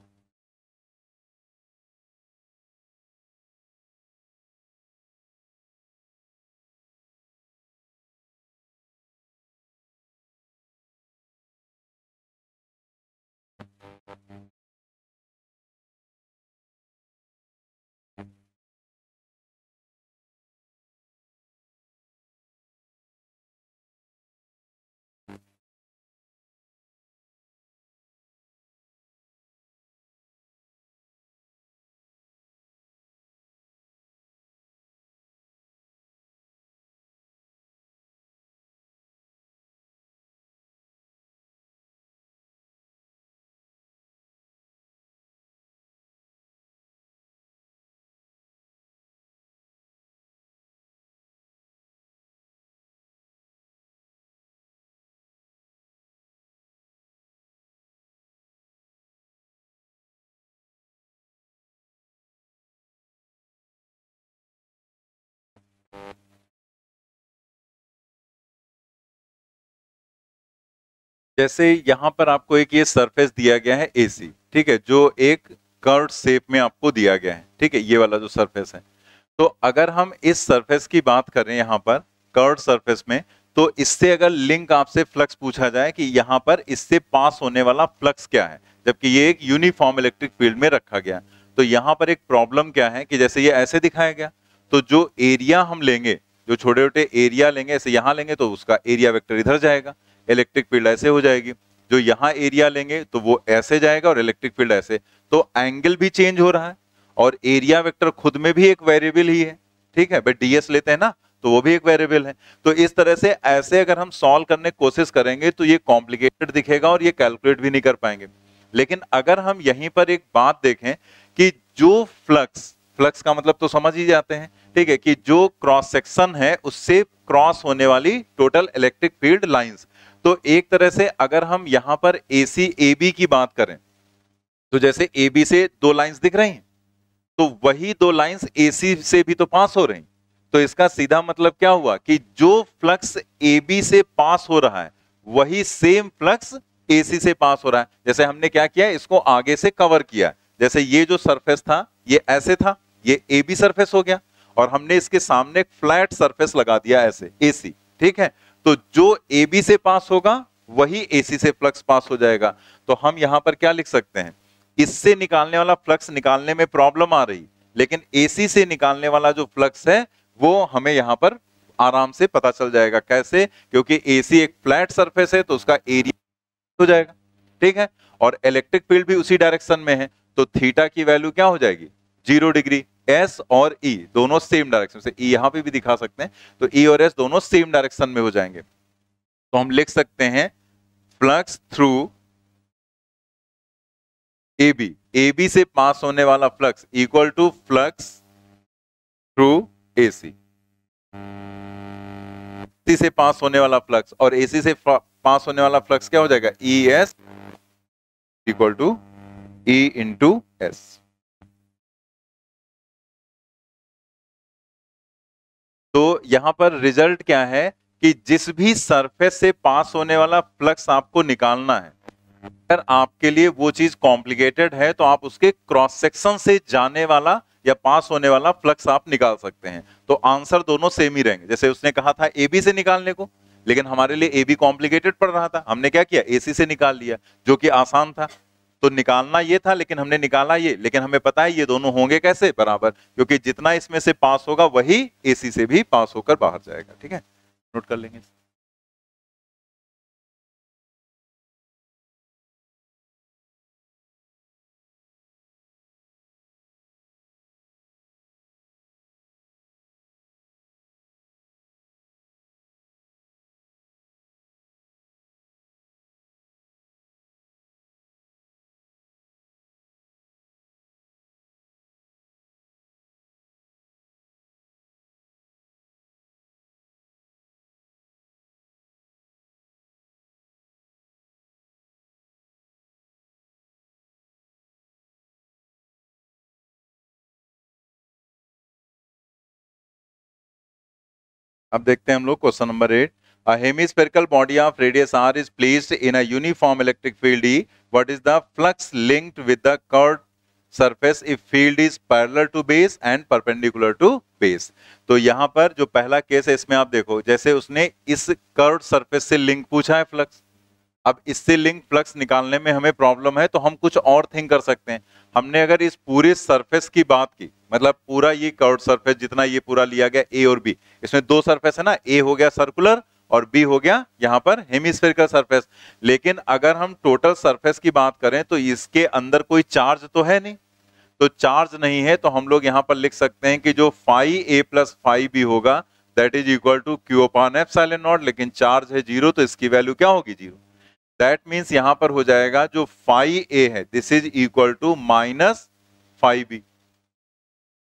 जैसे यहां पर आपको एक ये सरफेस दिया गया है एसी ठीक है जो एक कर्व शेप में आपको दिया गया है ठीक है ये वाला जो सरफेस है तो अगर हम इस सरफेस की बात करें यहाँ पर कर्व सरफेस में तो इससे अगर लिंक आपसे फ्लक्स पूछा जाए कि यहां पर इससे पास होने वाला फ्लक्स क्या है जबकि ये एक यूनिफॉर्म इलेक्ट्रिक फील्ड में रखा गया तो यहां पर एक प्रॉब्लम क्या है कि जैसे ये ऐसे दिखाया गया तो जो एरिया हम लेंगे जो छोटे छोटे एरिया लेंगे ऐसे यहाँ लेंगे तो उसका एरिया वेक्टर इधर जाएगा इलेक्ट्रिक फील्ड ऐसे हो जाएगी जो यहाँ एरिया लेंगे तो वो ऐसे जाएगा और इलेक्ट्रिक फील्ड ऐसे तो एंगल भी चेंज हो रहा है और एरिया वेक्टर खुद में भी एक वेरिएबल ही है ठीक है भाई डीएस लेते हैं ना तो वो भी एक वेरिएबल है तो इस तरह से ऐसे अगर हम सॉल्व करने की कोशिश करेंगे तो ये कॉम्प्लिकेटेड दिखेगा और ये कैलकुलेट भी नहीं कर पाएंगे लेकिन अगर हम यहीं पर एक बात देखें कि जो फ्लक्स फ्लक्स का मतलब तो समझ ही जाते हैं ठीक है कि जो क्रॉस सेक्शन है उससे क्रॉस होने वाली टोटल इलेक्ट्रिक फील्ड लाइंस तो एक तरह से अगर हम यहां पर ए सी ए बी की बात करें तो जैसे ए बी से दो लाइंस दिख रही हैं तो वही दो लाइंस ए सी से भी तो पास हो रही तो इसका सीधा मतलब क्या हुआ कि जो फ्लक्स ए बी से पास हो रहा है वही सेम फ्लक्स ए सी से पास हो रहा है जैसे हमने क्या किया इसको आगे से कवर किया जैसे ये जो सरफेस था ये ऐसे था ये ए बी सरफेस हो गया और हमने इसके सामने फ्लैट सरफेस लगा दिया ऐसे एसी ठीक है तो जो ए बी से पास होगा वही एसी से फ्लक्स पास हो जाएगा तो हम यहां पर क्या लिख सकते हैं इससे निकालने वाला फ्लक्स निकालने में प्रॉब्लम आ रही लेकिन एसी से निकालने वाला जो फ्लक्स है वो हमें यहां पर आराम से पता चल जाएगा कैसे क्योंकि एसी एक फ्लैट सरफेस है तो उसका एरिया हो जाएगा ठीक है और इलेक्ट्रिक फील्ड भी उसी डायरेक्शन में है तो थीटा की वैल्यू क्या हो जाएगी जीरो डिग्री एस और ई e, दोनों सेम डायरेक्शन से ई e यहां पे भी दिखा सकते हैं तो ई e और एस दोनों सेम डायरेक्शन में हो जाएंगे तो हम लिख सकते हैं flux through A B A B से पास होने वाला flux equal to flux through A C से पास होने वाला फ्लक्स और एसी से पास होने वाला फ्लक्स क्या हो जाएगा E S equal to E into S तो यहाँ पर रिजल्ट क्या है कि जिस भी सरफेस से पास होने वाला फ्लक्स आपको निकालना है अगर आपके लिए वो चीज कॉम्प्लिकेटेड है तो आप उसके क्रॉस सेक्शन से जाने वाला या पास होने वाला फ्लक्स आप निकाल सकते हैं तो आंसर दोनों सेम ही रहेंगे जैसे उसने कहा था ए बी से निकालने को लेकिन हमारे लिए ए बी कॉम्प्लिकेटेड पड़ रहा था हमने क्या किया ए सी से निकाल लिया जो कि आसान था तो निकालना ये था लेकिन हमने निकाला ये लेकिन हमें पता है ये दोनों होंगे कैसे बराबर क्योंकि जितना इसमें से पास होगा वही एसी से भी पास होकर बाहर जाएगा ठीक है नोट कर लेंगे अब देखते हैं हम लोग question number eight a hemispherical body of radius R is place in a uniform electric field E what is the flux linked with the curved surface if field is parallel to base and perpendicular to base तो यहाँ पर जो पहला case है इसमें आप देखो जैसे उसने इस कर्ड सरफेस से लिंक पूछा है फ्लक्स अब इससे लिंक फ्लक्स निकालने में हमें प्रॉब्लम है तो हम कुछ और थिंक कर सकते हैं हमने अगर इस पूरे सरफेस की बात की मतलब पूरा ये कर्ड सरफेस जितना ये पूरा लिया गया ए और बी इसमें दो सरफेस है ना ए हो गया सर्कुलर और बी हो गया यहाँ पर हेमिस्फेरिकल सरफेस लेकिन अगर हम टोटल सरफेस की बात करें तो इसके अंदर कोई चार्ज तो है नहीं तो चार्ज नहीं है तो हम लोग यहाँ पर लिख सकते हैं कि जो phi A plus five B होगा that is equal to Q upon epsilon naught लेकिन चार्ज है जीरो तो इसकी वैल्यू क्या होगी जीरो दैट मीन्स यहाँ पर हो जाएगा जो फाइव ए है this is equal to minus phi B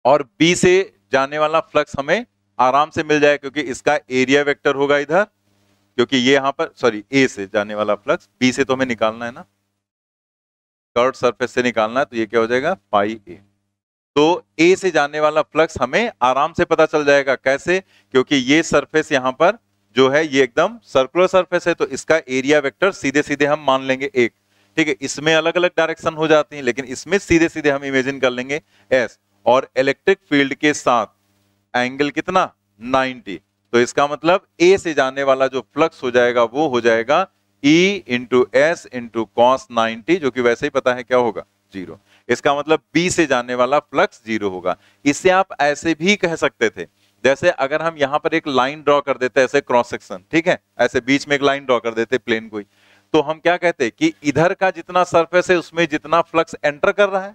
और बी से जाने वाला फ्लक्स हमें आराम से मिल जाएगा क्योंकि इसका एरिया वेक्टर होगा इधर क्योंकि ये यहाँ पर सॉरी ए से जाने वाला फ्लक्स बी से तो हमें निकालना है ना कर्व सरफेस से निकालना है तो ये क्या हो जाएगा पाई ए तो ए से जाने वाला फ्लक्स हमें आराम से पता चल जाएगा कैसे क्योंकि ये सरफेस यहाँ पर जो है ये एकदम सर्कुलर सरफेस है तो इसका एरिया वेक्टर सीधे सीधे हम मान लेंगे एक ठीक है इसमें अलग अलग डायरेक्शन हो जाती है लेकिन इसमें सीधे सीधे हम इमेजिन कर लेंगे एस और इलेक्ट्रिक फील्ड के साथ एंगल कितना 90 तो इसका मतलब ए से जाने वाला जो फ्लक्स हो जाएगा वो हो जाएगा E into S into cos ninety जो कि वैसे ही पता है क्या होगा जीरो इसका मतलब बी से जाने वाला फ्लक्स जीरो होगा इससे आप ऐसे भी कह सकते थे जैसे अगर हम यहां पर एक लाइन ड्रॉ कर देते ऐसे क्रॉस सेक्शन ठीक है ऐसे बीच में एक लाइन ड्रॉ कर देते प्लेन कोई तो हम क्या कहते कि इधर का जितना सरफेस है उसमें जितना फ्लक्स एंटर कर रहा है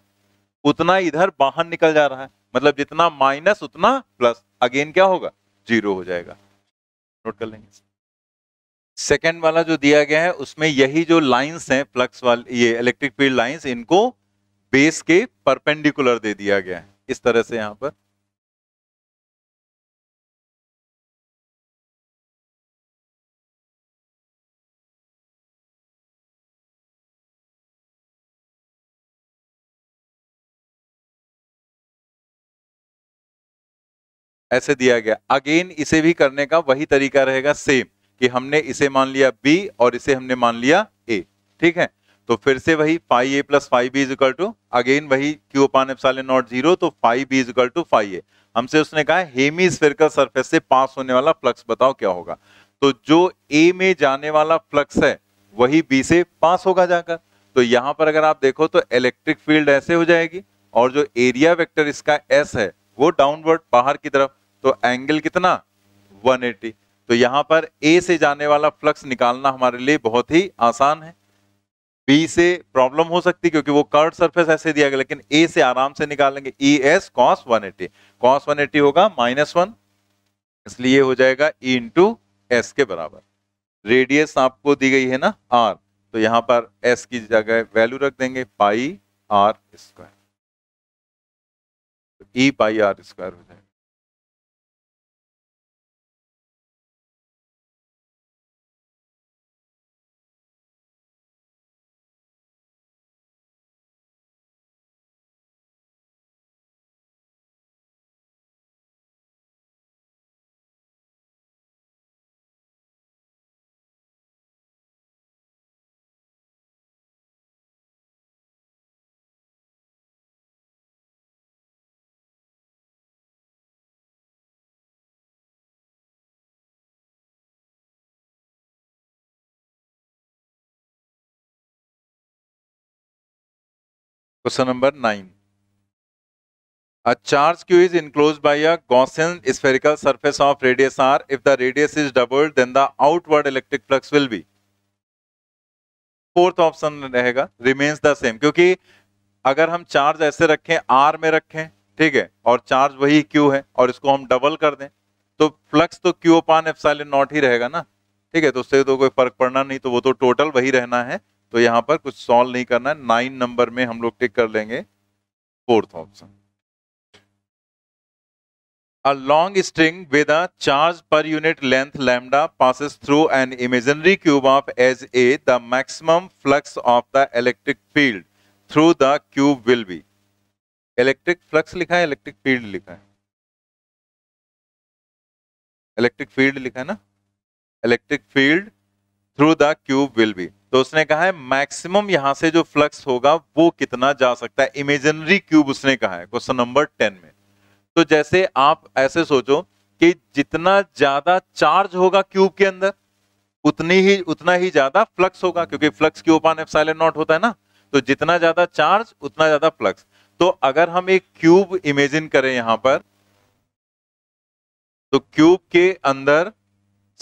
उतना इधर बाहर निकल जा रहा है मतलब जितना माइनस उतना प्लस अगेन क्या होगा जीरो हो जाएगा नोट कर लेंगे सेकेंड वाला जो दिया गया है उसमें यही जो लाइंस हैं फ्लक्स वाले ये इलेक्ट्रिक फील्ड लाइंस इनको बेस के परपेंडिकुलर दे दिया गया है इस तरह से यहां पर ऐसे दिया गया अगेन इसे भी करने का वही तरीका रहेगा सेम कि हमने इसे मान लिया बी और इसे हमने मान लिया ए ठीक है तो फिर से वही phi A plus five B equal to again वही Q upon epsilon naught zero तो phi B equal to phi A हमसे उसने कहा हेमी स्फेरिकल सरफेस से पास होने वाला फ्लक्स बताओ क्या होगा तो जो ए में जाने वाला फ्लक्स है वही बी से पास होगा जाकर तो यहां पर अगर आप देखो तो इलेक्ट्रिक फील्ड ऐसे हो जाएगी और जो एरिया वेक्टर इसका एस है वो डाउनवर्ड बाहर की तरफ तो एंगल कितना 180 तो यहां पर ए से जाने वाला फ्लक्स निकालना हमारे लिए बहुत ही आसान है बी से प्रॉब्लम हो सकती है क्योंकि वो कर्ड सरफेस ऐसे दिया गया लेकिन ए से आराम से निकालेंगे E S cos one eighty cos one eighty होगा माइनस वन इसलिए हो जाएगा ई इंटू एस के बराबर रेडियस आपको दी गई है ना आर तो यहां पर एस की जगह वैल्यू रख देंगे pi R square E pi R square हो जाएगा question number nine uh charge Q is enclose by a Gaussian spherical surface of radius R if the radius is doubled then the outward electric flux will be fourth option रहेगा remains the same क्योंकि अगर हम charge ऐसे रखें are में रखें ठीक है और चार्ज वही क्यू है और इसको हम डबल कर दें तो फ्लक्स तो क्यू पान एफ नॉट ही रहेगा ना ठीक है तो उससे तो कोई फर्क पड़ना नहीं तो वो तो टोटल वही रहना है तो यहाँ पर कुछ सॉल्व नहीं करना है नाइन नंबर में हम लोग टिक कर लेंगे fourth option a long string with a charge per unit length lambda passes through an imaginary cube of edge A the maximum flux of the electric field through the cube will be electric flux लिखा है electric field लिखा है electric field लिखा है ना electric field through the cube will be तो उसने कहा है मैक्सिमम यहां से जो फ्लक्स होगा वो कितना जा सकता है इमेजिनरी क्यूब उसने कहा है क्वेश्चन नंबर टेन में तो जैसे आप ऐसे सोचो कि जितना ज्यादा चार्ज होगा क्यूब के अंदर उतनी ही उतना ही ज्यादा फ्लक्स होगा क्योंकि फ्लक्स की ओपान एफसाइलेंट नॉट होता है ना तो जितना ज्यादा चार्ज उतना ज्यादा फ्लक्स तो अगर हम एक क्यूब इमेजिन करें यहां पर तो क्यूब के अंदर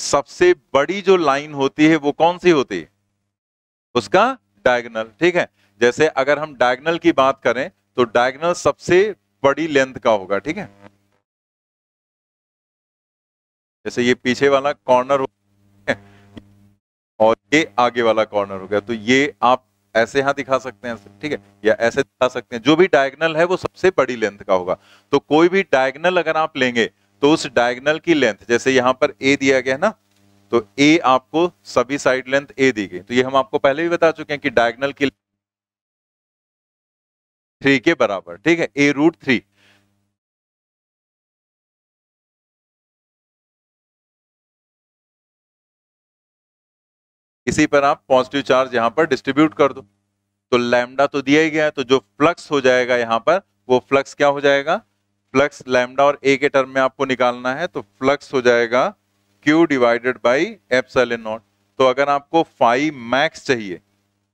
सबसे बड़ी जो लाइन होती है वो कौन सी होती है उसका डायगनल ठीक है जैसे अगर हम डायगनल की बात करें तो डायगनल सबसे बड़ी लेंथ का होगा ठीक है जैसे ये पीछे वाला कॉर्नर और ये आगे वाला कॉर्नर हो गया तो ये आप ऐसे यहां दिखा सकते हैं ठीक है या ऐसे दिखा सकते हैं जो भी डायगनल है वो सबसे बड़ी लेंथ का होगा तो कोई भी डायगनल अगर आप लेंगे तो उस डायगनल की लेंथ जैसे यहां पर ए दिया गया है ना तो ए आपको सभी साइड लेंथ ए दी गई तो ये हम आपको पहले भी बता चुके हैं कि डायगनल की थ्री के बराबर ठीक है ए रूट थ्री इसी पर आप पॉजिटिव चार्ज यहां पर डिस्ट्रीब्यूट कर दो तो लैमडा तो दिया ही गया है तो जो फ्लक्स हो जाएगा यहां पर वो फ्लक्स क्या हो जाएगा फ्लक्स लैमडा और ए के टर्म में आपको निकालना है तो फ्लक्स हो जाएगा Q divided by epsilon naught तो अगर आपको फाइव मैक्स चाहिए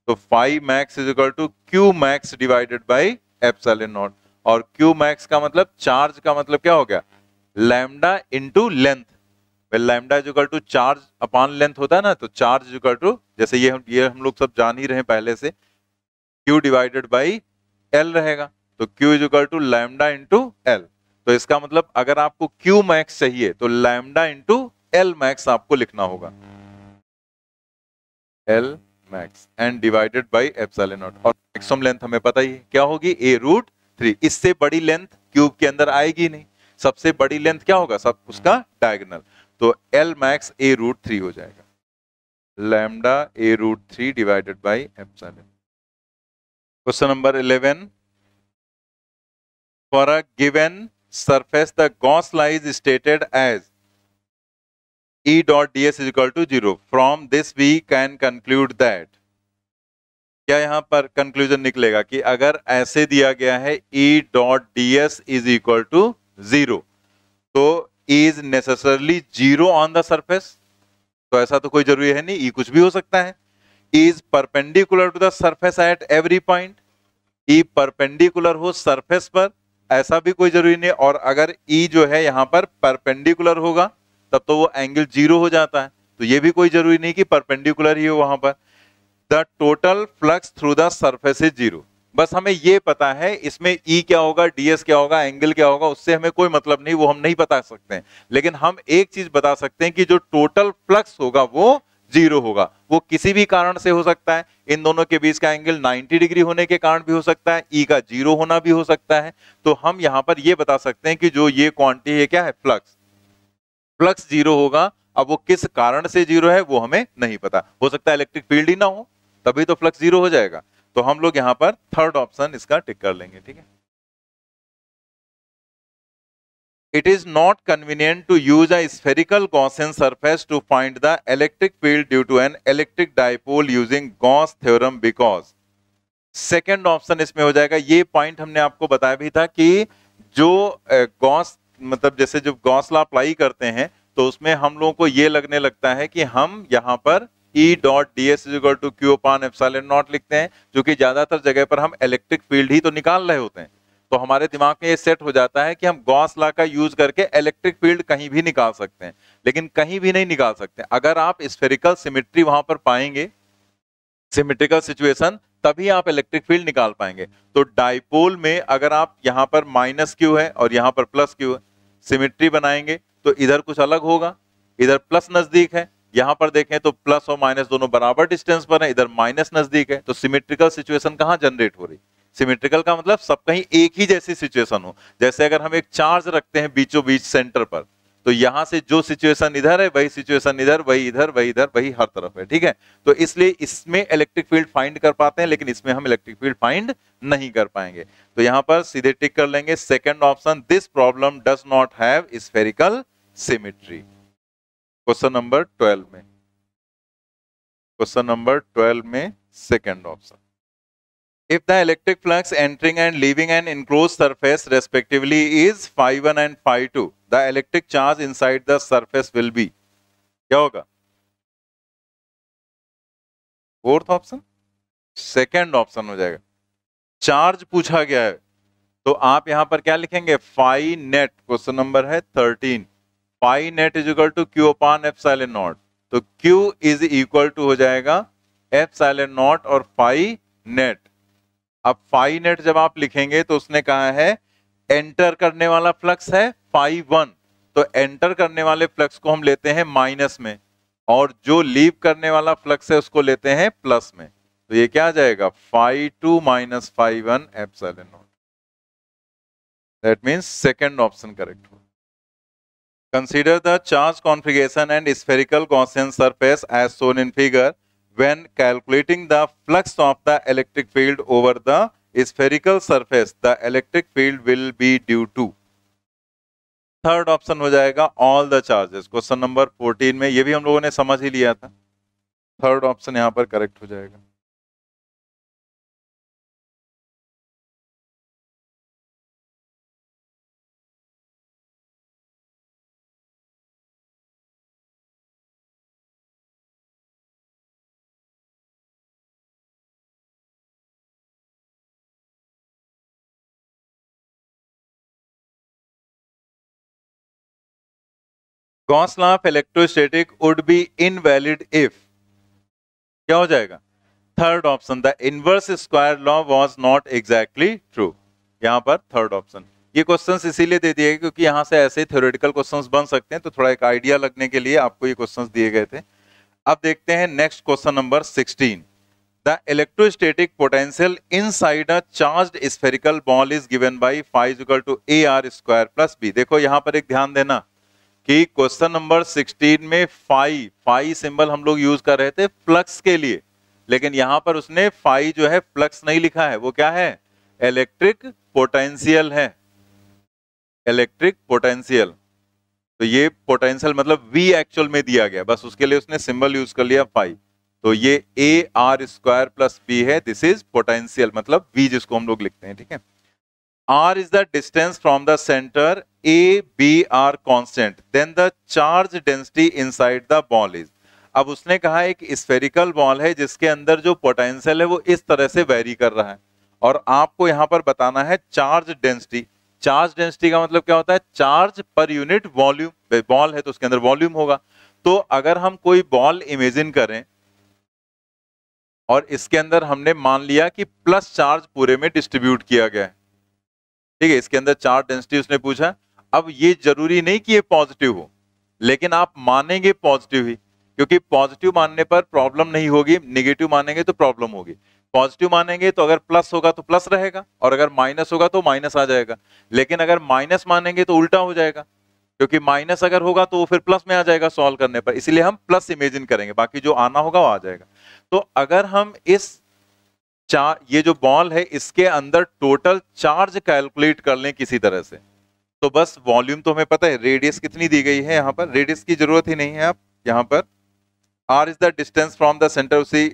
तो phi max is equal to Q max divided by epsilon naught और क्यू मैक्स का मतलब चार्ज का मतलब क्या हो गया lambda into length lambda is equal to charge upon length होता है ना तो चार्ज इज इक्वल टू जैसे ये हम ये हम लोग सब जान ही रहे हैं पहले से क्यू डिवाइडेड बाई एल रहेगा तो Q is equal to lambda into L तो इसका मतलब अगर आपको क्यू मैक्स चाहिए तो लैमडा इंटू एल मैक्स आपको लिखना होगा L max and divided by epsilon naught और मैक्सिमम लेंथ हमें पता ही क्या होगी ए रूट थ्री इससे बड़ी लेंथ क्यूब के अंदर आएगी नहीं सबसे बड़ी लेंथ क्या होगा सब उसका डायगनल तो L max A root three हो जाएगा lambda A root three divided by epsilon question number eleven for a given surface the Gauss lies stated as E dot ds is equal to zero. From this we can conclude that क्या यहाँ पर conclusion निकलेगा कि अगर ऐसे दिया गया है E dot ds is equal to zero, तो E is necessarily zero on the surface. तो ऐसा तो कोई जरूरी है नहीं E कुछ भी हो सकता है E is perpendicular to the surface at every point. E perpendicular हो surface पर ऐसा भी कोई जरूरी नहीं और अगर E जो है यहाँ पर perpendicular होगा तब तो वो एंगल जीरो हो जाता है तो ये भी कोई जरूरी नहीं कि परपेंडिकुलर ही हो वहां पर the total flux through the surface is zero बस हमें ये पता है इसमें ई e क्या होगा डीएस क्या होगा एंगल क्या होगा उससे हमें कोई मतलब नहीं वो हम नहीं बता सकते लेकिन हम एक चीज बता सकते हैं कि जो टोटल फ्लक्स होगा वो जीरो होगा वो किसी भी कारण से हो सकता है इन दोनों के बीच का एंगल 90 डिग्री होने के कारण भी हो सकता है ई e का जीरो होना भी हो सकता है तो हम यहां पर ये बता सकते हैं कि जो ये क्वांटिटी है क्या है फ्लक्स फ्लक्स जीरो होगा अब वो किस कारण से जीरो है वो हमें नहीं पता हो सकता है इलेक्ट्रिक फील्ड ही ना हो तभी तो फ्लक्स जीरो हो जाएगा तो हम लोग यहां पर थर्ड ऑप्शन इसका टिक कर लेंगे ठीक है it is not convenient to use a spherical Gaussian surface to find the electric field due to an electric dipole using Gauss theorem because second option इसमें हो जाएगा ये पॉइंट हमने आपको बताया भी था कि जो गॉस मतलब जैसे जब गौसला अप्लाई करते हैं तो उसमें हम लोगों को ये लगने लगता है कि हम यहाँ पर E dot D S equal to Q upon epsilon naught लिखते हैं जो कि ज़्यादातर जगह पर हम इलेक्ट्रिक फील्ड ही तो निकाल रहे होते हैं तो हमारे दिमाग में ये सेट हो जाता है कि हम गॉस ला का यूज करके इलेक्ट्रिक फील्ड कहीं भी निकाल सकते हैं लेकिन कहीं भी नहीं निकाल सकते अगर आप स्फेरिकल सिमेट्री वहां पर पाएंगे सिमेट्रिकल सिचुएशन तभी आप इलेक्ट्रिक फील्ड निकाल पाएंगे तो डाइपोल में अगर आप यहाँ पर माइनस क्यू है और यहाँ पर प्लस क्यू है सिमिट्री बनाएंगे तो इधर कुछ अलग होगा इधर प्लस नजदीक है यहाँ पर देखें तो प्लस और माइनस दोनों बराबर डिस्टेंस पर है इधर माइनस नजदीक है तो सिमेट्रिकल सिचुएशन कहाँ जनरेट हो रही सिमेट्रिकल का मतलब सब कहीं एक ही जैसी सिचुएशन हो जैसे अगर हम एक चार्ज रखते हैं बीचों बीच सेंटर पर तो यहां से जो सिचुएशन इधर है वही सिचुएशन इधर वही इधर वही इधर वही हर तरफ है ठीक है तो इसलिए इसमें इलेक्ट्रिक फील्ड फाइंड कर पाते हैं लेकिन इसमें हम इलेक्ट्रिक फील्ड फाइंड नहीं कर पाएंगे तो यहां पर सीधे टिक कर लेंगे second option this problem does not have spherical symmetry question number twelve में क्वेश्चन नंबर ट्वेल्व में second option If the electric flux entering and leaving an enclosed surface respectively is phi 1 and phi 2, the electric charge inside the surface will be. क्या होगा fourth option second option हो जाएगा charge पूछा गया है तो आप यहां पर क्या लिखेंगे फाई नेट क्वेश्चन नंबर है thirteen phi net is equal to Q upon epsilon naught तो क्यू इज इक्वल टू हो जाएगा एफ साइलेंट नॉट और फाई नेट अब फाइव नेट जब आप लिखेंगे तो उसने कहा है एंटर करने वाला फ्लक्स है फाइव वन तो एंटर करने वाले फ्लक्स को हम लेते हैं माइनस में और जो लीव करने वाला फ्लक्स है उसको लेते हैं प्लस में तो ये क्या आ जाएगा phi two minus phi one seven not that means second option correct consider the charge configuration and spherical spherical surface as shown in figure when calculating the flux of the electric field over the spherical surface the electric field will be due to third option हो जाएगा all the charges question number 14 में ये भी हम लोगों ने समझ ही लिया था थर्ड ऑप्शन यहाँ पर करेक्ट हो जाएगा Gauss law of electrostatic would be invalid if क्या हो जाएगा third option the inverse square law was not exactly true यहाँ पर थर्ड ऑप्शन ये क्वेश्चंस इसीलिए दे दिए गए क्योंकि यहाँ से ऐसे थ्योरेटिकल क्वेश्चंस बन सकते हैं तो थोड़ा एक आइडिया लगने के लिए आपको ये क्वेश्चंस दिए गए थे अब देखते हैं next question number 16 the electrostatic potential inside a charged spherical ball is given by phi equal to A R square plus B देखो यहाँ पर एक ध्यान देना कि क्वेश्चन नंबर 16 में फाई फाई सिंबल हम लोग यूज कर रहे थे फ्लक्स के लिए लेकिन यहां पर उसने फाई जो है फ्लक्स नहीं लिखा है वो क्या है इलेक्ट्रिक पोटेंशियल है इलेक्ट्रिक पोटेंशियल तो ये पोटेंशियल मतलब वी एक्चुअल में दिया गया बस उसके लिए उसने सिंबल यूज कर लिया फाई तो ये A R square plus P है दिस इज पोटेंशियल मतलब वी जिसको हम लोग लिखते हैं ठीक है r is the distance from the center a b constant constant then the charge density inside the ball is अब उसने कहा एक स्फेरिकल बॉल है जिसके अंदर जो पोटेंशियल है वो इस तरह से वेरी कर रहा है और आपको यहां पर बताना है चार्ज डेंसिटी चार्ज डेंसिटी का मतलब क्या होता है charge per unit volume ball है तो उसके अंदर वॉल्यूम होगा तो अगर हम कोई बॉल इमेजिन करें और इसके अंदर हमने मान लिया कि प्लस चार्ज पूरे में डिस्ट्रीब्यूट किया गया है ठीक है इसके अंदर चार डेंसिटी उसने पूछा अब ये जरूरी नहीं कि ये पॉजिटिव हो लेकिन आप मानेंगे पॉजिटिव ही क्योंकि पॉजिटिव मानने पर प्रॉब्लम नहीं होगी निगेटिव मानेंगे तो प्रॉब्लम होगी पॉजिटिव मानेंगे तो अगर प्लस होगा तो प्लस रहेगा और अगर माइनस होगा तो माइनस आ जाएगा लेकिन अगर माइनस मानेंगे तो उल्टा हो जाएगा क्योंकि माइनस अगर होगा तो वो फिर प्लस में आ जाएगा सॉल्व करने पर इसलिए हम प्लस इमेजिन करेंगे बाकी जो आना होगा वो आ जाएगा तो अगर हम इस चार ये जो बॉल है इसके अंदर टोटल चार्ज कैलकुलेट कर लें किसी तरह से तो बस वॉल्यूम तो हमें पता है रेडियस कितनी दी गई है यहाँ पर रेडियस की जरूरत ही नहीं है आप यहाँ पर R is the distance from the centre उसी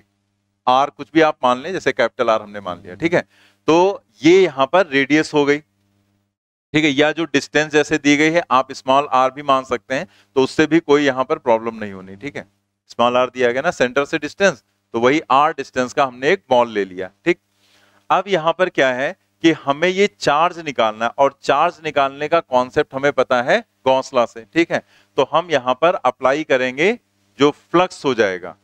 आर कुछ भी आप मान लें जैसे कैपिटल आर हमने मान लिया ठीक है तो ये यहाँ पर रेडियस हो गई ठीक है या जो डिस्टेंस जैसे दी गई है आप स्मॉल आर भी मान सकते हैं तो उससे भी कोई यहाँ पर प्रॉब्लम नहीं होनी ठीक है स्मॉल आर दिया गया ना सेंटर से डिस्टेंस तो वही आर डिस्टेंस का हमने एक बॉल ले लिया ठीक अब यहां पर क्या है कि हमें ये चार्ज निकालना है और चार्ज निकालने का कॉन्सेप्ट हमें पता है गौसला से ठीक है तो हम यहां पर अप्लाई करेंगे जो फ्लक्स हो जाएगा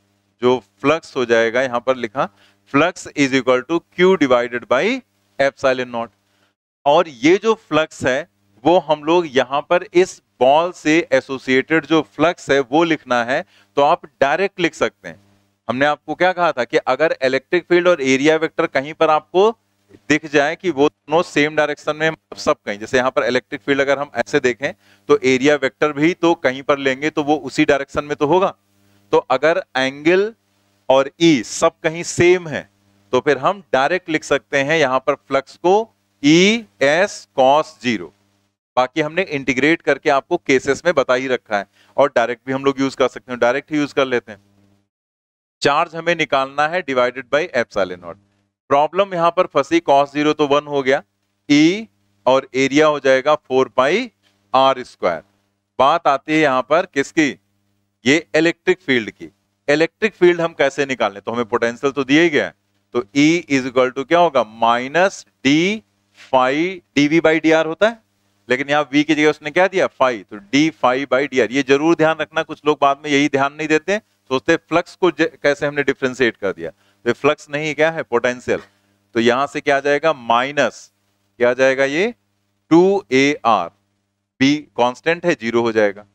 जो फ्लक्स हो जाएगा यहां पर लिखा flux is equal to Q divided by एफ नॉट और ये जो फ्लक्स है वो हम लोग यहां पर इस बॉल से एसोसिएटेड जो फ्लक्स है वो लिखना है तो आप डायरेक्ट लिख सकते हैं हमने आपको क्या कहा था कि अगर इलेक्ट्रिक फील्ड और एरिया वेक्टर कहीं पर आपको दिख जाए कि वो दोनों सेम डायरेक्शन में मतलब सब कहीं जैसे यहाँ पर इलेक्ट्रिक फील्ड अगर हम ऐसे देखें तो एरिया वेक्टर भी तो कहीं पर लेंगे तो वो उसी डायरेक्शन में तो होगा तो अगर एंगल और ई e सब कहीं सेम है तो फिर हम डायरेक्ट लिख सकते हैं यहाँ पर फ्लक्स को ई एस कॉस जीरो बाकी हमने इंटीग्रेट करके आपको केसेस में बता ही रखा है और डायरेक्ट भी हम लोग यूज कर सकते हैं डायरेक्ट ही यूज कर लेते हैं चार्ज हमें निकालना है divided by epsilon naught problem यहां पर फंसी कॉस जीरो तो वन हो गया ई e और एरिया हो जाएगा फोर बाई आर स्क्वायर बात आती है यहां पर किसकी ये इलेक्ट्रिक फील्ड की इलेक्ट्रिक फील्ड हम कैसे निकालें तो हमें पोटेंशियल तो दिया ही गया तो E इज इक्वल टू क्या होगा minus D phi D V by D R होता है लेकिन यहाँ V की जगह उसने क्या दिया फाइव तो D phi by D R ये जरूर ध्यान रखना कुछ लोग बाद में यही ध्यान नहीं देते तो सोचते फ्लक्स को कैसे हमने डिफ्रेंशिएट कर दिया तो फ्लक्स नहीं क्या है पोटेंशियल तो यहां से क्या आ जाएगा माइनस क्या आ जाएगा ये two A R B constant है जीरो हो जाएगा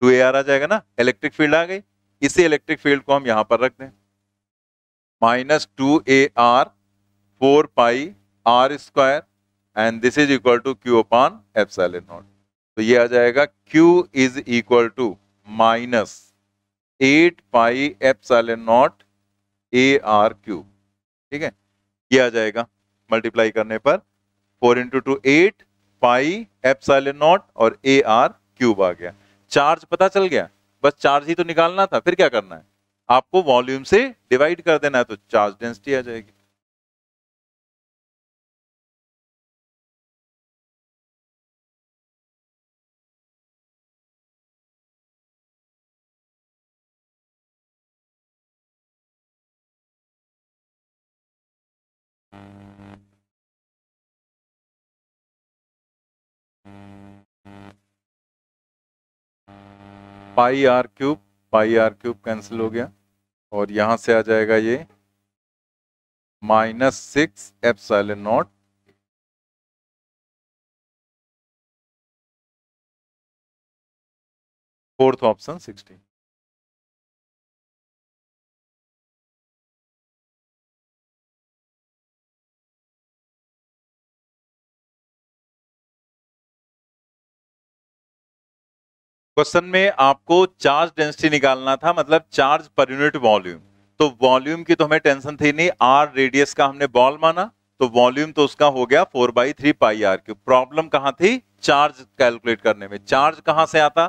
टू ए आर आ जाएगा ना इलेक्ट्रिक फील्ड आ गई इसी इलेक्ट्रिक फील्ड को हम यहां पर रख दें minus two A R four pi R square and this is equal to Q upon एफ नॉट तो ये आ जाएगा Q is equal to minus eight pi epsilon naught A R cube ठीक है ये आ जाएगा मल्टीप्लाई करने पर four into two eight pi epsilon naught और ए आर क्यूब आ गया चार्ज पता चल गया बस चार्ज ही तो निकालना था फिर क्या करना है आपको वॉल्यूम से डिवाइड कर देना है तो चार्ज डेंसिटी आ जाएगी pi R cube pi R cube cancel हो गया और यहाँ से आ जाएगा ये minus six epsilon naught fourth option sixteen question में आपको चार्ज डेंसिटी निकालना था मतलब चार्ज पर यूनिट वॉल्यूम तो वॉल्यूम की तो हमें टेंशन थी नहीं आर रेडियस का हमने बॉल माना तो वॉल्यूम तो उसका हो गया four by three pi R Q problem कहाँ थी चार्ज कैलकुलेट करने में चार्ज कहाँ से आता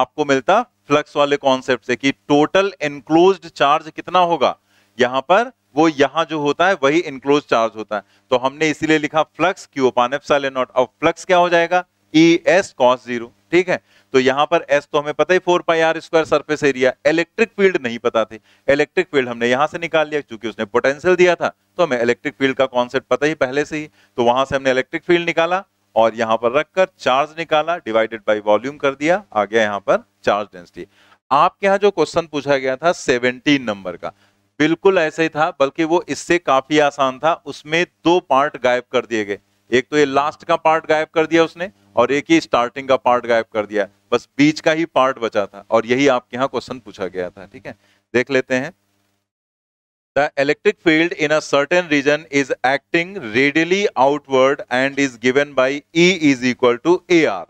आपको मिलता फ्लक्स वाले कॉन्सेप्ट से कि टोटल इनक्लोज चार्ज कितना होगा यहाँ पर वो यहाँ जो होता है वही इनक्लोज चार्ज होता है तो हमने इसीलिए लिखा फ्लक्स क्यू पान एफ नॉट अब फ्लक्स क्या हो जाएगा ई एस कॉस जीरो ठीक है तो यहां पर एस तो हमें पता ही four pi R square surface area electric field नहीं पता थे इलेक्ट्रिक फील्ड हमने यहां से निकाल लिया क्योंकि उसने पोटेंशियल दिया था तो हमें इलेक्ट्रिक फील्ड का कॉन्सेप्ट पता ही पहले से ही तो वहां से हमने इलेक्ट्रिक फील्ड निकाला और यहां पर रखकर चार्ज निकाला डिवाइडेड बाई वॉल्यूम कर दिया आ गया यहां पर चार्ज डेंसिटी आपके यहां जो क्वेश्चन पूछा गया था सेवनटीन नंबर का बिल्कुल ऐसे ही था बल्कि वो इससे काफी आसान था उसमें दो पार्ट गायब कर दिए गए एक तो ये लास्ट का पार्ट गायब कर दिया उसने और एक ही स्टार्टिंग का पार्ट गायब कर दिया बस बीच का ही पार्ट बचा था और यही आपके यहाँ क्वेश्चन पूछा गया था ठीक है देख लेते हैं the electric field in a certain region is acting radially outward and is given by E is equal to A R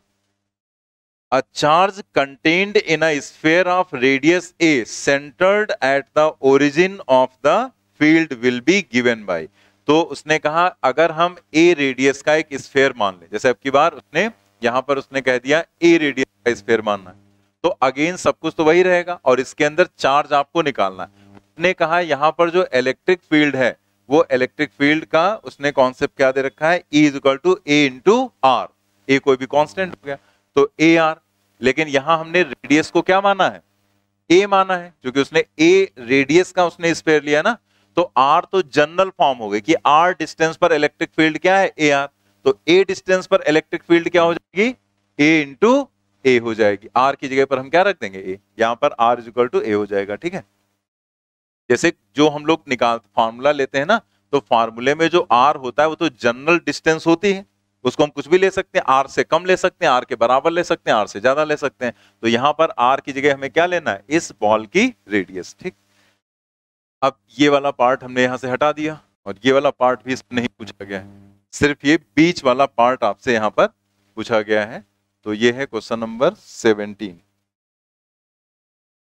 a charge contained in a sphere of radius A centred at the origin of the field will be given by तो उसने कहा अगर हम ए radius का एक sphere मान लें जैसे अब की बार उसने यहां पर उसने कह दिया ए रेडियस का स्फेयर मानना है तो अगेन सब कुछ तो वही रहेगा और इसके अंदर चार्ज आपको निकालना है उसने कहा यहां पर जो इलेक्ट्रिक फील्ड है वो इलेक्ट्रिक फील्ड का उसने कॉन्सेप्ट क्या दे रखा है E is equal to A into R A कोई भी कॉन्स्टेंट हो गया तो ए आर लेकिन यहां हमने रेडियस को क्या माना है ए माना है क्योंकि उसने ए रेडियस का उसने स्पेयर लिया ना तो आर तो जनरल फॉर्म हो गई कि आर डिस्टेंस पर इलेक्ट्रिक फील्ड क्या है ए आर तो ए डिस्टेंस पर इलेक्ट्रिक फील्ड क्या हो जाएगी ए इंटू ए हो जाएगी आर की जगह पर हम क्या रख देंगे ए यहां पर R is equal to A हो जाएगा ठीक है जैसे जो हम लोग निकाल फार्मूला लेते हैं ना तो फार्मूले में जो आर होता है वो तो जनरल डिस्टेंस होती है उसको हम कुछ भी ले सकते हैं आर से कम ले सकते हैं आर के बराबर ले सकते हैं आर से ज्यादा ले सकते हैं तो यहाँ पर आर की जगह हमें क्या लेना है इस बॉल की रेडियस ठीक अब ये वाला पार्ट हमने यहां से हटा दिया और ये वाला पार्ट भी इसमें नहीं पूछा गया है सिर्फ ये बीच वाला पार्ट आपसे यहां पर पूछा गया है तो ये है क्वेश्चन नंबर सेवनटीन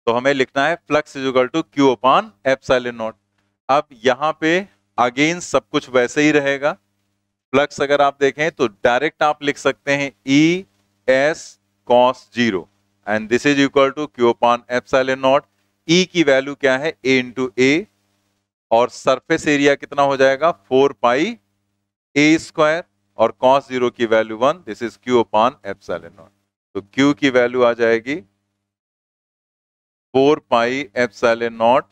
तो हमें लिखना है flux is equal to Q upon एफ नॉट अब यहां पे अगेन सब कुछ वैसे ही रहेगा फ्लक्स अगर आप देखें तो डायरेक्ट आप लिख सकते हैं E S cos zero and this is equal to Q upon एफ नॉट ई की वैल्यू क्या है ए इंटू ए और सरफेस एरिया कितना हो जाएगा फोर पाई ए स्क्वायर और कॉस जीरो की value one this is Q upon एफ नॉट तो क्यू की वैल्यू आ जाएगी four pi epsilon naught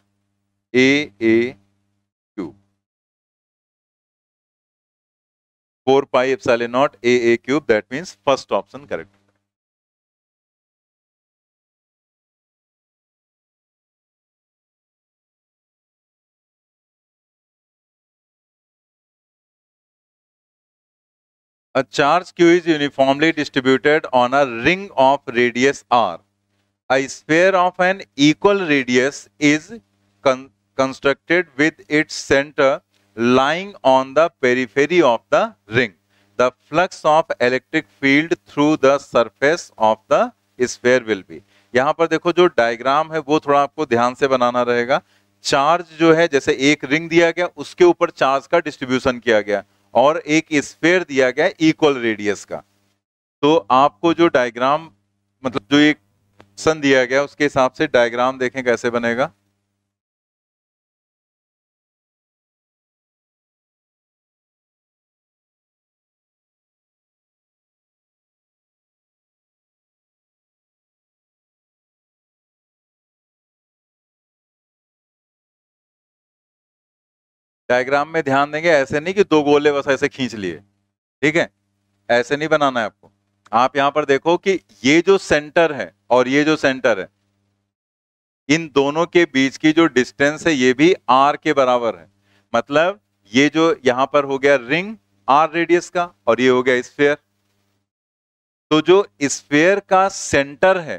A A Q four pi epsilon naught A A cube that means first option correct A charge Q is uniformly distributed on a ring of radius R. A sphere of an equal radius is con constructed with its center lying on the periphery of the ring. The flux of electric field through the surface of the sphere will be. यहाँ पर देखो जो diagram है वो थोड़ा आपको ध्यान से बनाना रहेगा चार्ज जो है जैसे एक रिंग दिया गया उसके ऊपर चार्ज का डिस्ट्रीब्यूशन किया गया और एक स्पेयर दिया गया इक्वल रेडियस का तो आपको जो डायग्राम मतलब जो एक सन दिया गया उसके हिसाब से डायग्राम देखें कैसे बनेगा डायग्राम में ध्यान देंगे ऐसे नहीं कि दो गोले बस ऐसे खींच लिए ठीक है ऐसे नहीं बनाना है आपको आप यहां पर देखो कि ये जो सेंटर है और ये जो सेंटर है इन दोनों के बीच की जो डिस्टेंस है ये भी आर के बराबर है मतलब ये जो यहां पर हो गया रिंग आर रेडियस का और ये हो गया स्फेयर तो जो स्फेयर का सेंटर है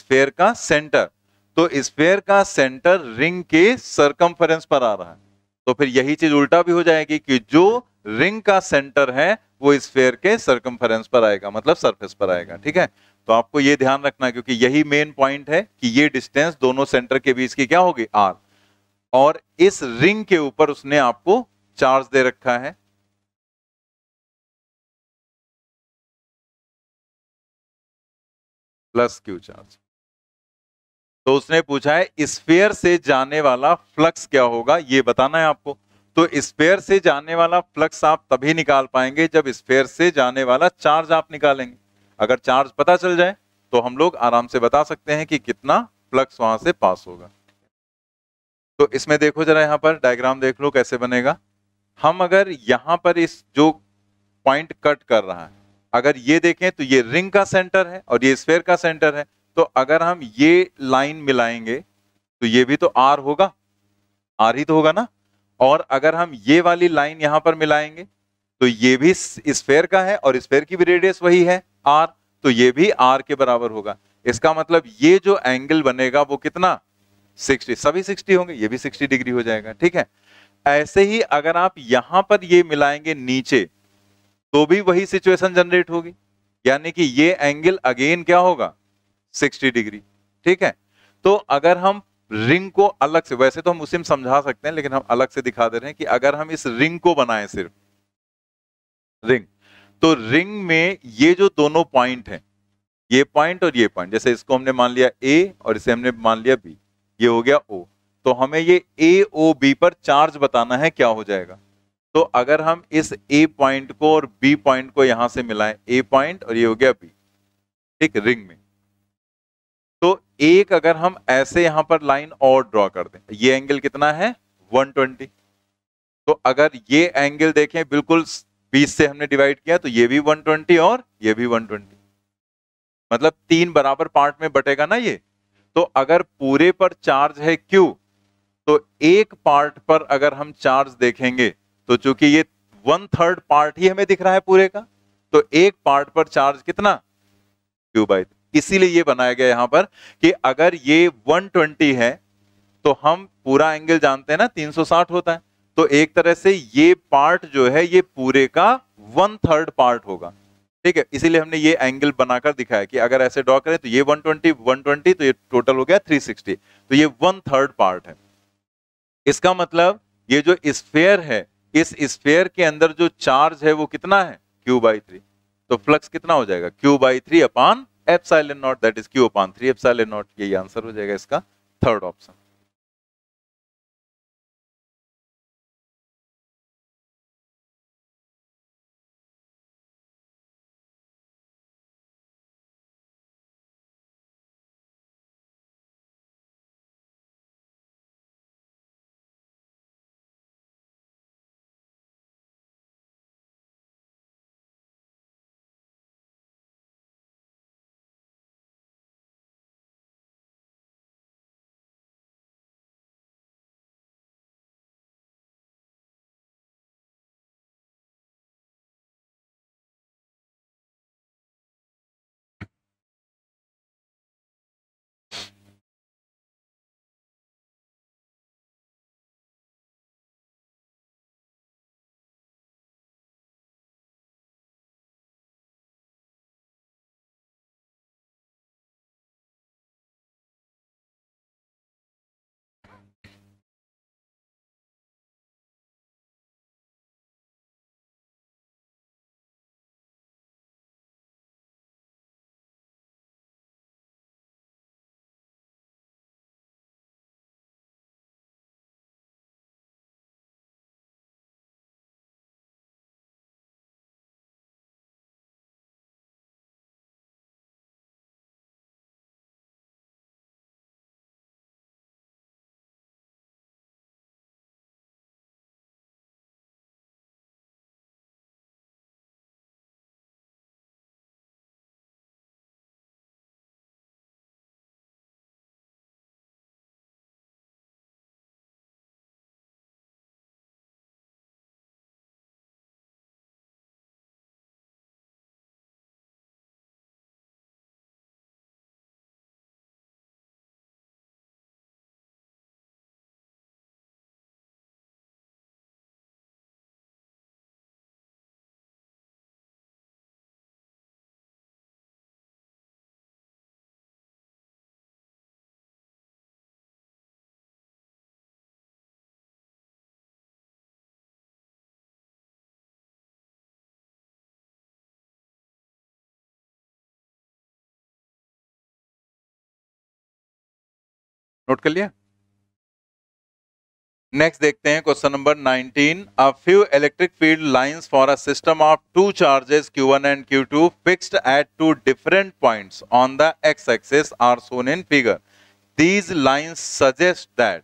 स्फेयर का सेंटर तो स्फेयर का सेंटर रिंग के सरकमफेरेंस पर आ रहा है तो फिर यही चीज उल्टा भी हो जाएगी कि जो रिंग का सेंटर है वो स्फेयर के सर्कम्फरेंस पर आएगा मतलब सरफेस पर आएगा ठीक है तो आपको ये ध्यान रखना क्योंकि यही मेन पॉइंट है कि ये डिस्टेंस दोनों सेंटर के बीच की क्या होगी आर और इस रिंग के ऊपर उसने आपको चार्ज दे रखा है प्लस क्यू चार्ज तो उसने पूछा है स्पेयर से जाने वाला फ्लक्स क्या होगा ये बताना है आपको तो स्पेयर से जाने वाला फ्लक्स आप तभी निकाल पाएंगे जब स्पेयर से जाने वाला चार्ज आप निकालेंगे अगर चार्ज पता चल जाए तो हम लोग आराम से बता सकते हैं कि कितना फ्लक्स वहां से पास होगा तो इसमें देखो जरा यहां पर डायग्राम देख लो कैसे बनेगा हम अगर यहां पर इस जो पॉइंट कट कर रहा है अगर ये देखें तो ये रिंग का सेंटर है और ये स्पेयर का सेंटर है तो अगर हम ये लाइन मिलाएंगे तो ये भी तो आर होगा आर ही तो होगा ना और अगर हम ये वाली लाइन यहां पर मिलाएंगे तो ये भी स्पेयर का है और स्पेयर की भी रेडियस वही है आर तो ये भी आर के बराबर होगा इसका मतलब ये जो एंगल बनेगा वो कितना 60 सभी 60 होंगे ये भी 60 डिग्री हो जाएगा ठीक है ऐसे ही अगर आप यहां पर ये मिलाएंगे नीचे तो भी वही सिचुएशन जनरेट होगी यानी कि ये एंगल अगेन क्या होगा 60 डिग्री ठीक है तो अगर हम रिंग को अलग से वैसे तो हम उसे समझा सकते हैं लेकिन हम अलग से दिखा दे रहे हैं कि अगर हम इस रिंग को बनाए सिर्फ रिंग तो रिंग में ये जो दोनों पॉइंट हैं ये पॉइंट और ये पॉइंट जैसे इसको हमने मान लिया ए और इसे हमने मान लिया बी ये हो गया ओ तो हमें ये ए ओ बी पर चार्ज बताना है क्या हो जाएगा तो अगर हम इस ए पॉइंट को और बी पॉइंट को यहां से मिलाएं ए पॉइंट और ये हो गया बी ठीक रिंग में तो एक अगर हम ऐसे यहां पर लाइन और ड्रॉ कर दें ये एंगल कितना है 120 तो अगर ये एंगल देखें बिल्कुल 20 से हमने डिवाइड किया तो ये भी 120 और ये भी 120 मतलब तीन बराबर पार्ट में बटेगा ना ये तो अगर पूरे पर चार्ज है क्यू तो एक पार्ट पर अगर हम चार्ज देखेंगे तो चूंकि ये वन थर्ड पार्ट ही हमें दिख रहा है पूरे का तो एक पार्ट पर चार्ज कितना क्यू बाई इसीलिए ये बनाया गया यहां पर कि अगर ये 120 है तो हम पूरा एंगल जानते हैं ना 360 होता है तो एक तरह से ये पार्ट जो है ये पूरे का वन थर्ड पार्ट होगा ठीक है इसीलिए हमने ये एंगल बनाकर दिखाया कि अगर ऐसे ड्रॉ करें तो ये 120 120 तो ये टोटल हो गया 360 तो ये वन थर्ड पार्ट है इसका मतलब ये जो स्फेयर है इस स्फेयर के अंदर जो चार्ज है वो कितना है क्यू बाई थ्री तो फ्लक्स कितना हो जाएगा Q by three upon epsilon naught that is Q upon three epsilon naught यही आंसर हो जाएगा इसका थर्ड ऑप्शन नोट कर लिया नेक्स्ट देखते हैं question number 19 a few electric field lines for a system of two charges Q1 and Q2 fixed at two different points on the X axis are shown in figure these lines suggest that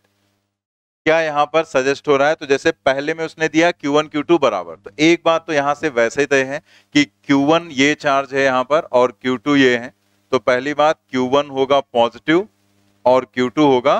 क्या यहां पर suggest हो रहा है तो जैसे पहले में उसने दिया Q1 Q2 बराबर तो एक बात तो यहां से वैसे ही तय है कि Q1 ये चार्ज है यहां पर और Q2 ये है तो पहली बात Q1 होगा पॉजिटिव और Q2 होगा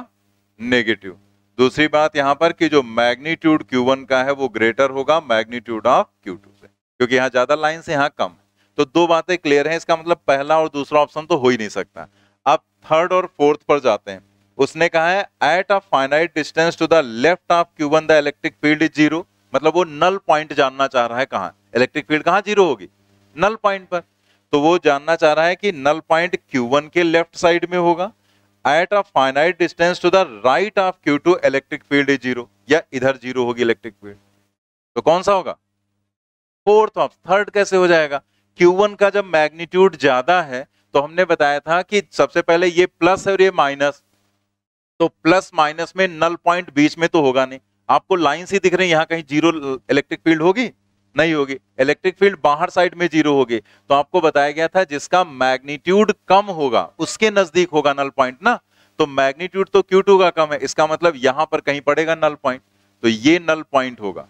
नेगेटिव दूसरी बात यहां पर कि जो मैग्नीट्यूड Q1 का है वो ग्रेटर होगा मैग्नीट्यूड ऑफ Q2 से क्योंकि यहां ज्यादा लाइन से यहां कम है तो दो बातें क्लियर हैं इसका मतलब पहला और दूसरा ऑप्शन तो हो ही नहीं सकता अब थर्ड और फोर्थ पर जाते हैं उसने कहा है at a finite distance to the left of Q1 the electric field is zero मतलब वो नल पॉइंट जानना चाह रहा है कहाँ इलेक्ट्रिक फील्ड कहाँ जीरो होगी नल पॉइंट पर तो वो जानना चाह रहा है कि नल पॉइंट Q1 के लेफ्ट साइड में होगा at a finite distance to the right of Q two electric field is zero या इधर जीरो होगी इलेक्ट्रिक फील्ड तो कौन सा होगा फोर्थ ऑफ थर्ड कैसे हो जाएगा Q1 का जब मैग्नीट्यूड ज्यादा है तो हमने बताया था कि सबसे पहले ये प्लस है और ये माइनस तो प्लस माइनस में नल पॉइंट बीच में तो होगा नहीं आपको लाइन सी दिख रही है यहां कहीं जीरो इलेक्ट्रिक फील्ड होगी नहीं होगी इलेक्ट्रिक फील्ड बाहर साइड में जीरो होगी तो आपको बताया गया था जिसका मैग्नीट्यूड कम होगा उसके नजदीक होगा नल पॉइंट ना तो मैग्नीट्यूड तो क्यू का कम है इसका मतलब यहां पर कहीं पड़ेगा नल पॉइंट तो ये नल पॉइंट होगा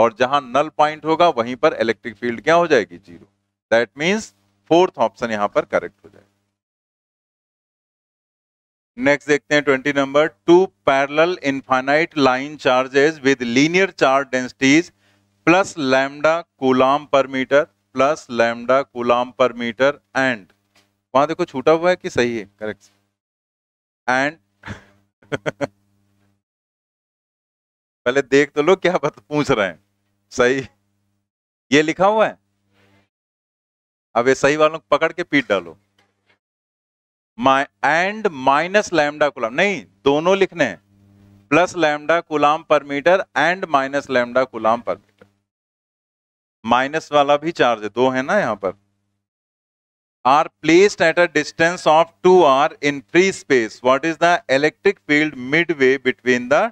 और जहां नल पॉइंट होगा वहीं पर इलेक्ट्रिक फील्ड क्या हो जाएगी zero that means fourth option यहां पर करेक्ट हो जाएगा नेक्स्ट देखते हैं twenty number two parallel infinite line charges with linear charge densities plus lambda coulomb per metre plus lambda coulomb per metre and वहां देखो छूटा हुआ है कि सही है करेक्ट एंड <laughs> पहले देख तो लो क्या पूछ रहे हैं सही ये लिखा हुआ है अब ये सही वालों को पकड़ के पीट डालो एंड माइनस लैमडा कोलाम नहीं दोनों लिखने हैं plus lambda coulomb per metre and minus lambda coulomb per minus वाला भी चार्ज है दो है ना यहाँ पर R placed at a distance of two R in free space what is the electric field midway between the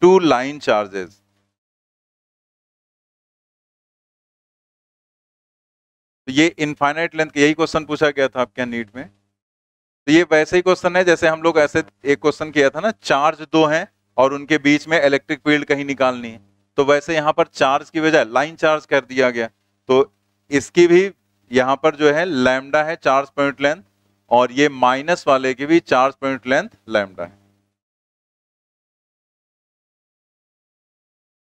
two line charges तो ये इनफाइनाइट लेंथ यही क्वेश्चन पूछा गया था आपके नीट में तो ये वैसे ही क्वेश्चन है जैसे हम लोग ऐसे एक क्वेश्चन किया था ना चार्ज दो हैं और उनके बीच में इलेक्ट्रिक फील्ड कहीं निकालनी है तो वैसे यहाँ पर चार्ज की बजाय लाइन चार्ज कर दिया गया तो इसकी भी यहाँ पर जो है लैमडा है चार्ज पॉइंट लेंथ और ये माइनस वाले की भी चार्ज पॉइंट लेंथ लैमडा है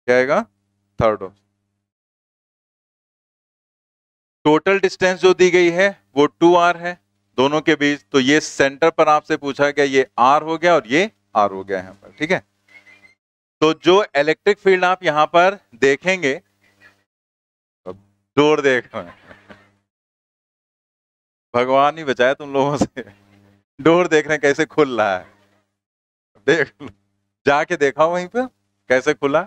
क्या आएगा थर्ड ऑप्शन टोटल डिस्टेंस जो दी गई है वो टू आर है दोनों के बीच तो ये सेंटर पर आपसे पूछा गया ये आर हो गया और ये आर हो गया यहाँ पर ठीक है तो जो इलेक्ट्रिक फील्ड आप यहां पर देखेंगे जोर देख रहे भगवान ही बचाया तुम लोगों से डोर देख रहे हैं कैसे खुल रहा है देख जाके देखा वहीं पे कैसे खुला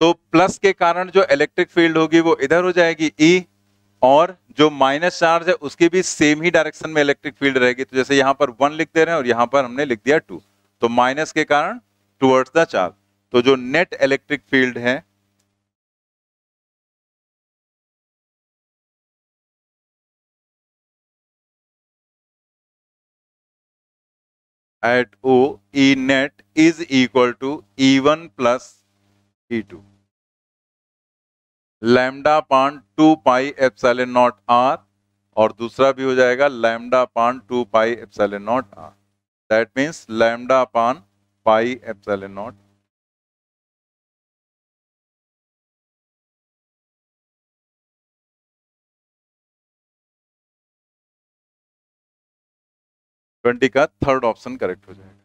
तो प्लस के कारण जो इलेक्ट्रिक फील्ड होगी वो इधर हो जाएगी ई e, और जो माइनस चार्ज है उसकी भी सेम ही डायरेक्शन में इलेक्ट्रिक फील्ड रहेगी तो जैसे यहां पर वन लिख दे रहे हैं और यहां पर हमने लिख दिया टू तो माइनस के कारण टूवर्ड्स द चार्ज तो जो नेट इलेक्ट्रिक फील्ड है at E net is equal to E one plus E two lambda upon two pi epsilon naught are और दूसरा भी हो जाएगा lambda upon two pi epsilon naught r that means lambda upon pi epsilon naught twenty का third option correct हो जाएगा